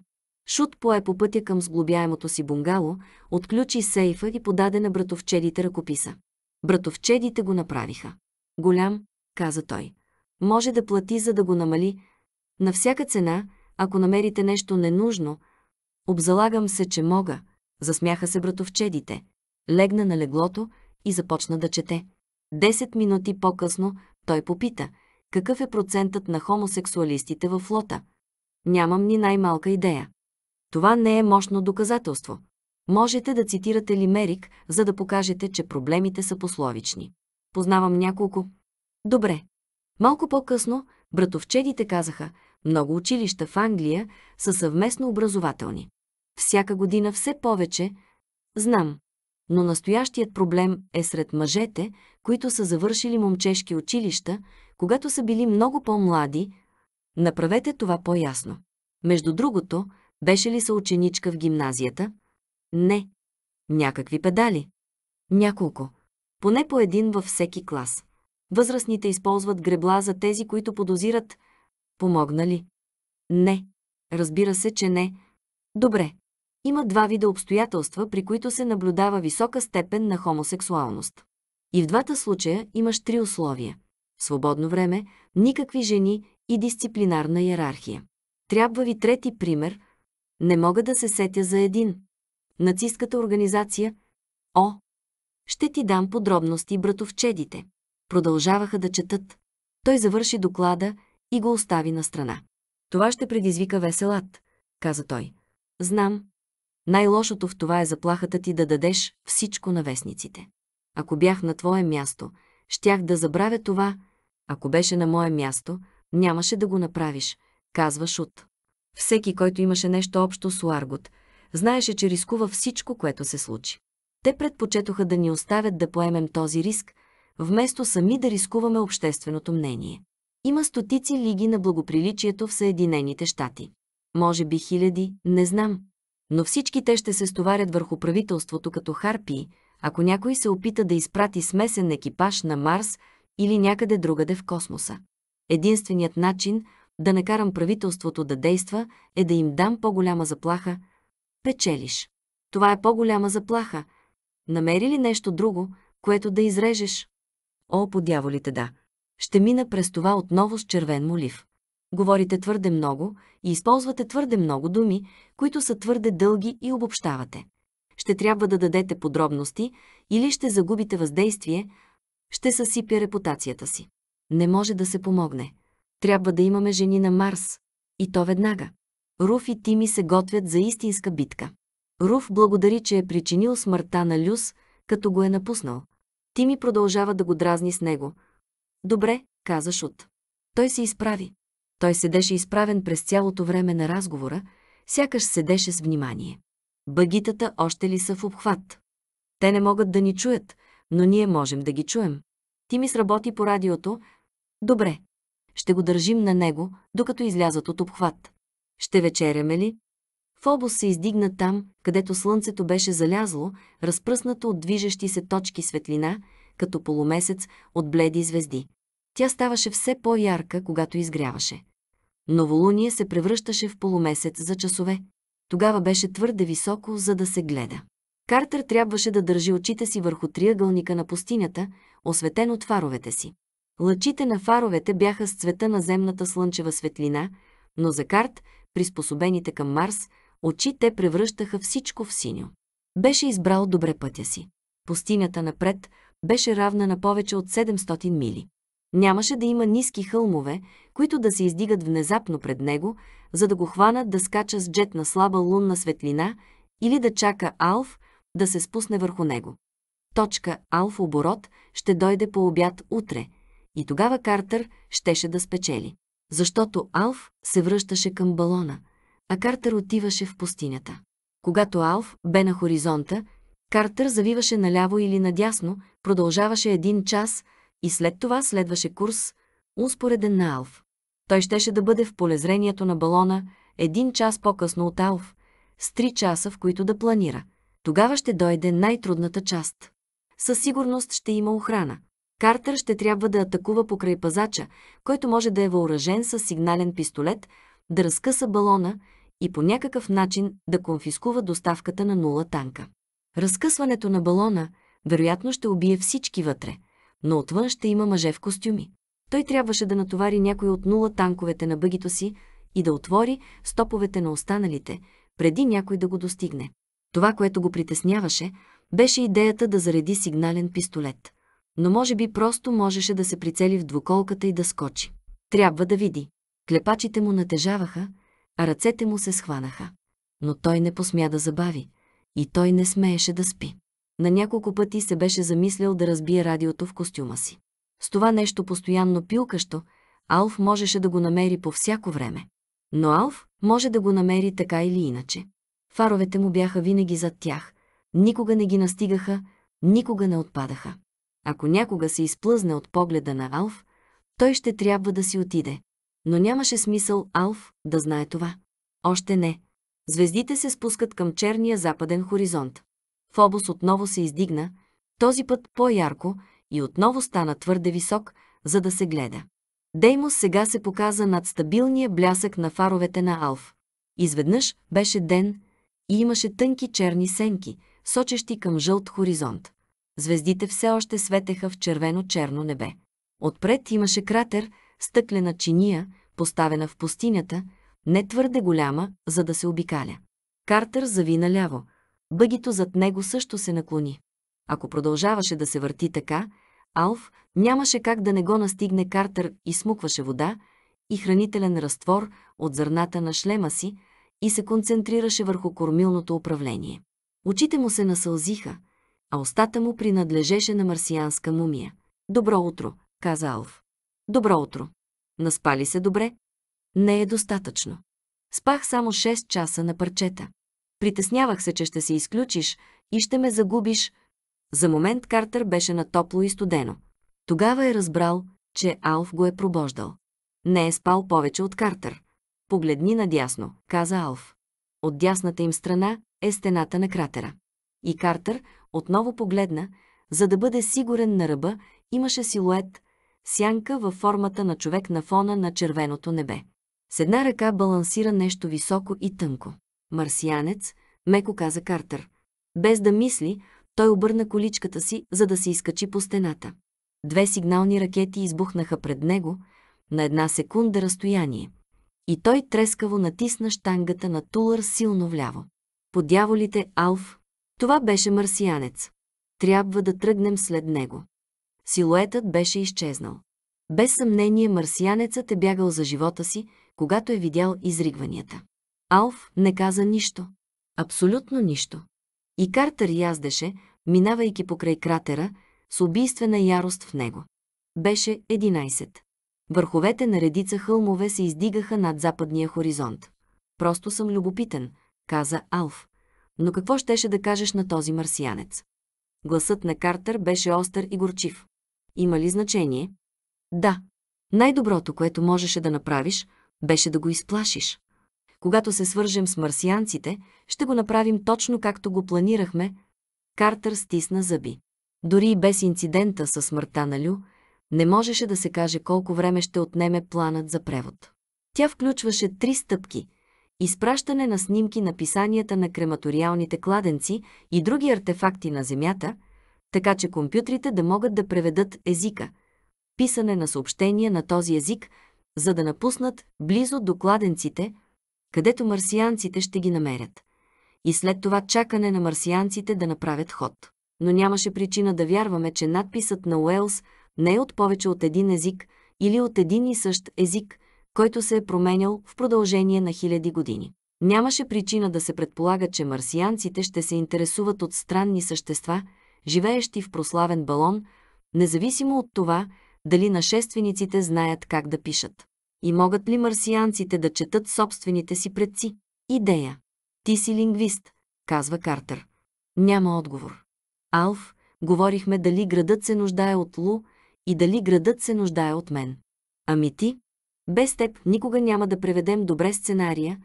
Шут пое по пътя към сглобяемото си бунгало, отключи сейфа и подаде на братовчедите ръкописа. Братовчедите го направиха. Голям, каза той. Може да плати, за да го намали. На всяка цена, ако намерите нещо ненужно, Обзалагам се, че мога. Засмяха се братовчедите. Легна на леглото и започна да чете. Десет минути по-късно той попита, какъв е процентът на хомосексуалистите във флота. Нямам ни най-малка идея. Това не е мощно доказателство. Можете да цитирате Лимерик, за да покажете, че проблемите са пословични. Познавам няколко. Добре. Малко по-късно братовчедите казаха, много училища в Англия са съвместно образователни всяка година все повече, знам. Но настоящият проблем е сред мъжете, които са завършили момчешки училища, когато са били много по-млади. Направете това по-ясно. Между другото, беше ли са ученичка в гимназията? Не. Някакви педали. Няколко. Поне по един във всеки клас. Възрастните използват гребла за тези, които подозират. Помогна ли? Не. Разбира се, че не. Добре. Има два вида обстоятелства, при които се наблюдава висока степен на хомосексуалност. И в двата случая имаш три условия. Свободно време, никакви жени и дисциплинарна иерархия. Трябва ви трети пример. Не мога да се сетя за един. Нацистката организация О. Ще ти дам подробности, братовчедите. Продължаваха да четат. Той завърши доклада и го остави на страна. Това ще предизвика веселат, каза той. Знам, най-лошото в това е заплахата ти да дадеш всичко на вестниците. Ако бях на твое място, щях да забравя това. Ако беше на мое място, нямаше да го направиш, казва Шут. Всеки, който имаше нещо общо с Уаргот, знаеше, че рискува всичко, което се случи. Те предпочетоха да ни оставят да поемем този риск, вместо сами да рискуваме общественото мнение. Има стотици лиги на благоприличието в Съединените щати. Може би хиляди, не знам но всички те ще се стоварят върху правителството като харпи, ако някой се опита да изпрати смесен екипаж на Марс или някъде другаде в космоса. Единственият начин да накарам правителството да действа е да им дам по-голяма заплаха – печелиш. Това е по-голяма заплаха. Намери ли нещо друго, което да изрежеш? О, подяволите да! Ще мина през това отново с червен молив. Говорите твърде много и използвате твърде много думи, които са твърде дълги и обобщавате. Ще трябва да дадете подробности или ще загубите въздействие, ще съсипя репутацията си. Не може да се помогне. Трябва да имаме жени на Марс. И то веднага. Руф и Тими се готвят за истинска битка. Руф благодари, че е причинил смъртта на Люс, като го е напуснал. Тими продължава да го дразни с него. Добре, каза Шут. Той се изправи. Той седеше изправен през цялото време на разговора, сякаш седеше с внимание. Багитата още ли са в обхват? Те не могат да ни чуят, но ние можем да ги чуем. Ти ми сработи по радиото. Добре. Ще го държим на него, докато излязат от обхват. Ще вечеряме ли? Фобос се издигна там, където слънцето беше залязло, разпръснато от движещи се точки светлина, като полумесец от бледи звезди. Тя ставаше все по-ярка, когато изгряваше. Новолуние се превръщаше в полумесец за часове. Тогава беше твърде високо, за да се гледа. Картер трябваше да държи очите си върху триъгълника на пустинята, осветен от фаровете си. Лъчите на фаровете бяха с цвета на земната слънчева светлина, но за карт, приспособените към Марс, очите превръщаха всичко в синьо. Беше избрал добре пътя си. Пустинята напред беше равна на повече от 700 мили. Нямаше да има ниски хълмове, които да се издигат внезапно пред него, за да го хванат да скача с джет на слаба лунна светлина или да чака Алф да се спусне върху него. Точка Алф оборот ще дойде по обяд утре и тогава Картер щеше да спечели. Защото Алф се връщаше към балона, а Картер отиваше в пустинята. Когато Алф бе на хоризонта, Картер завиваше наляво или надясно, продължаваше един час – и след това следваше курс, успореден на Алф. Той щеше да бъде в полезрението на балона един час по-късно от Алф, с три часа, в които да планира. Тогава ще дойде най-трудната част. Със сигурност ще има охрана. Картер ще трябва да атакува покрай пазача, който може да е въоръжен с сигнален пистолет, да разкъса балона и по някакъв начин да конфискува доставката на нула танка. Разкъсването на балона вероятно ще убие всички вътре – но отвън ще има мъже в костюми. Той трябваше да натовари някой от нула танковете на бъгито си и да отвори стоповете на останалите, преди някой да го достигне. Това, което го притесняваше, беше идеята да зареди сигнален пистолет. Но може би просто можеше да се прицели в двуколката и да скочи. Трябва да види. Клепачите му натежаваха, а ръцете му се схванаха. Но той не посмя да забави. И той не смееше да спи. На няколко пъти се беше замислял да разбие радиото в костюма си. С това нещо постоянно пилкащо, Алф можеше да го намери по всяко време. Но Алф може да го намери така или иначе. Фаровете му бяха винаги зад тях, никога не ги настигаха, никога не отпадаха. Ако някога се изплъзне от погледа на Алф, той ще трябва да си отиде. Но нямаше смисъл Алф да знае това. Още не. Звездите се спускат към черния западен хоризонт. Фобос отново се издигна, този път по-ярко и отново стана твърде висок, за да се гледа. Деймос сега се показа над стабилния блясък на фаровете на Алф. Изведнъж беше ден и имаше тънки черни сенки, сочещи към жълт хоризонт. Звездите все още светеха в червено-черно небе. Отпред имаше кратер, стъклена чиния, поставена в пустинята, не твърде голяма, за да се обикаля. Картер зави наляво – Бъгито зад него също се наклони. Ако продължаваше да се върти така, Алф нямаше как да не го настигне Картер и смукваше вода и хранителен разтвор от зърната на шлема си и се концентрираше върху кормилното управление. Очите му се насълзиха, а устата му принадлежеше на марсианска мумия. «Добро утро», каза Алф. «Добро утро. Наспали се добре?» «Не е достатъчно. Спах само 6 часа на парчета. Притеснявах се, че ще се изключиш и ще ме загубиш. За момент Картер беше на топло и студено. Тогава е разбрал, че Алф го е пробождал. Не е спал повече от Картер. Погледни надясно, каза Алф. От дясната им страна е стената на кратера. И Картер отново погледна, за да бъде сигурен на ръба, имаше силует, сянка във формата на човек на фона на червеното небе. С една ръка балансира нещо високо и тънко. Марсианец, меко каза Картер. Без да мисли, той обърна количката си, за да се изкачи по стената. Две сигнални ракети избухнаха пред него на една секунда разстояние. И той трескаво натисна штангата на Тулър силно вляво. По дяволите Алф, това беше марсианец. Трябва да тръгнем след него. Силуетът беше изчезнал. Без съмнение марсианецът е бягал за живота си, когато е видял изригванията. Алф не каза нищо. Абсолютно нищо. И Картер яздеше, минавайки покрай кратера, с убийствена ярост в него. Беше 11. Върховете на редица хълмове се издигаха над западния хоризонт. Просто съм любопитен, каза Алф. Но какво щеше да кажеш на този марсианец? Гласът на Картер беше остър и горчив. Има ли значение? Да. Най-доброто, което можеше да направиш, беше да го изплашиш. Когато се свържем с марсианците, ще го направим точно както го планирахме. Картер стисна зъби. Дори и без инцидента със смъртта на Лю, не можеше да се каже колко време ще отнеме планът за превод. Тя включваше три стъпки – изпращане на снимки на писанията на крематориалните кладенци и други артефакти на Земята, така че компютрите да могат да преведат езика, писане на съобщения на този език, за да напуснат близо до кладенците – където марсианците ще ги намерят. И след това чакане на марсианците да направят ход. Но нямаше причина да вярваме, че надписът на Уелс не е от повече от един език или от един и същ език, който се е променял в продължение на хиляди години. Нямаше причина да се предполага, че марсианците ще се интересуват от странни същества, живеещи в прославен балон, независимо от това, дали нашествениците знаят как да пишат. И могат ли марсианците да четат собствените си предци? Идея. Ти си лингвист, казва Картер. Няма отговор. Алф, говорихме дали градът се нуждае от Лу и дали градът се нуждае от мен. Ами ти? Без теб никога няма да преведем добре сценария.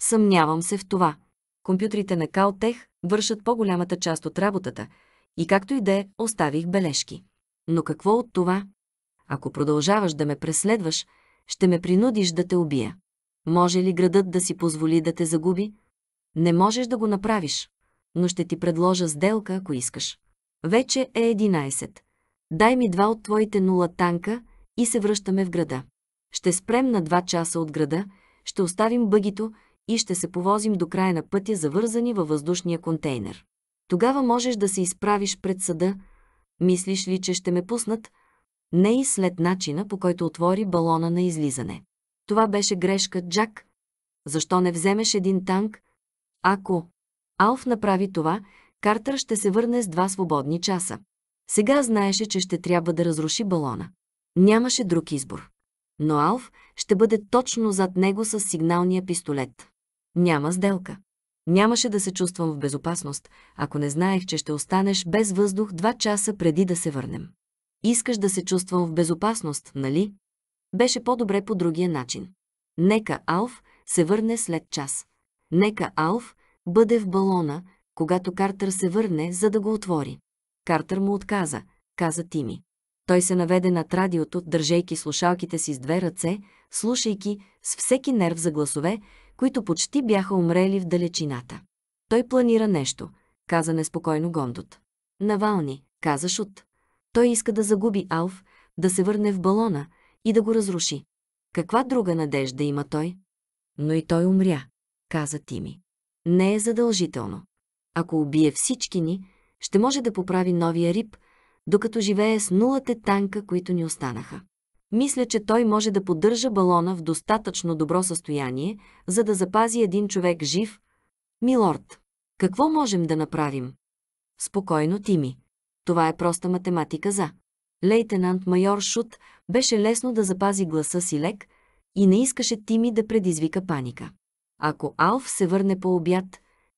Съмнявам се в това. Компютрите на Калтех вършат по-голямата част от работата и както и да е, оставих бележки. Но какво от това? Ако продължаваш да ме преследваш, ще ме принудиш да те убия. Може ли градът да си позволи да те загуби? Не можеш да го направиш, но ще ти предложа сделка, ако искаш. Вече е 11. Дай ми два от твоите нула танка и се връщаме в града. Ще спрем на два часа от града, ще оставим бъгито и ще се повозим до края на пътя, завързани във въздушния контейнер. Тогава можеш да се изправиш пред съда. Мислиш ли, че ще ме пуснат? не и след начина, по който отвори балона на излизане. Това беше грешка, Джак. Защо не вземеш един танк? Ако Алф направи това, Картер ще се върне с два свободни часа. Сега знаеше, че ще трябва да разруши балона. Нямаше друг избор. Но Алф ще бъде точно зад него с сигналния пистолет. Няма сделка. Нямаше да се чувствам в безопасност, ако не знаех, че ще останеш без въздух два часа преди да се върнем. Искаш да се чувствам в безопасност, нали? Беше по-добре по другия начин. Нека Алф се върне след час. Нека Алф бъде в балона, когато Картер се върне, за да го отвори. Картер му отказа, каза Тими. Той се наведе над радиото, държейки слушалките си с две ръце, слушайки с всеки нерв за гласове, които почти бяха умрели в далечината. Той планира нещо, каза неспокойно Гондот. Навални, каза Шут. Той иска да загуби Алф, да се върне в балона и да го разруши. Каква друга надежда има той? Но и той умря, каза Тими. Не е задължително. Ако убие всички ни, ще може да поправи новия риб, докато живее с нулата танка, които ни останаха. Мисля, че той може да поддържа балона в достатъчно добро състояние, за да запази един човек жив. Милорд, какво можем да направим? Спокойно, Тими. Това е проста математика за. Лейтенант майор Шут беше лесно да запази гласа си лек и не искаше Тими да предизвика паника. Ако Алф се върне по обяд,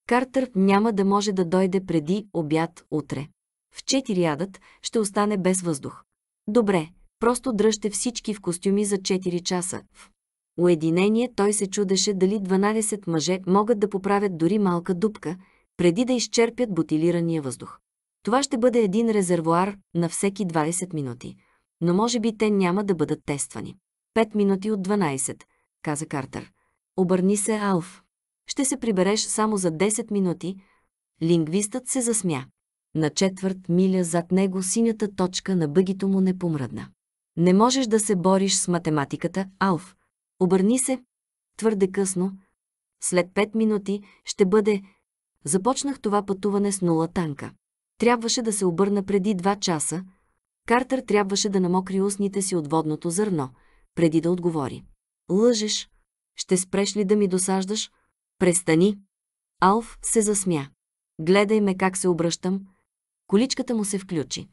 Картер няма да може да дойде преди обяд утре. В четири ядът ще остане без въздух. Добре, просто дръжте всички в костюми за 4 часа. В уединение той се чудеше дали 12 мъже могат да поправят дори малка дупка, преди да изчерпят бутилирания въздух. Това ще бъде един резервуар на всеки 20 минути, но може би те няма да бъдат тествани. 5 минути от 12, каза Картер. Обърни се, Алф. Ще се прибереш само за 10 минути. Лингвистът се засмя. На четвърт миля зад него синята точка на бъгито му не помръдна. Не можеш да се бориш с математиката, Алф. Обърни се. Твърде късно. След 5 минути ще бъде... Започнах това пътуване с нула танка. Трябваше да се обърна преди два часа. Картер трябваше да намокри устните си от водното зърно, преди да отговори. Лъжеш. Ще спреш ли да ми досаждаш? Престани. Алф се засмя. Гледай ме как се обръщам. Количката му се включи.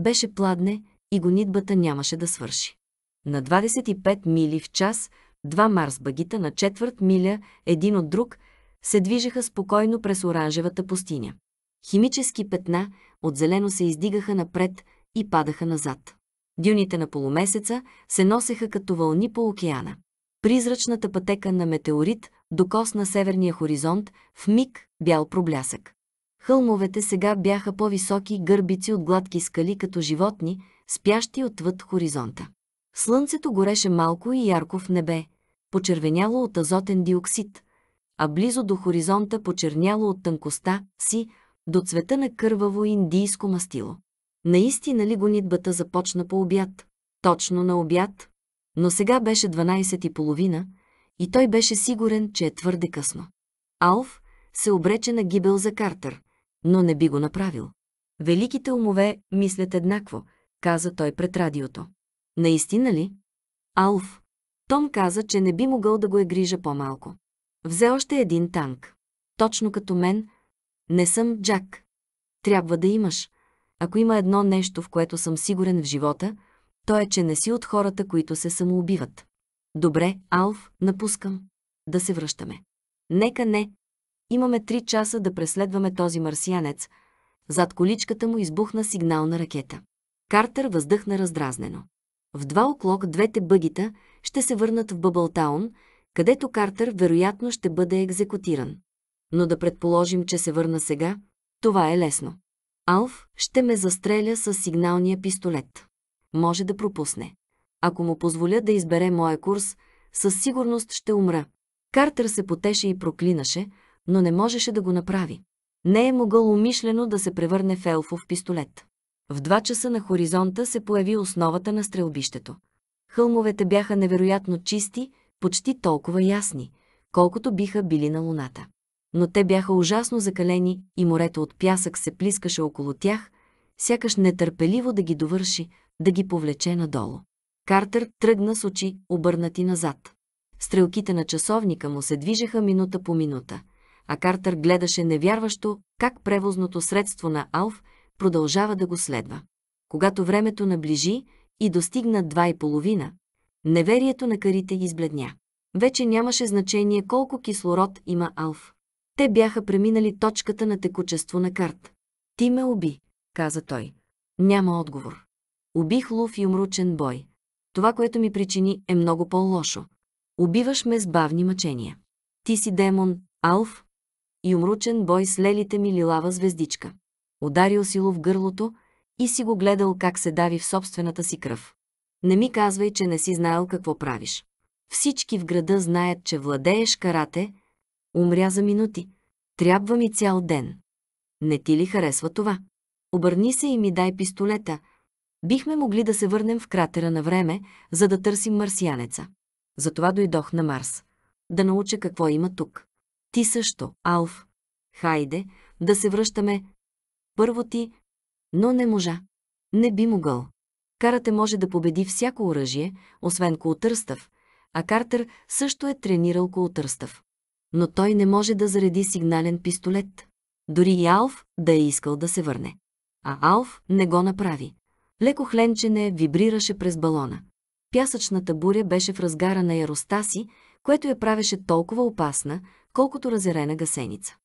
Беше пладне и гонитбата нямаше да свърши. На 25 мили в час, два марсбагита на четвърт миля, един от друг, се движеха спокойно през оранжевата пустиня. Химически петна от зелено се издигаха напред и падаха назад. Дюните на полумесеца се носеха като вълни по океана. Призрачната пътека на метеорит докосна северния хоризонт в миг бял проблясък. Хълмовете сега бяха по-високи гърбици от гладки скали като животни, спящи отвъд хоризонта. Слънцето гореше малко и ярко в небе, почервеняло от азотен диоксид, а близо до хоризонта почерняло от тънкостта си до цвета на кърваво индийско мастило. Наистина ли гонитбата започна по обяд? Точно на обяд. Но сега беше 12 и половина и той беше сигурен, че е твърде късно. Алф се обрече на гибел за Картер, но не би го направил. Великите умове мислят еднакво, каза той пред радиото. Наистина ли? Алф. Том каза, че не би могъл да го е грижа по-малко. Взе още един танк. Точно като мен, не съм Джак. Трябва да имаш. Ако има едно нещо, в което съм сигурен в живота, то е, че не си от хората, които се самоубиват. Добре, Алф, напускам. Да се връщаме. Нека не. Имаме три часа да преследваме този марсианец. Зад количката му избухна сигнална ракета. Картер въздъхна раздразнено. В два оклок двете бъгита ще се върнат в Бъбълтаун, където Картер вероятно ще бъде екзекутиран но да предположим, че се върна сега, това е лесно. Алф ще ме застреля с сигналния пистолет. Може да пропусне. Ако му позволя да избере моя курс, със сигурност ще умра. Картер се потеше и проклинаше, но не можеше да го направи. Не е могъл умишлено да се превърне в елфов пистолет. В два часа на хоризонта се появи основата на стрелбището. Хълмовете бяха невероятно чисти, почти толкова ясни, колкото биха били на луната но те бяха ужасно закалени и морето от пясък се плискаше около тях, сякаш нетърпеливо да ги довърши, да ги повлече надолу. Картер тръгна с очи, обърнати назад. Стрелките на часовника му се движеха минута по минута, а Картер гледаше невярващо как превозното средство на Алф продължава да го следва. Когато времето наближи и достигна два и половина, неверието на карите избледня. Вече нямаше значение колко кислород има Алф. Те бяха преминали точката на текучество на карт. Ти ме уби, каза той. Няма отговор. Убих лув и умручен бой. Това, което ми причини, е много по-лошо. Убиваш ме с бавни мъчения. Ти си демон, алф, и умручен бой с лелите ми лилава звездичка. Ударил си в гърлото и си го гледал как се дави в собствената си кръв. Не ми казвай, че не си знаел какво правиш. Всички в града знаят, че владееш карате – Умря за минути. Трябва ми цял ден. Не ти ли харесва това? Обърни се и ми дай пистолета. Бихме могли да се върнем в кратера на време, за да търсим марсианеца. Затова дойдох на Марс. Да науча какво има тук. Ти също, Алф. Хайде, да се връщаме. Първо ти, но не можа. Не би могъл. Карате може да победи всяко оръжие, освен култърстъв, а Картер също е тренирал култърстъв но той не може да зареди сигнален пистолет. Дори и Алф да е искал да се върне. А Алф не го направи. Леко хленчене вибрираше през балона. Пясъчната буря беше в разгара на яростта си, което я правеше толкова опасна, колкото разярена гасеница.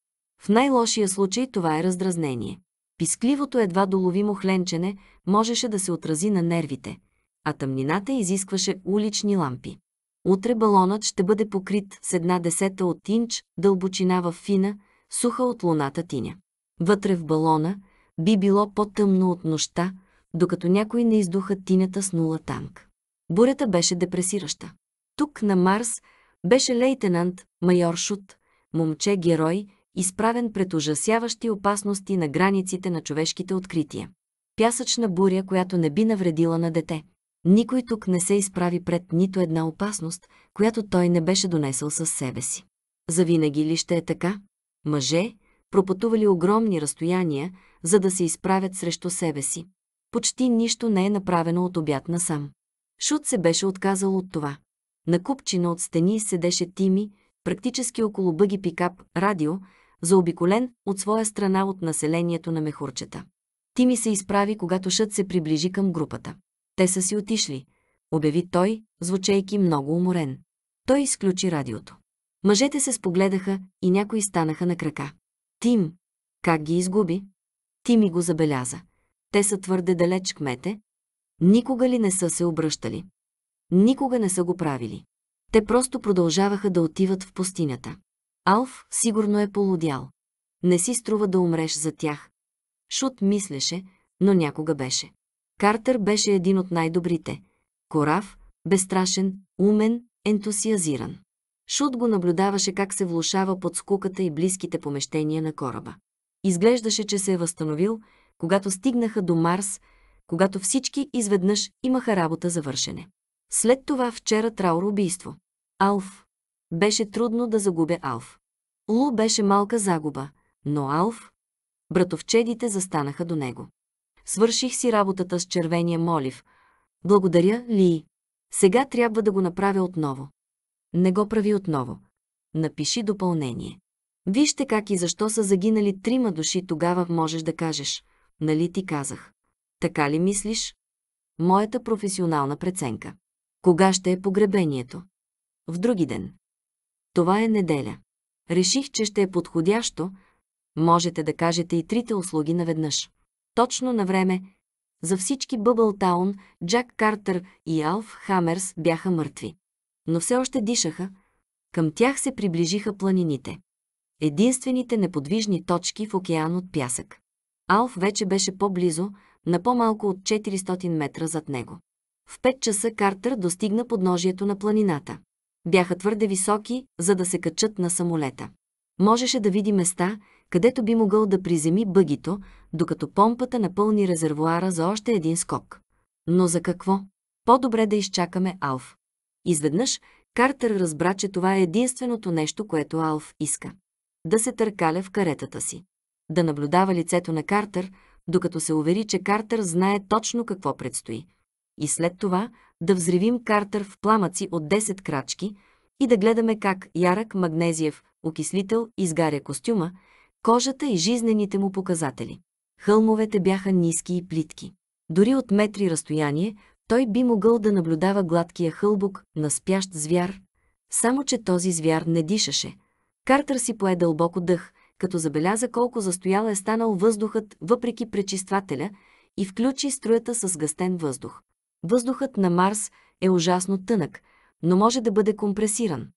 В най-лошия случай това е раздразнение. Пискливото едва доловимо хленчене можеше да се отрази на нервите, а тъмнината изискваше улични лампи. Утре балонът ще бъде покрит с една десета от инч дълбочина в фина, суха от луната тиня. Вътре в балона би било по-тъмно от нощта, докато някой не издуха тинята с нула танк. Бурята беше депресираща. Тук на Марс беше лейтенант, майор Шут, момче-герой, изправен пред ужасяващи опасности на границите на човешките открития. Пясъчна буря, която не би навредила на дете. Никой тук не се изправи пред нито една опасност, която той не беше донесъл със себе си. Завинаги ли ще е така? Мъже, пропътували огромни разстояния, за да се изправят срещу себе си. Почти нищо не е направено от обяд насам. Шут се беше отказал от това. На купчина от стени седеше Тими, практически около бъги пикап радио, заобиколен от своя страна от населението на мехурчета. Тими се изправи, когато Шът се приближи към групата. Те са си отишли, обяви той, звучейки много уморен. Той изключи радиото. Мъжете се спогледаха и някои станаха на крака. Тим, как ги изгуби? Ти ми го забеляза. Те са твърде далеч кмете. Никога ли не са се обръщали? Никога не са го правили. Те просто продължаваха да отиват в пустинята. Алф сигурно е полудял. Не си струва да умреш за тях. Шут мислеше, но някога беше. Картер беше един от най-добрите. Корав, безстрашен, умен, ентусиазиран. Шут го наблюдаваше как се влушава под скуката и близките помещения на кораба. Изглеждаше, че се е възстановил, когато стигнаха до Марс, когато всички изведнъж имаха работа за вършене. След това вчера траур убийство. Алф. Беше трудно да загубя Алф. Лу беше малка загуба, но Алф... Братовчедите застанаха до него. Свърших си работата с червения молив. Благодаря, Ли. Сега трябва да го направя отново. Не го прави отново. Напиши допълнение. Вижте как и защо са загинали трима души, тогава можеш да кажеш. Нали ти казах? Така ли мислиш? Моята професионална преценка. Кога ще е погребението? В други ден. Това е неделя. Реших, че ще е подходящо. Можете да кажете и трите услуги наведнъж. Точно на време, за всички Бъбълтаун, Джак Картер и Алф Хамерс бяха мъртви. Но все още дишаха. Към тях се приближиха планините. Единствените неподвижни точки в океан от пясък. Алф вече беше по-близо, на по-малко от 400 метра зад него. В 5 часа Картер достигна подножието на планината. Бяха твърде високи, за да се качат на самолета. Можеше да види места, където би могъл да приземи бъгито, докато помпата напълни резервуара за още един скок. Но за какво? По-добре да изчакаме Алф. Изведнъж Картер разбра, че това е единственото нещо, което Алф иска. Да се търкаля в каретата си. Да наблюдава лицето на Картер, докато се увери, че Картер знае точно какво предстои. И след това да взривим Картер в пламъци от 10 крачки и да гледаме как ярък магнезиев окислител изгаря костюма, кожата и жизнените му показатели. Хълмовете бяха ниски и плитки. Дори от метри разстояние, той би могъл да наблюдава гладкия хълбок на спящ звяр, само че този звяр не дишаше. Картер си пое дълбоко дъх, като забеляза колко застоял е станал въздухът въпреки пречиствателя и включи струята с гъстен въздух. Въздухът на Марс е ужасно тънък, но може да бъде компресиран.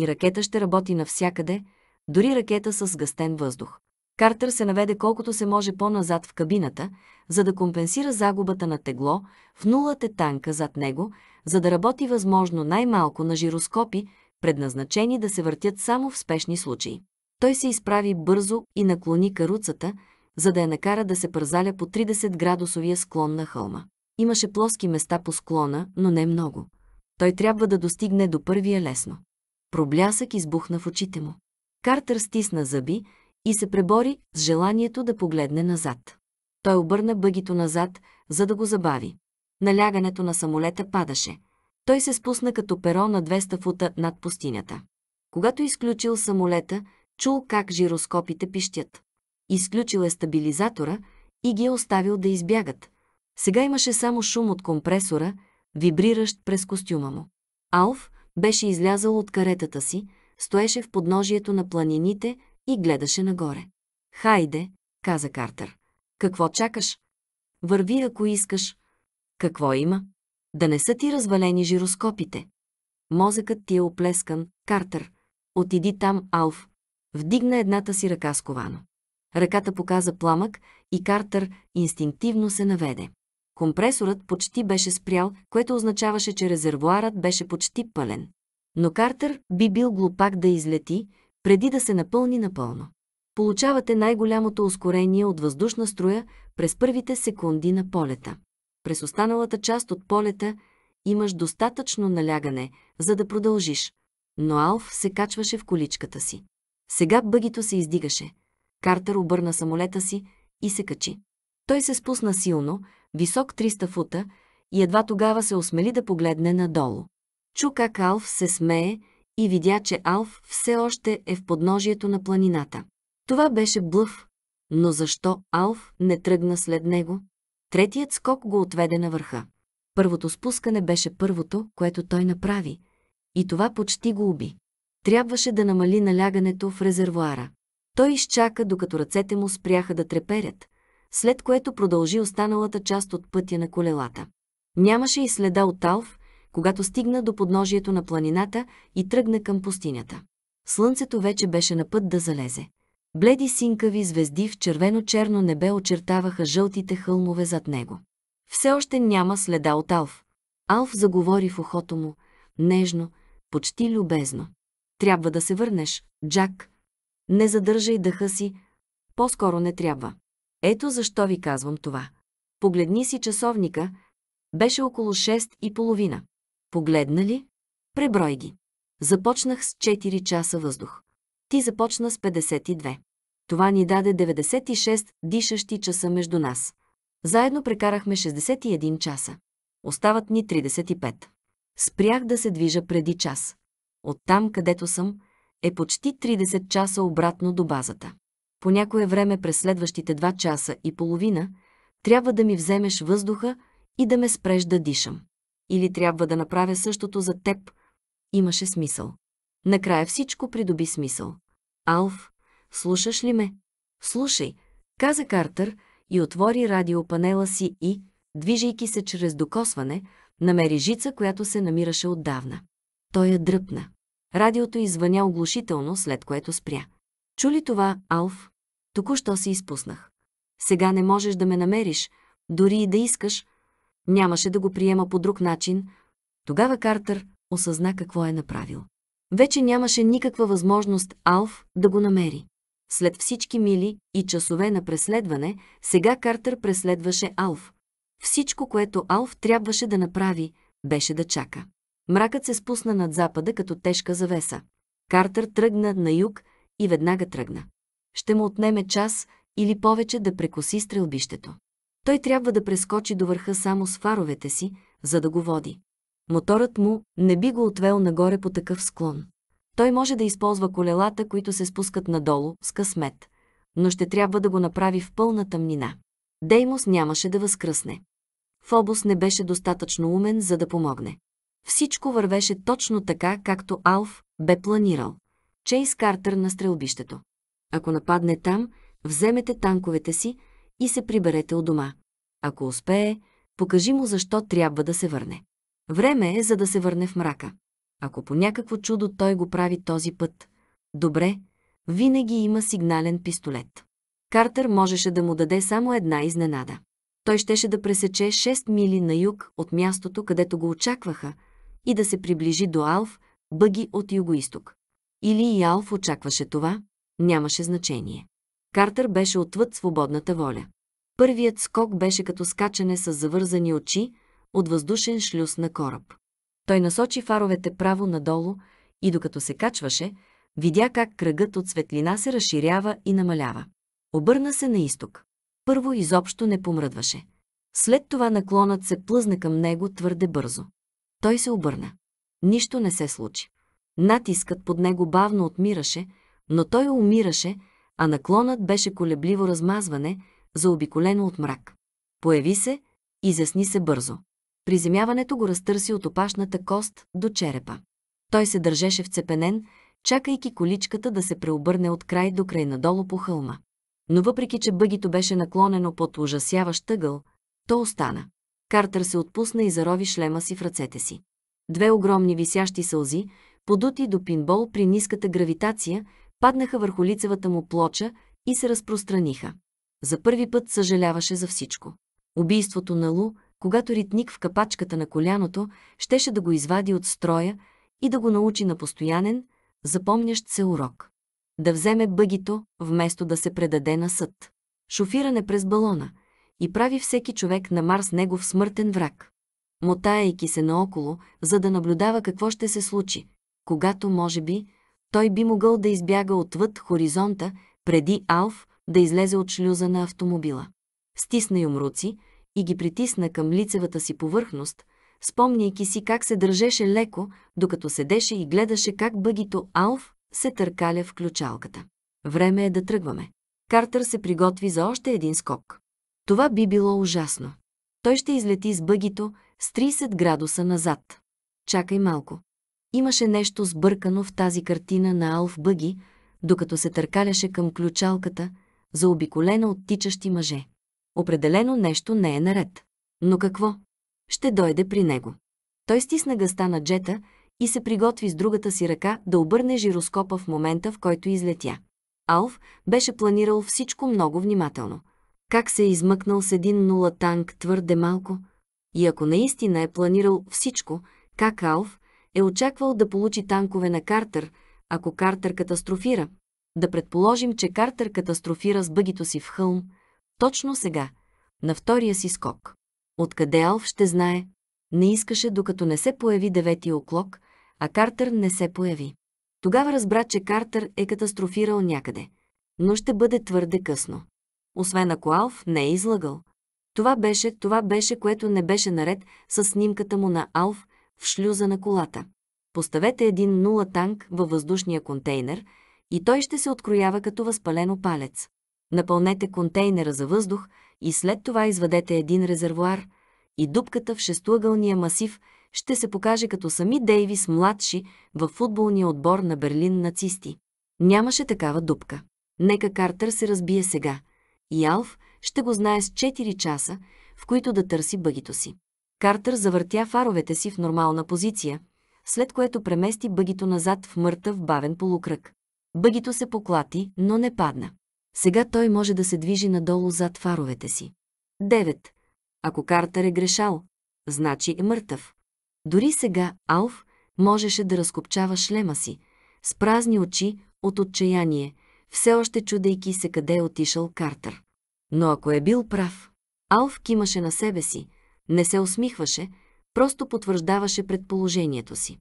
И ракета ще работи навсякъде – дори ракета с гъстен въздух. Картер се наведе колкото се може по-назад в кабината, за да компенсира загубата на тегло в нулата танка зад него, за да работи възможно най-малко на жироскопи, предназначени да се въртят само в спешни случаи. Той се изправи бързо и наклони каруцата, за да я накара да се пързаля по 30-градусовия склон на хълма. Имаше плоски места по склона, но не много. Той трябва да достигне до първия лесно. Проблясък избухна в очите му. Картер стисна зъби и се пребори с желанието да погледне назад. Той обърна бъгито назад, за да го забави. Налягането на самолета падаше. Той се спусна като перо на 200 фута над пустинята. Когато изключил самолета, чул как жироскопите пищят. Изключил е стабилизатора и ги е оставил да избягат. Сега имаше само шум от компресора, вибриращ през костюма му. Алф беше излязъл от каретата си, стоеше в подножието на планините и гледаше нагоре. Хайде, каза Картер. Какво чакаш? Върви, ако искаш. Какво има? Да не са ти развалени жироскопите. Мозъкът ти е оплескан, Картер. Отиди там, Алф. Вдигна едната си ръка с ковано. Ръката показа пламък и Картер инстинктивно се наведе. Компресорът почти беше спрял, което означаваше, че резервуарът беше почти пълен. Но Картер би бил глупак да излети, преди да се напълни напълно. Получавате най-голямото ускорение от въздушна струя през първите секунди на полета. През останалата част от полета имаш достатъчно налягане, за да продължиш. Но Алф се качваше в количката си. Сега бъгито се издигаше. Картер обърна самолета си и се качи. Той се спусна силно, висок 300 фута, и едва тогава се осмели да погледне надолу. Чу как Алф се смее и видя, че Алф все още е в подножието на планината. Това беше блъв, но защо Алф не тръгна след него? Третият скок го отведе на върха. Първото спускане беше първото, което той направи. И това почти го уби. Трябваше да намали налягането в резервуара. Той изчака, докато ръцете му спряха да треперят, след което продължи останалата част от пътя на колелата. Нямаше и следа от Алф, когато стигна до подножието на планината и тръгна към пустинята. Слънцето вече беше на път да залезе. Бледи синкави звезди в червено-черно небе очертаваха жълтите хълмове зад него. Все още няма следа от Алф. Алф заговори в ухото му, нежно, почти любезно. Трябва да се върнеш, Джак. Не задържай дъха си. По-скоро не трябва. Ето защо ви казвам това. Погледни си часовника. Беше около 6 и половина. Погледна ли? Преброй ги. Започнах с 4 часа въздух. Ти започна с 52. Това ни даде 96 дишащи часа между нас. Заедно прекарахме 61 часа. Остават ни 35. Спрях да се движа преди час. Оттам, където съм, е почти 30 часа обратно до базата. По някое време през следващите 2 часа и половина трябва да ми вземеш въздуха и да ме спреш да дишам или трябва да направя същото за теб, имаше смисъл. Накрая всичко придоби смисъл. Алф, слушаш ли ме? Слушай, каза Картер и отвори радиопанела си и, движейки се чрез докосване, намери жица, която се намираше отдавна. Той я дръпна. Радиото извъня оглушително, след което спря. Чули това, Алф? Току-що се изпуснах. Сега не можеш да ме намериш, дори и да искаш, Нямаше да го приема по друг начин. Тогава Картер осъзна какво е направил. Вече нямаше никаква възможност Алф да го намери. След всички мили и часове на преследване, сега Картер преследваше Алф. Всичко, което Алф трябваше да направи, беше да чака. Мракът се спусна над запада като тежка завеса. Картер тръгна на юг и веднага тръгна. Ще му отнеме час или повече да прекоси стрелбището. Той трябва да прескочи до върха само с фаровете си, за да го води. Моторът му не би го отвел нагоре по такъв склон. Той може да използва колелата, които се спускат надолу, с късмет, но ще трябва да го направи в пълна тъмнина. Деймос нямаше да възкръсне. Фобос не беше достатъчно умен, за да помогне. Всичко вървеше точно така, както Алф бе планирал. Чейс Картер на стрелбището. Ако нападне там, вземете танковете си, и се приберете у дома. Ако успее, покажи му защо трябва да се върне. Време е, за да се върне в мрака. Ако по някакво чудо той го прави този път, добре, винаги има сигнален пистолет. Картер можеше да му даде само една изненада. Той щеше да пресече 6 мили на юг от мястото, където го очакваха, и да се приближи до Алф, бъги от югоисток. Или и Алф очакваше това, нямаше значение. Картер беше отвъд свободната воля. Първият скок беше като скачане с завързани очи от въздушен шлюз на кораб. Той насочи фаровете право надолу и докато се качваше, видя как кръгът от светлина се разширява и намалява. Обърна се на изток. Първо изобщо не помръдваше. След това наклонът се плъзна към него твърде бързо. Той се обърна. Нищо не се случи. Натискът под него бавно отмираше, но той умираше – а наклонът беше колебливо размазване, заобиколено от мрак. Появи се, и засни се бързо. Приземяването го разтърси от опашната кост до черепа. Той се държеше вцепенен, чакайки количката да се преобърне от край до край надолу по хълма. Но въпреки, че бъгито беше наклонено под ужасяващ тъгъл, то остана. Картер се отпусна и зарови шлема си в ръцете си. Две огромни висящи сълзи, подути до пинбол при ниската гравитация, паднаха върху лицевата му плоча и се разпространиха. За първи път съжаляваше за всичко. Убийството на Лу, когато ритник в капачката на коляното, щеше да го извади от строя и да го научи на постоянен, запомнящ се урок. Да вземе бъгито, вместо да се предаде на съд. Шофиране през балона и прави всеки човек на Марс негов смъртен враг. Мотаяйки се наоколо, за да наблюдава какво ще се случи, когато, може би, той би могъл да избяга отвъд хоризонта, преди Алф да излезе от шлюза на автомобила. Стисна юмруци и ги притисна към лицевата си повърхност, спомняйки си как се държеше леко, докато седеше и гледаше как бъгито Алф се търкаля в ключалката. Време е да тръгваме. Картер се приготви за още един скок. Това би било ужасно. Той ще излети с бъгито с 30 градуса назад. Чакай малко. Имаше нещо сбъркано в тази картина на Алф Бъги, докато се търкаляше към ключалката, заобиколена от тичащи мъже. Определено нещо не е наред. Но какво? Ще дойде при него. Той стисна гъста на джета и се приготви с другата си ръка да обърне жироскопа в момента, в който излетя. Алф беше планирал всичко много внимателно. Как се е измъкнал с един нула танк твърде малко? И ако наистина е планирал всичко, как Алф е очаквал да получи танкове на Картер, ако Картер катастрофира. Да предположим, че Картер катастрофира с бъгито си в хълм, точно сега, на втория си скок. Откъде Алф ще знае? Не искаше, докато не се появи деветия оклок, а Картер не се появи. Тогава разбра, че Картер е катастрофирал някъде. Но ще бъде твърде късно. Освен ако Алф не е излагал. Това беше, това беше, което не беше наред с снимката му на Алф, в шлюза на колата. Поставете един нула танк във въздушния контейнер и той ще се откроява като възпалено палец. Напълнете контейнера за въздух и след това извадете един резервуар и дупката в шестоъгълния масив ще се покаже като сами Дейвис младши във футболния отбор на Берлин нацисти. Нямаше такава дупка. Нека Картер се разбие сега. И Алф ще го знае с 4 часа, в които да търси бъгито си. Картер завъртя фаровете си в нормална позиция, след което премести бъгито назад в мъртъв бавен полукръг. Бъгито се поклати, но не падна. Сега той може да се движи надолу зад фаровете си. 9. Ако Картер е грешал, значи е мъртъв. Дори сега Алф можеше да разкопчава шлема си, с празни очи от отчаяние, все още чудейки се къде е отишъл Картер. Но ако е бил прав, Алф кимаше на себе си – не се усмихваше, просто потвърждаваше предположението си.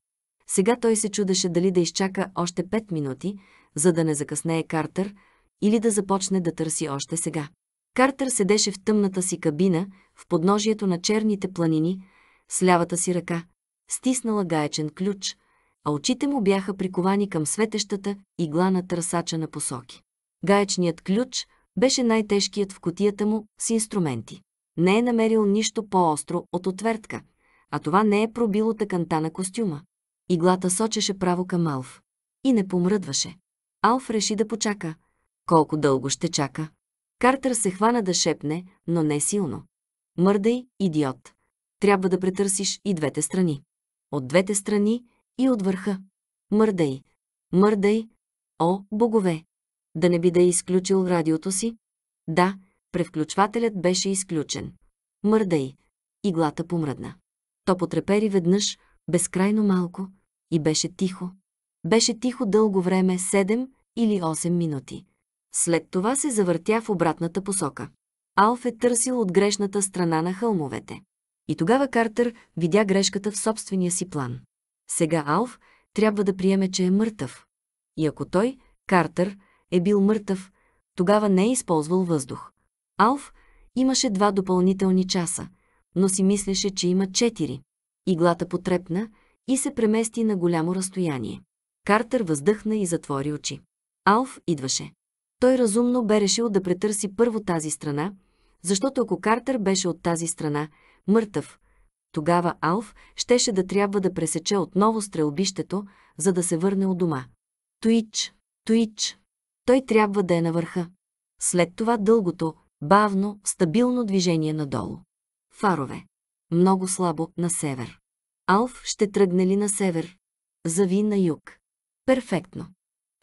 Сега той се чудеше дали да изчака още пет минути, за да не закъснее Картер, или да започне да търси още сега. Картер седеше в тъмната си кабина, в подножието на черните планини, с лявата си ръка, стиснала гаечен ключ, а очите му бяха приковани към светещата игла на търсача на посоки. Гаечният ключ беше най-тежкият в котията му с инструменти. Не е намерил нищо по-остро от отвертка, а това не е пробило тъканта на костюма. Иглата сочеше право към Алф. И не помръдваше. Алф реши да почака. Колко дълго ще чака? Картер се хвана да шепне, но не силно. Мърдай, идиот. Трябва да претърсиш и двете страни. От двете страни и от върха. Мърдай. Мърдай. О, богове! Да не би да е изключил радиото си? Да, Превключвателят беше изключен. Мърдай. Иглата помръдна. То потрепери веднъж, безкрайно малко, и беше тихо. Беше тихо дълго време, 7 или 8 минути. След това се завъртя в обратната посока. Алф е търсил от грешната страна на хълмовете. И тогава Картер видя грешката в собствения си план. Сега Алф трябва да приеме, че е мъртъв. И ако той, Картер, е бил мъртъв, тогава не е използвал въздух. Алф имаше два допълнителни часа, но си мислеше, че има четири. Иглата потрепна и се премести на голямо разстояние. Картер въздъхна и затвори очи. Алф идваше. Той разумно бе решил да претърси първо тази страна, защото ако Картер беше от тази страна, мъртъв, тогава Алф щеше да трябва да пресече отново стрелбището, за да се върне от дома. Туич, Туич. Той трябва да е на върха. След това дългото, Бавно, стабилно движение надолу. Фарове. Много слабо, на север. Алф ще тръгне ли на север? Зави на юг. Перфектно.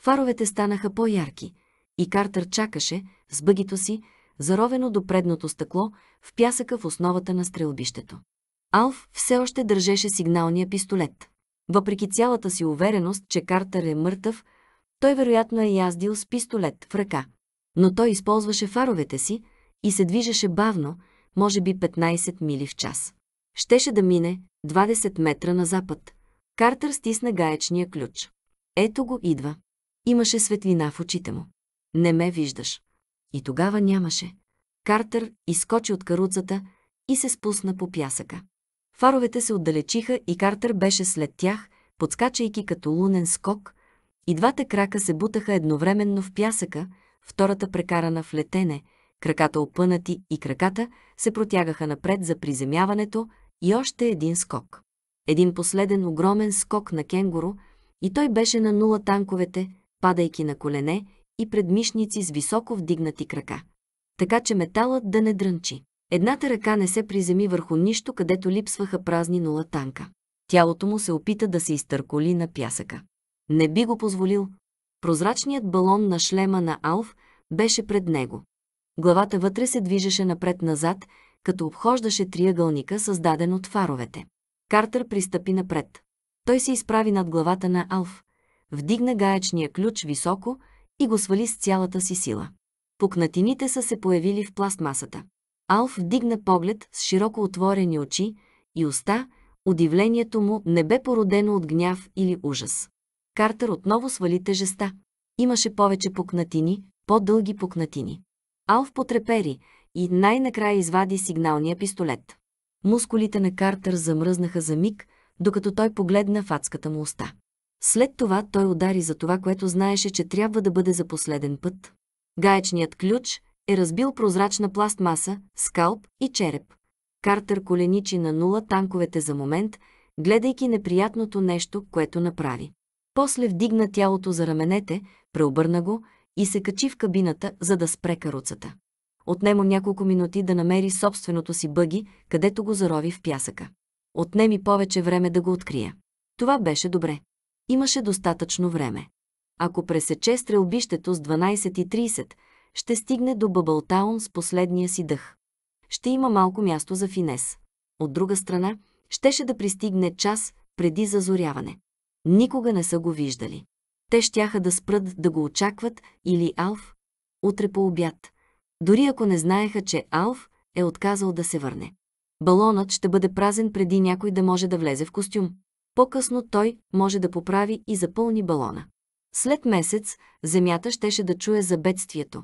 Фаровете станаха по-ярки и Картер чакаше, с бъгито си, заровено до предното стъкло, в пясъка в основата на стрелбището. Алф все още държеше сигналния пистолет. Въпреки цялата си увереност, че Картер е мъртъв, той вероятно е яздил с пистолет в ръка – но той използваше фаровете си и се движеше бавно, може би 15 мили в час. Щеше да мине 20 метра на запад. Картер стисна гаечния ключ. Ето го идва. Имаше светлина в очите му. Не ме виждаш. И тогава нямаше. Картер изкочи от каруцата и се спусна по пясъка. Фаровете се отдалечиха и Картер беше след тях, подскачайки като лунен скок, и двата крака се бутаха едновременно в пясъка, втората прекарана в летене, краката опънати и краката се протягаха напред за приземяването и още един скок. Един последен огромен скок на кенгуру и той беше на нула танковете, падайки на колене и предмишници с високо вдигнати крака. Така че металът да не дрънчи. Едната ръка не се приземи върху нищо, където липсваха празни нула танка. Тялото му се опита да се изтърколи на пясъка. Не би го позволил. Прозрачният балон на шлема на Алф беше пред него. Главата вътре се движеше напред-назад, като обхождаше триъгълника, създаден от фаровете. Картер пристъпи напред. Той се изправи над главата на Алф, вдигна гаечния ключ високо и го свали с цялата си сила. Пукнатините са се появили в пластмасата. Алф вдигна поглед с широко отворени очи и уста, удивлението му не бе породено от гняв или ужас. Картер отново свали тежеста. Имаше повече пукнатини, по-дълги пукнатини. Алф потрепери и най-накрая извади сигналния пистолет. Мускулите на Картер замръзнаха за миг, докато той погледна в адската му уста. След това той удари за това, което знаеше, че трябва да бъде за последен път. Гаечният ключ е разбил прозрачна пластмаса, скалп и череп. Картер коленичи на нула танковете за момент, гледайки неприятното нещо, което направи. После вдигна тялото за раменете, преобърна го и се качи в кабината, за да спре каруцата. Отнема няколко минути да намери собственото си бъги, където го зарови в пясъка. Отнеми повече време да го открия. Това беше добре. Имаше достатъчно време. Ако пресече стрелбището с 12.30, ще стигне до Бъбълтаун с последния си дъх. Ще има малко място за финес. От друга страна, щеше да пристигне час преди зазоряване. Никога не са го виждали. Те щяха да спрат да го очакват или Алф утре по обяд, дори ако не знаеха, че Алф е отказал да се върне. Балонът ще бъде празен преди някой да може да влезе в костюм. По-късно той може да поправи и запълни балона. След месец Земята щеше да чуе за бедствието,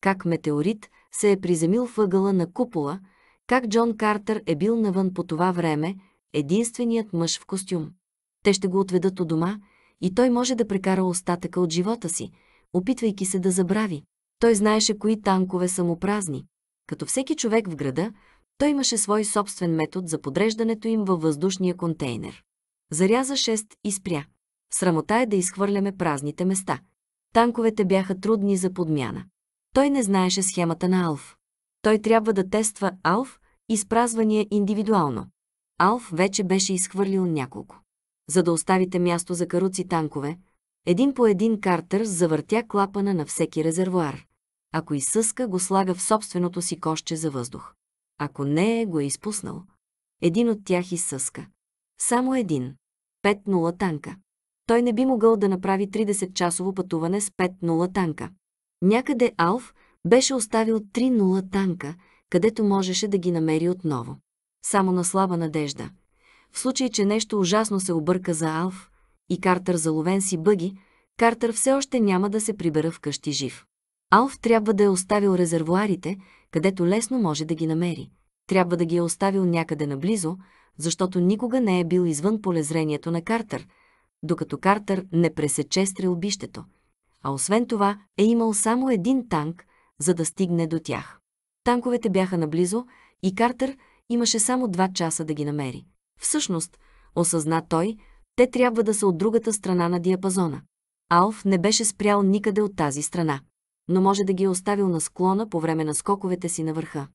как метеорит се е приземил въгъла на купола, как Джон Картер е бил навън по това време, единственият мъж в костюм. Те ще го отведат у дома и той може да прекара остатъка от живота си, опитвайки се да забрави. Той знаеше кои танкове са му празни. Като всеки човек в града, той имаше свой собствен метод за подреждането им във въздушния контейнер. Заряза 6 и спря. Срамота е да изхвърляме празните места. Танковете бяха трудни за подмяна. Той не знаеше схемата на Алф. Той трябва да тества Алф изпразвания индивидуално. Алф вече беше изхвърлил няколко за да оставите място за каруци танкове, един по един Картер завъртя клапана на всеки резервуар. Ако изсъска, го слага в собственото си коще за въздух. Ако не е, го е изпуснал. Един от тях изсъска. Само един. 5-0 танка. Той не би могъл да направи 30-часово пътуване с 5-0 танка. Някъде Алф беше оставил 3-0 танка, където можеше да ги намери отново. Само на слаба надежда – в случай, че нещо ужасно се обърка за Алф и Картер заловен си бъги, Картер все още няма да се прибера вкъщи жив. Алф трябва да е оставил резервуарите, където лесно може да ги намери. Трябва да ги е оставил някъде наблизо, защото никога не е бил извън полезрението на Картер, докато Картер не пресече стрелбището. А освен това е имал само един танк, за да стигне до тях. Танковете бяха наблизо и Картер имаше само два часа да ги намери. Всъщност, осъзна той, те трябва да са от другата страна на диапазона. Алф не беше спрял никъде от тази страна, но може да ги е оставил на склона по време на скоковете си на върха.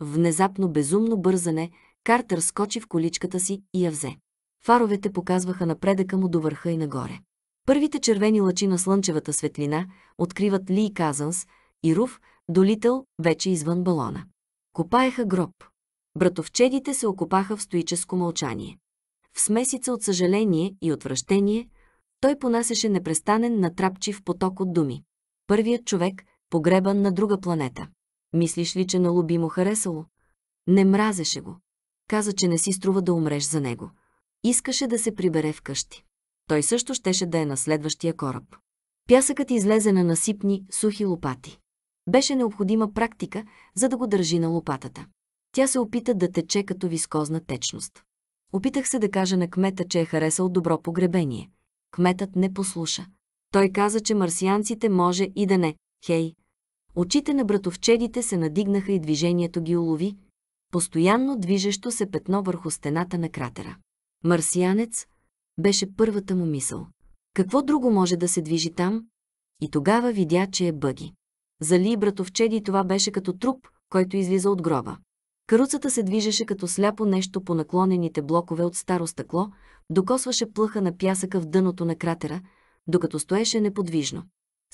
Внезапно безумно бързане, Картер скочи в количката си и я взе. Фаровете показваха напредъка му до върха и нагоре. Първите червени лъчи на слънчевата светлина откриват Ли Казанс и Руф, долител вече извън балона. Копаеха гроб. Братовчедите се окопаха в стоическо мълчание. В смесица от съжаление и отвращение, той понасяше непрестанен натрапчив поток от думи. Първият човек, погребан на друга планета. Мислиш ли, че на Луби му харесало? Не мразеше го. Каза, че не си струва да умреш за него. Искаше да се прибере вкъщи. Той също щеше да е на следващия кораб. Пясъкът излезе на насипни, сухи лопати. Беше необходима практика, за да го държи на лопатата. Тя се опита да тече като вискозна течност. Опитах се да кажа на кмета, че е харесал добро погребение. Кметът не послуша. Той каза, че марсианците може и да не. Хей! Очите на братовчедите се надигнаха и движението ги улови, постоянно движещо се петно върху стената на кратера. Марсианец беше първата му мисъл. Какво друго може да се движи там? И тогава видя, че е бъги. Зали братовчеди това беше като труп, който излиза от гроба. Каруцата се движеше като сляпо нещо по наклонените блокове от старо стъкло, докосваше плъха на пясъка в дъното на кратера, докато стоеше неподвижно.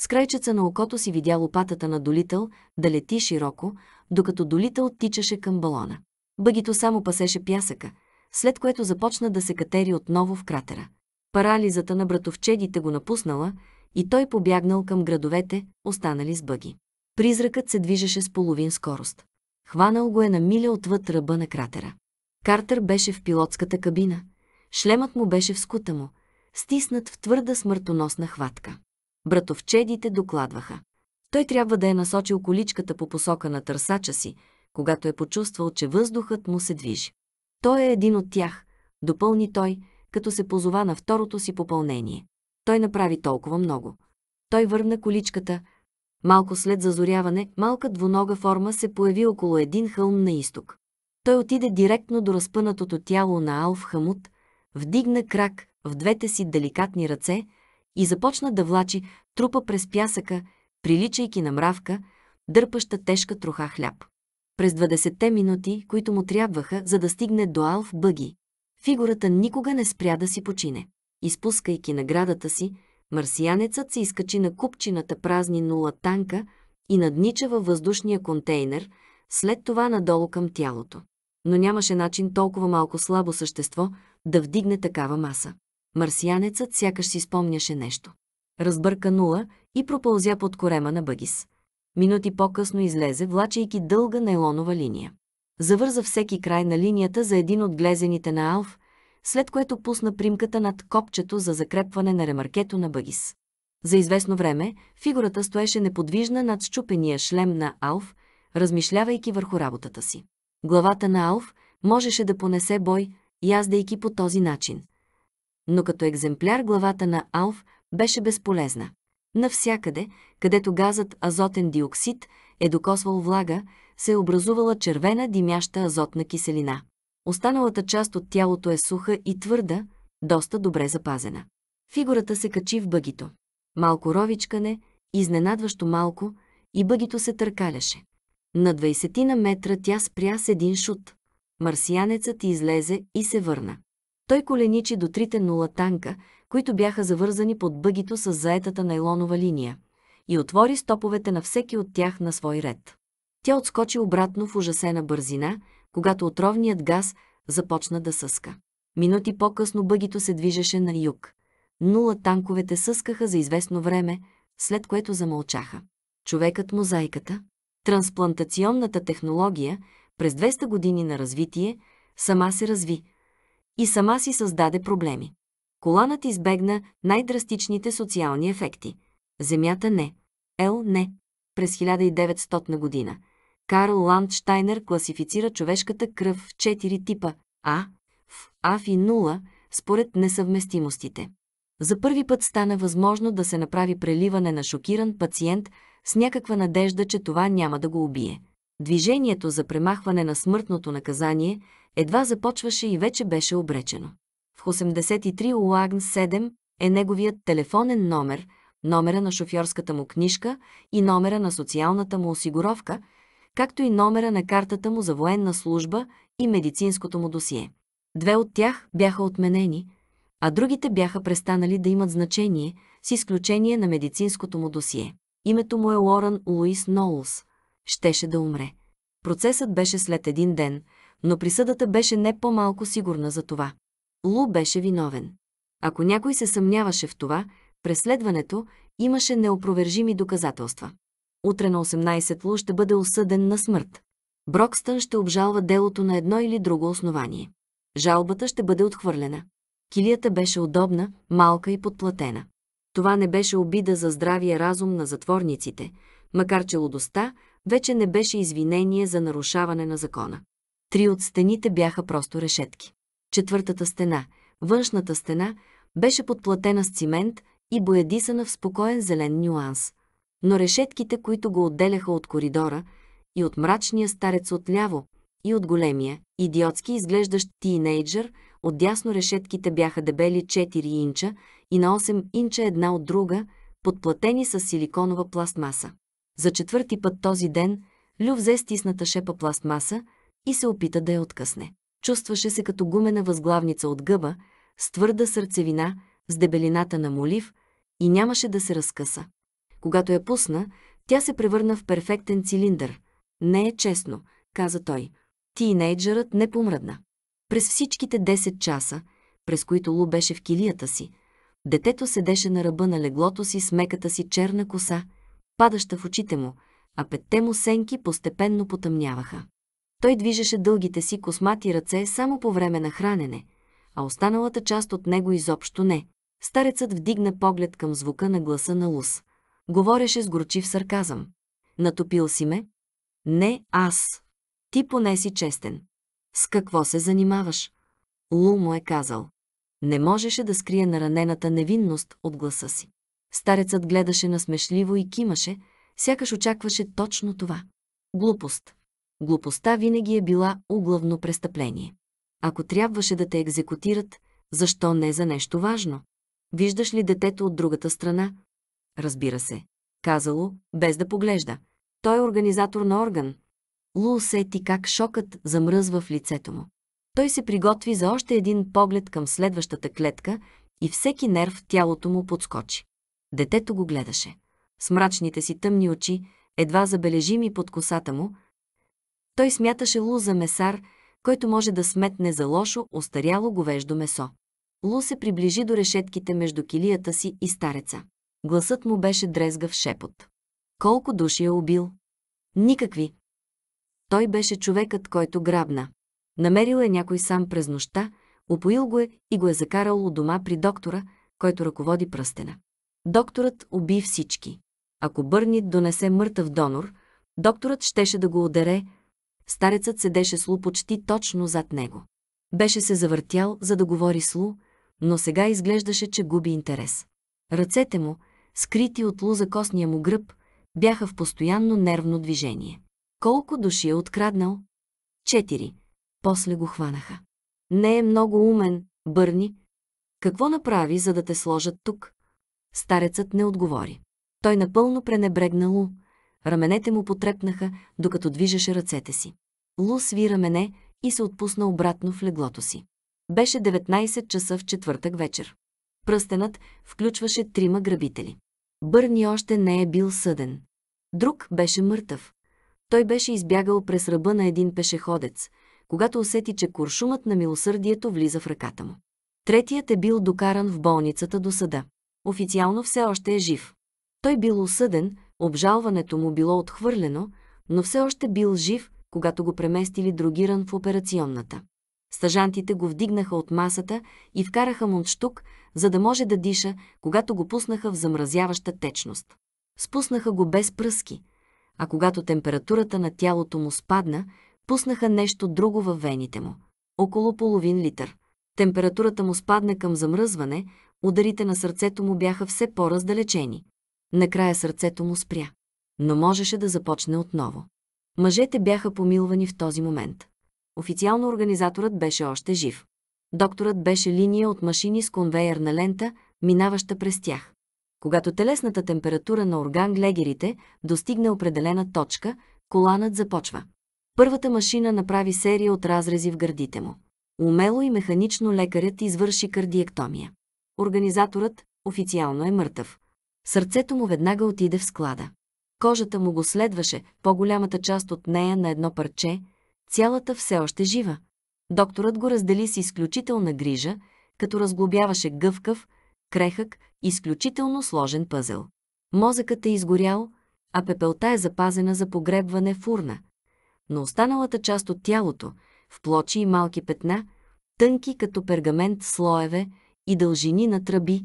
С крайчеца на окото си видя лопатата на Долител да лети широко, докато Долител тичаше към балона. Бъгито само пасеше пясъка, след което започна да се катери отново в кратера. Парализата на братовчедите го напуснала и той побягнал към градовете, останали с бъги. Призракът се движеше с половин скорост. Хванал го е на миля отвъд ръба на кратера. Картер беше в пилотската кабина. Шлемът му беше в скута му, стиснат в твърда смъртоносна хватка. Братовчедите докладваха. Той трябва да е насочил количката по посока на търсача си, когато е почувствал, че въздухът му се движи. Той е един от тях, допълни той, като се позова на второто си попълнение. Той направи толкова много. Той върна количката, Малко след зазоряване, малка двунога форма се появи около един хълм на изток. Той отиде директно до разпънатото тяло на Алф Хамут, вдигна крак в двете си деликатни ръце и започна да влачи трупа през пясъка, приличайки на мравка, дърпаща тежка троха хляб. През 20-те минути, които му трябваха, за да стигне до Алф Бъги, фигурата никога не спря да си почине. Изпускайки наградата си, Марсианецът се изкачи на купчината празни нула танка и наднича във въздушния контейнер, след това надолу към тялото. Но нямаше начин толкова малко слабо същество да вдигне такава маса. Марсиянецът сякаш си спомняше нещо. Разбърка нула и пропълзя под корема на бъгис. Минути по-късно излезе, влачейки дълга нейлонова линия. Завърза всеки край на линията за един от глезените на Алф след което пусна примката над копчето за закрепване на ремаркето на Бъгис. За известно време фигурата стоеше неподвижна над щупения шлем на Алф, размишлявайки върху работата си. Главата на Алф можеше да понесе бой, яздейки по този начин. Но като екземпляр главата на Алф беше безполезна. Навсякъде, където газът азотен диоксид е докосвал влага, се е образувала червена димяща азотна киселина. Останалата част от тялото е суха и твърда, доста добре запазена. Фигурата се качи в бъгито. Малко ровичкане, изненадващо малко, и бъгито се търкаляше. На 20 на метра тя спря с един шут. Марсиянецът излезе и се върна. Той коленичи до трите нула танка, които бяха завързани под бъгито с заетата найлонова линия, и отвори стоповете на всеки от тях на свой ред. Тя отскочи обратно в ужасена бързина когато отровният газ започна да съска. Минути по-късно бъгито се движеше на юг. Нула танковете съскаха за известно време, след което замълчаха. Човекът мозайката, трансплантационната технология през 200 години на развитие, сама се разви и сама си създаде проблеми. Коланът избегна най-драстичните социални ефекти. Земята не. Ел не. През 1900 година – Карл Ландштайнер класифицира човешката кръв в четири типа А, в Аф и 0 според несъвместимостите. За първи път стана възможно да се направи преливане на шокиран пациент с някаква надежда, че това няма да го убие. Движението за премахване на смъртното наказание едва започваше и вече беше обречено. В 83 Уагн 7 е неговият телефонен номер, номера на шофьорската му книжка и номера на социалната му осигуровка – както и номера на картата му за военна служба и медицинското му досие. Две от тях бяха отменени, а другите бяха престанали да имат значение, с изключение на медицинското му досие. Името му е Лоран Луис Ноулс. Щеше да умре. Процесът беше след един ден, но присъдата беше не по-малко сигурна за това. Лу беше виновен. Ако някой се съмняваше в това, преследването имаше неопровержими доказателства утре на 18 лу ще бъде осъден на смърт. Брокстън ще обжалва делото на едно или друго основание. Жалбата ще бъде отхвърлена. Килията беше удобна, малка и подплатена. Това не беше обида за здравия разум на затворниците, макар че лудостта вече не беше извинение за нарушаване на закона. Три от стените бяха просто решетки. Четвъртата стена, външната стена, беше подплатена с цимент и боядисана в спокоен зелен нюанс – но решетките, които го отделяха от коридора, и от мрачния старец отляво, и от големия, идиотски изглеждащ тинейджър, отдясно решетките бяха дебели 4 инча и на 8 инча една от друга, подплатени с силиконова пластмаса. За четвърти път този ден Лю взе стисната шепа пластмаса и се опита да я откъсне. Чувстваше се като гумена възглавница от гъба, с твърда сърцевина, с дебелината на молив и нямаше да се разкъса. Когато я пусна, тя се превърна в перфектен цилиндър. Не е честно, каза той. Тинейджерът не помръдна. През всичките 10 часа, през които Лу беше в килията си, детето седеше на ръба на леглото си с меката си черна коса, падаща в очите му, а петте му сенки постепенно потъмняваха. Той движеше дългите си космати ръце само по време на хранене, а останалата част от него изобщо не. Старецът вдигна поглед към звука на гласа на Лус. Говореше с горчив сарказъм. Натопил си ме? Не, аз. Ти поне си честен. С какво се занимаваш? Лу му е казал. Не можеше да скрие наранената невинност от гласа си. Старецът гледаше насмешливо и кимаше, сякаш очакваше точно това. Глупост. Глупостта винаги е била углавно престъпление. Ако трябваше да те екзекутират, защо не за нещо важно? Виждаш ли детето от другата страна, разбира се. Казало, без да поглежда. Той е организатор на орган. Лу усети как шокът замръзва в лицето му. Той се приготви за още един поглед към следващата клетка и всеки нерв в тялото му подскочи. Детето го гледаше. С мрачните си тъмни очи, едва забележими под косата му, той смяташе Лу за месар, който може да сметне за лошо остаряло говеждо месо. Лу се приближи до решетките между килията си и стареца. Гласът му беше дрезгав шепот. Колко души е убил? Никакви. Той беше човекът, който грабна. Намерил е някой сам през нощта, упоил го е и го е закарал у дома при доктора, който ръководи пръстена. Докторът уби всички. Ако Бърнит донесе мъртъв донор, докторът щеше да го ударе. Старецът седеше слу почти точно зад него. Беше се завъртял, за да говори с Лу, но сега изглеждаше, че губи интерес. Ръцете му, скрити от луза костния му гръб, бяха в постоянно нервно движение. Колко души е откраднал? Четири. После го хванаха. Не е много умен, Бърни. Какво направи, за да те сложат тук? Старецът не отговори. Той напълно пренебрегна Лу. Раменете му потрепнаха, докато движеше ръцете си. Лу сви рамене и се отпусна обратно в леглото си. Беше 19 часа в четвъртък вечер. Пръстенът включваше трима грабители. Бърни още не е бил съден. Друг беше мъртъв. Той беше избягал през ръба на един пешеходец, когато усети, че куршумът на милосърдието влиза в ръката му. Третият е бил докаран в болницата до съда. Официално все още е жив. Той бил осъден, обжалването му било отхвърлено, но все още бил жив, когато го преместили другиран в операционната. Стъжантите го вдигнаха от масата и вкараха мундштук, за да може да диша, когато го пуснаха в замразяваща течност. Спуснаха го без пръски, а когато температурата на тялото му спадна, пуснаха нещо друго във вените му – около половин литър. Температурата му спадна към замръзване, ударите на сърцето му бяха все по-раздалечени. Накрая сърцето му спря, но можеше да започне отново. Мъжете бяха помилвани в този момент. Официално организаторът беше още жив. Докторът беше линия от машини с конвейерна лента, минаваща през тях. Когато телесната температура на орган легерите достигне определена точка, коланът започва. Първата машина направи серия от разрези в гърдите му. Умело и механично лекарят извърши кардиектомия. Организаторът официално е мъртъв. Сърцето му веднага отиде в склада. Кожата му го следваше, по-голямата част от нея на едно парче, цялата все още жива. Докторът го раздели с изключителна грижа, като разглобяваше гъвкав, крехък, изключително сложен пъзел. Мозъкът е изгорял, а пепелта е запазена за погребване в урна. Но останалата част от тялото, в плочи и малки петна, тънки като пергамент слоеве и дължини на тръби,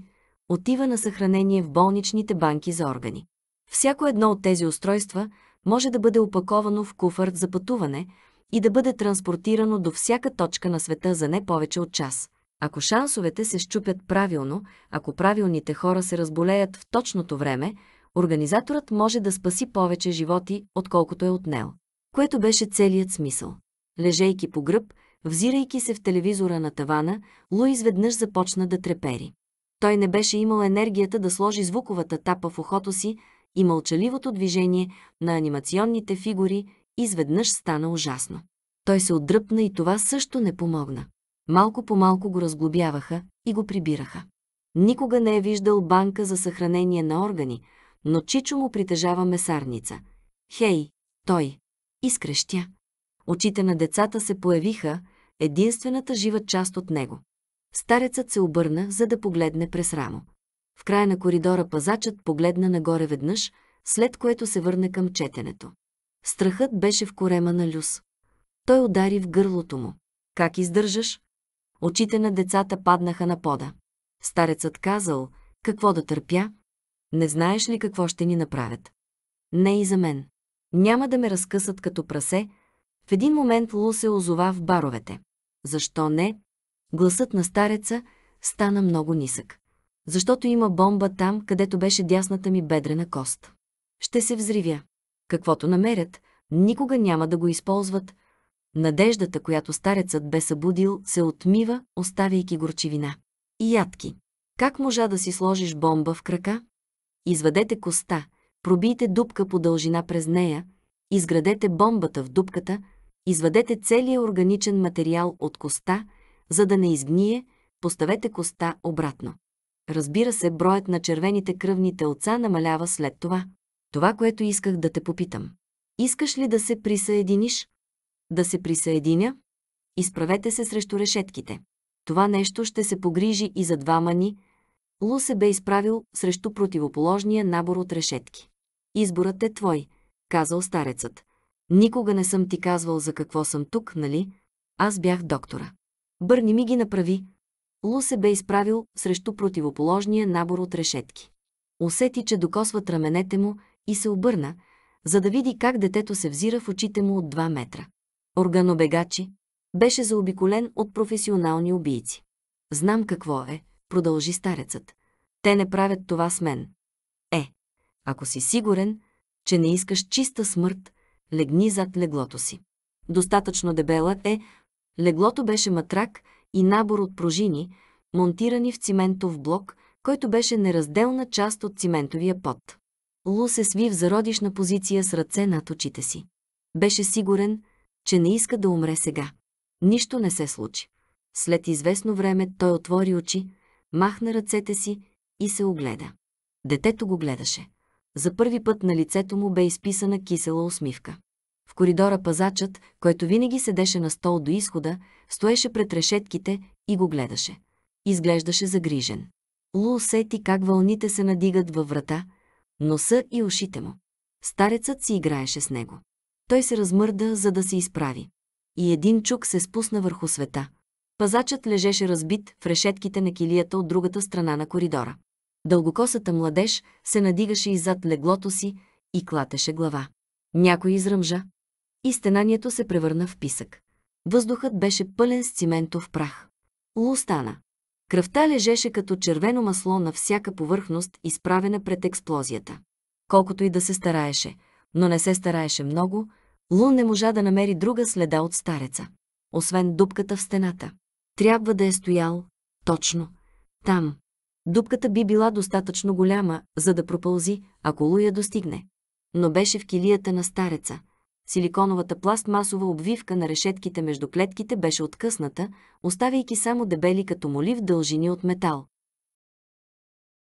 отива на съхранение в болничните банки за органи. Всяко едно от тези устройства може да бъде опаковано в куфърт за пътуване, и да бъде транспортирано до всяка точка на света за не повече от час. Ако шансовете се щупят правилно, ако правилните хора се разболеят в точното време, организаторът може да спаси повече животи, отколкото е отнел. Което беше целият смисъл. Лежейки по гръб, взирайки се в телевизора на тавана, Луи изведнъж започна да трепери. Той не беше имал енергията да сложи звуковата тапа в ухото си и мълчаливото движение на анимационните фигури изведнъж стана ужасно. Той се отдръпна и това също не помогна. Малко по малко го разглобяваха и го прибираха. Никога не е виждал банка за съхранение на органи, но Чичо му притежава месарница. Хей, той! Изкрещя. Очите на децата се появиха, единствената жива част от него. Старецът се обърна, за да погледне през рамо. В края на коридора пазачът погледна нагоре веднъж, след което се върне към четенето. Страхът беше в корема на Люс. Той удари в гърлото му. Как издържаш? Очите на децата паднаха на пода. Старецът казал, какво да търпя? Не знаеш ли какво ще ни направят? Не и за мен. Няма да ме разкъсат като прасе. В един момент Лу се озова в баровете. Защо не? Гласът на стареца стана много нисък. Защото има бомба там, където беше дясната ми бедрена кост. Ще се взривя каквото намерят, никога няма да го използват. Надеждата, която старецът бе събудил, се отмива, оставяйки горчивина. И ядки. Как можа да си сложиш бомба в крака? Извадете коста, пробийте дупка по дължина през нея, изградете бомбата в дупката, извадете целият органичен материал от коста, за да не изгние, поставете коста обратно. Разбира се, броят на червените кръвни телца намалява след това. Това, което исках да те попитам. Искаш ли да се присъединиш? Да се присъединя? Изправете се срещу решетките. Това нещо ще се погрижи и за двама ни. Лу се бе изправил срещу противоположния набор от решетки. Изборът е твой, казал старецът. Никога не съм ти казвал за какво съм тук, нали? Аз бях доктора. Бърни ми ги направи. Лу се бе изправил срещу противоположния набор от решетки. Усети, че докосват раменете му и се обърна, за да види как детето се взира в очите му от 2 метра. Органобегачи беше заобиколен от професионални убийци. Знам какво е, продължи старецът. Те не правят това с мен. Е, ако си сигурен, че не искаш чиста смърт, легни зад леглото си. Достатъчно дебела е, леглото беше матрак и набор от пружини, монтирани в циментов блок, който беше неразделна част от циментовия пот. Лу се сви в зародишна позиция с ръце над очите си. Беше сигурен, че не иска да умре сега. Нищо не се случи. След известно време той отвори очи, махна ръцете си и се огледа. Детето го гледаше. За първи път на лицето му бе изписана кисела усмивка. В коридора пазачът, който винаги седеше на стол до изхода, стоеше пред решетките и го гледаше. Изглеждаше загрижен. Лу усети как вълните се надигат във врата – носа и ушите му. Старецът си играеше с него. Той се размърда, за да се изправи. И един чук се спусна върху света. Пазачът лежеше разбит в решетките на килията от другата страна на коридора. Дългокосата младеж се надигаше иззад леглото си и клатеше глава. Някой изръмжа. И стенанието се превърна в писък. Въздухът беше пълен с циментов прах. Лустана. Кръвта лежеше като червено масло на всяка повърхност, изправена пред експлозията. Колкото и да се стараеше, но не се стараеше много, Лун не можа да намери друга следа от стареца, освен дупката в стената. Трябва да е стоял точно там. Дупката би била достатъчно голяма, за да пропълзи, ако Луя достигне. Но беше в килията на стареца – силиконовата пластмасова обвивка на решетките между клетките беше откъсната, оставяйки само дебели като молив дължини от метал.